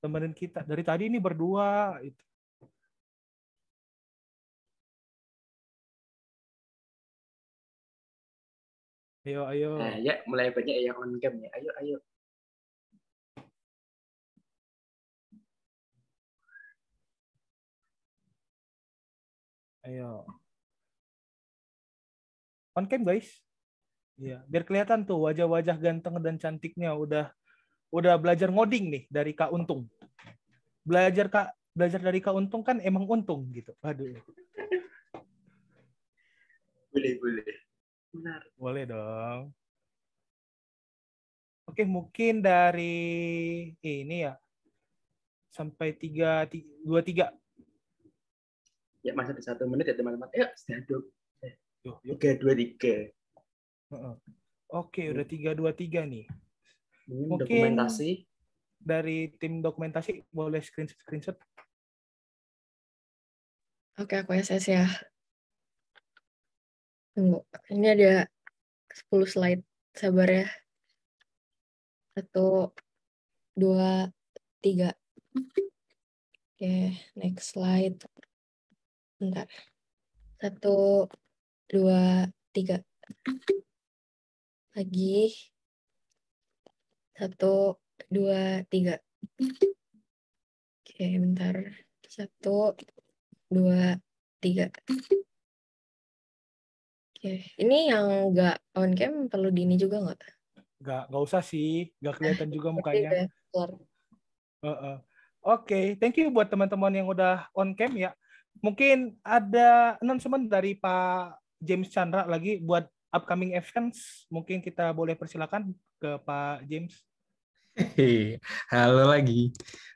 Temenin kita. Dari tadi ini berdua itu. Ayo ayo. Nah, ya mulai banyak yang on cam ya. Ayo ayo. Ayo. On cam guys. Iya, biar kelihatan tuh wajah-wajah ganteng dan cantiknya udah udah belajar ngoding nih dari Kak Untung. Belajar Kak belajar dari Kak Untung kan emang untung gitu. Aduh. Boleh, boleh. Benar. Boleh dong. Oke, mungkin dari ini ya sampai tiga, 2 dua Ya masih ada satu menit ya teman-teman. Yuk, sudah Oke Tiga dua tiga. Oke, udah iya. tiga dua tiga nih. Mungkin dokumentasi dari tim dokumentasi boleh screenshot screenshot. Oke, aku SS ya. Tunggu, ini ada 10 slide. Sabar ya. Satu, dua, tiga. Oke, next slide. Bentar. Satu, dua, tiga lagi satu dua tiga oke bentar satu dua tiga oke ini yang nggak on cam perlu dini juga nggak nggak nggak usah sih nggak kelihatan juga mukanya uh -uh. oke okay. thank you buat teman-teman yang udah on cam ya mungkin ada announcement dari Pak James Chandra lagi buat upcoming events mungkin kita boleh persilakan ke Pak James. Hey, halo lagi.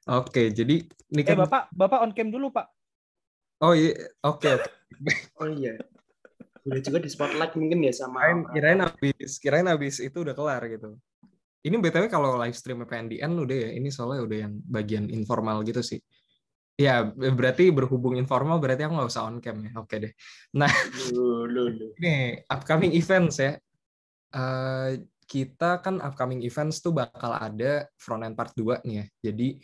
Oke, jadi ini eh, kan... Eh, Bapak, Bapak on cam dulu, Pak. Oh iya, oke. Okay. oh iya. Udah juga di spotlight mungkin ya sama. Kirain, kirain abis, kirain abis itu udah kelar gitu. Ini btw kalau live stream PNDN udah ya, ini soalnya udah yang bagian informal gitu sih. Ya, berarti berhubung informal berarti aku nggak usah on cam ya. Oke deh. Nah, Lululu. ini upcoming events ya. Uh, kita kan upcoming events tuh bakal ada front end part 2 nih ya. Jadi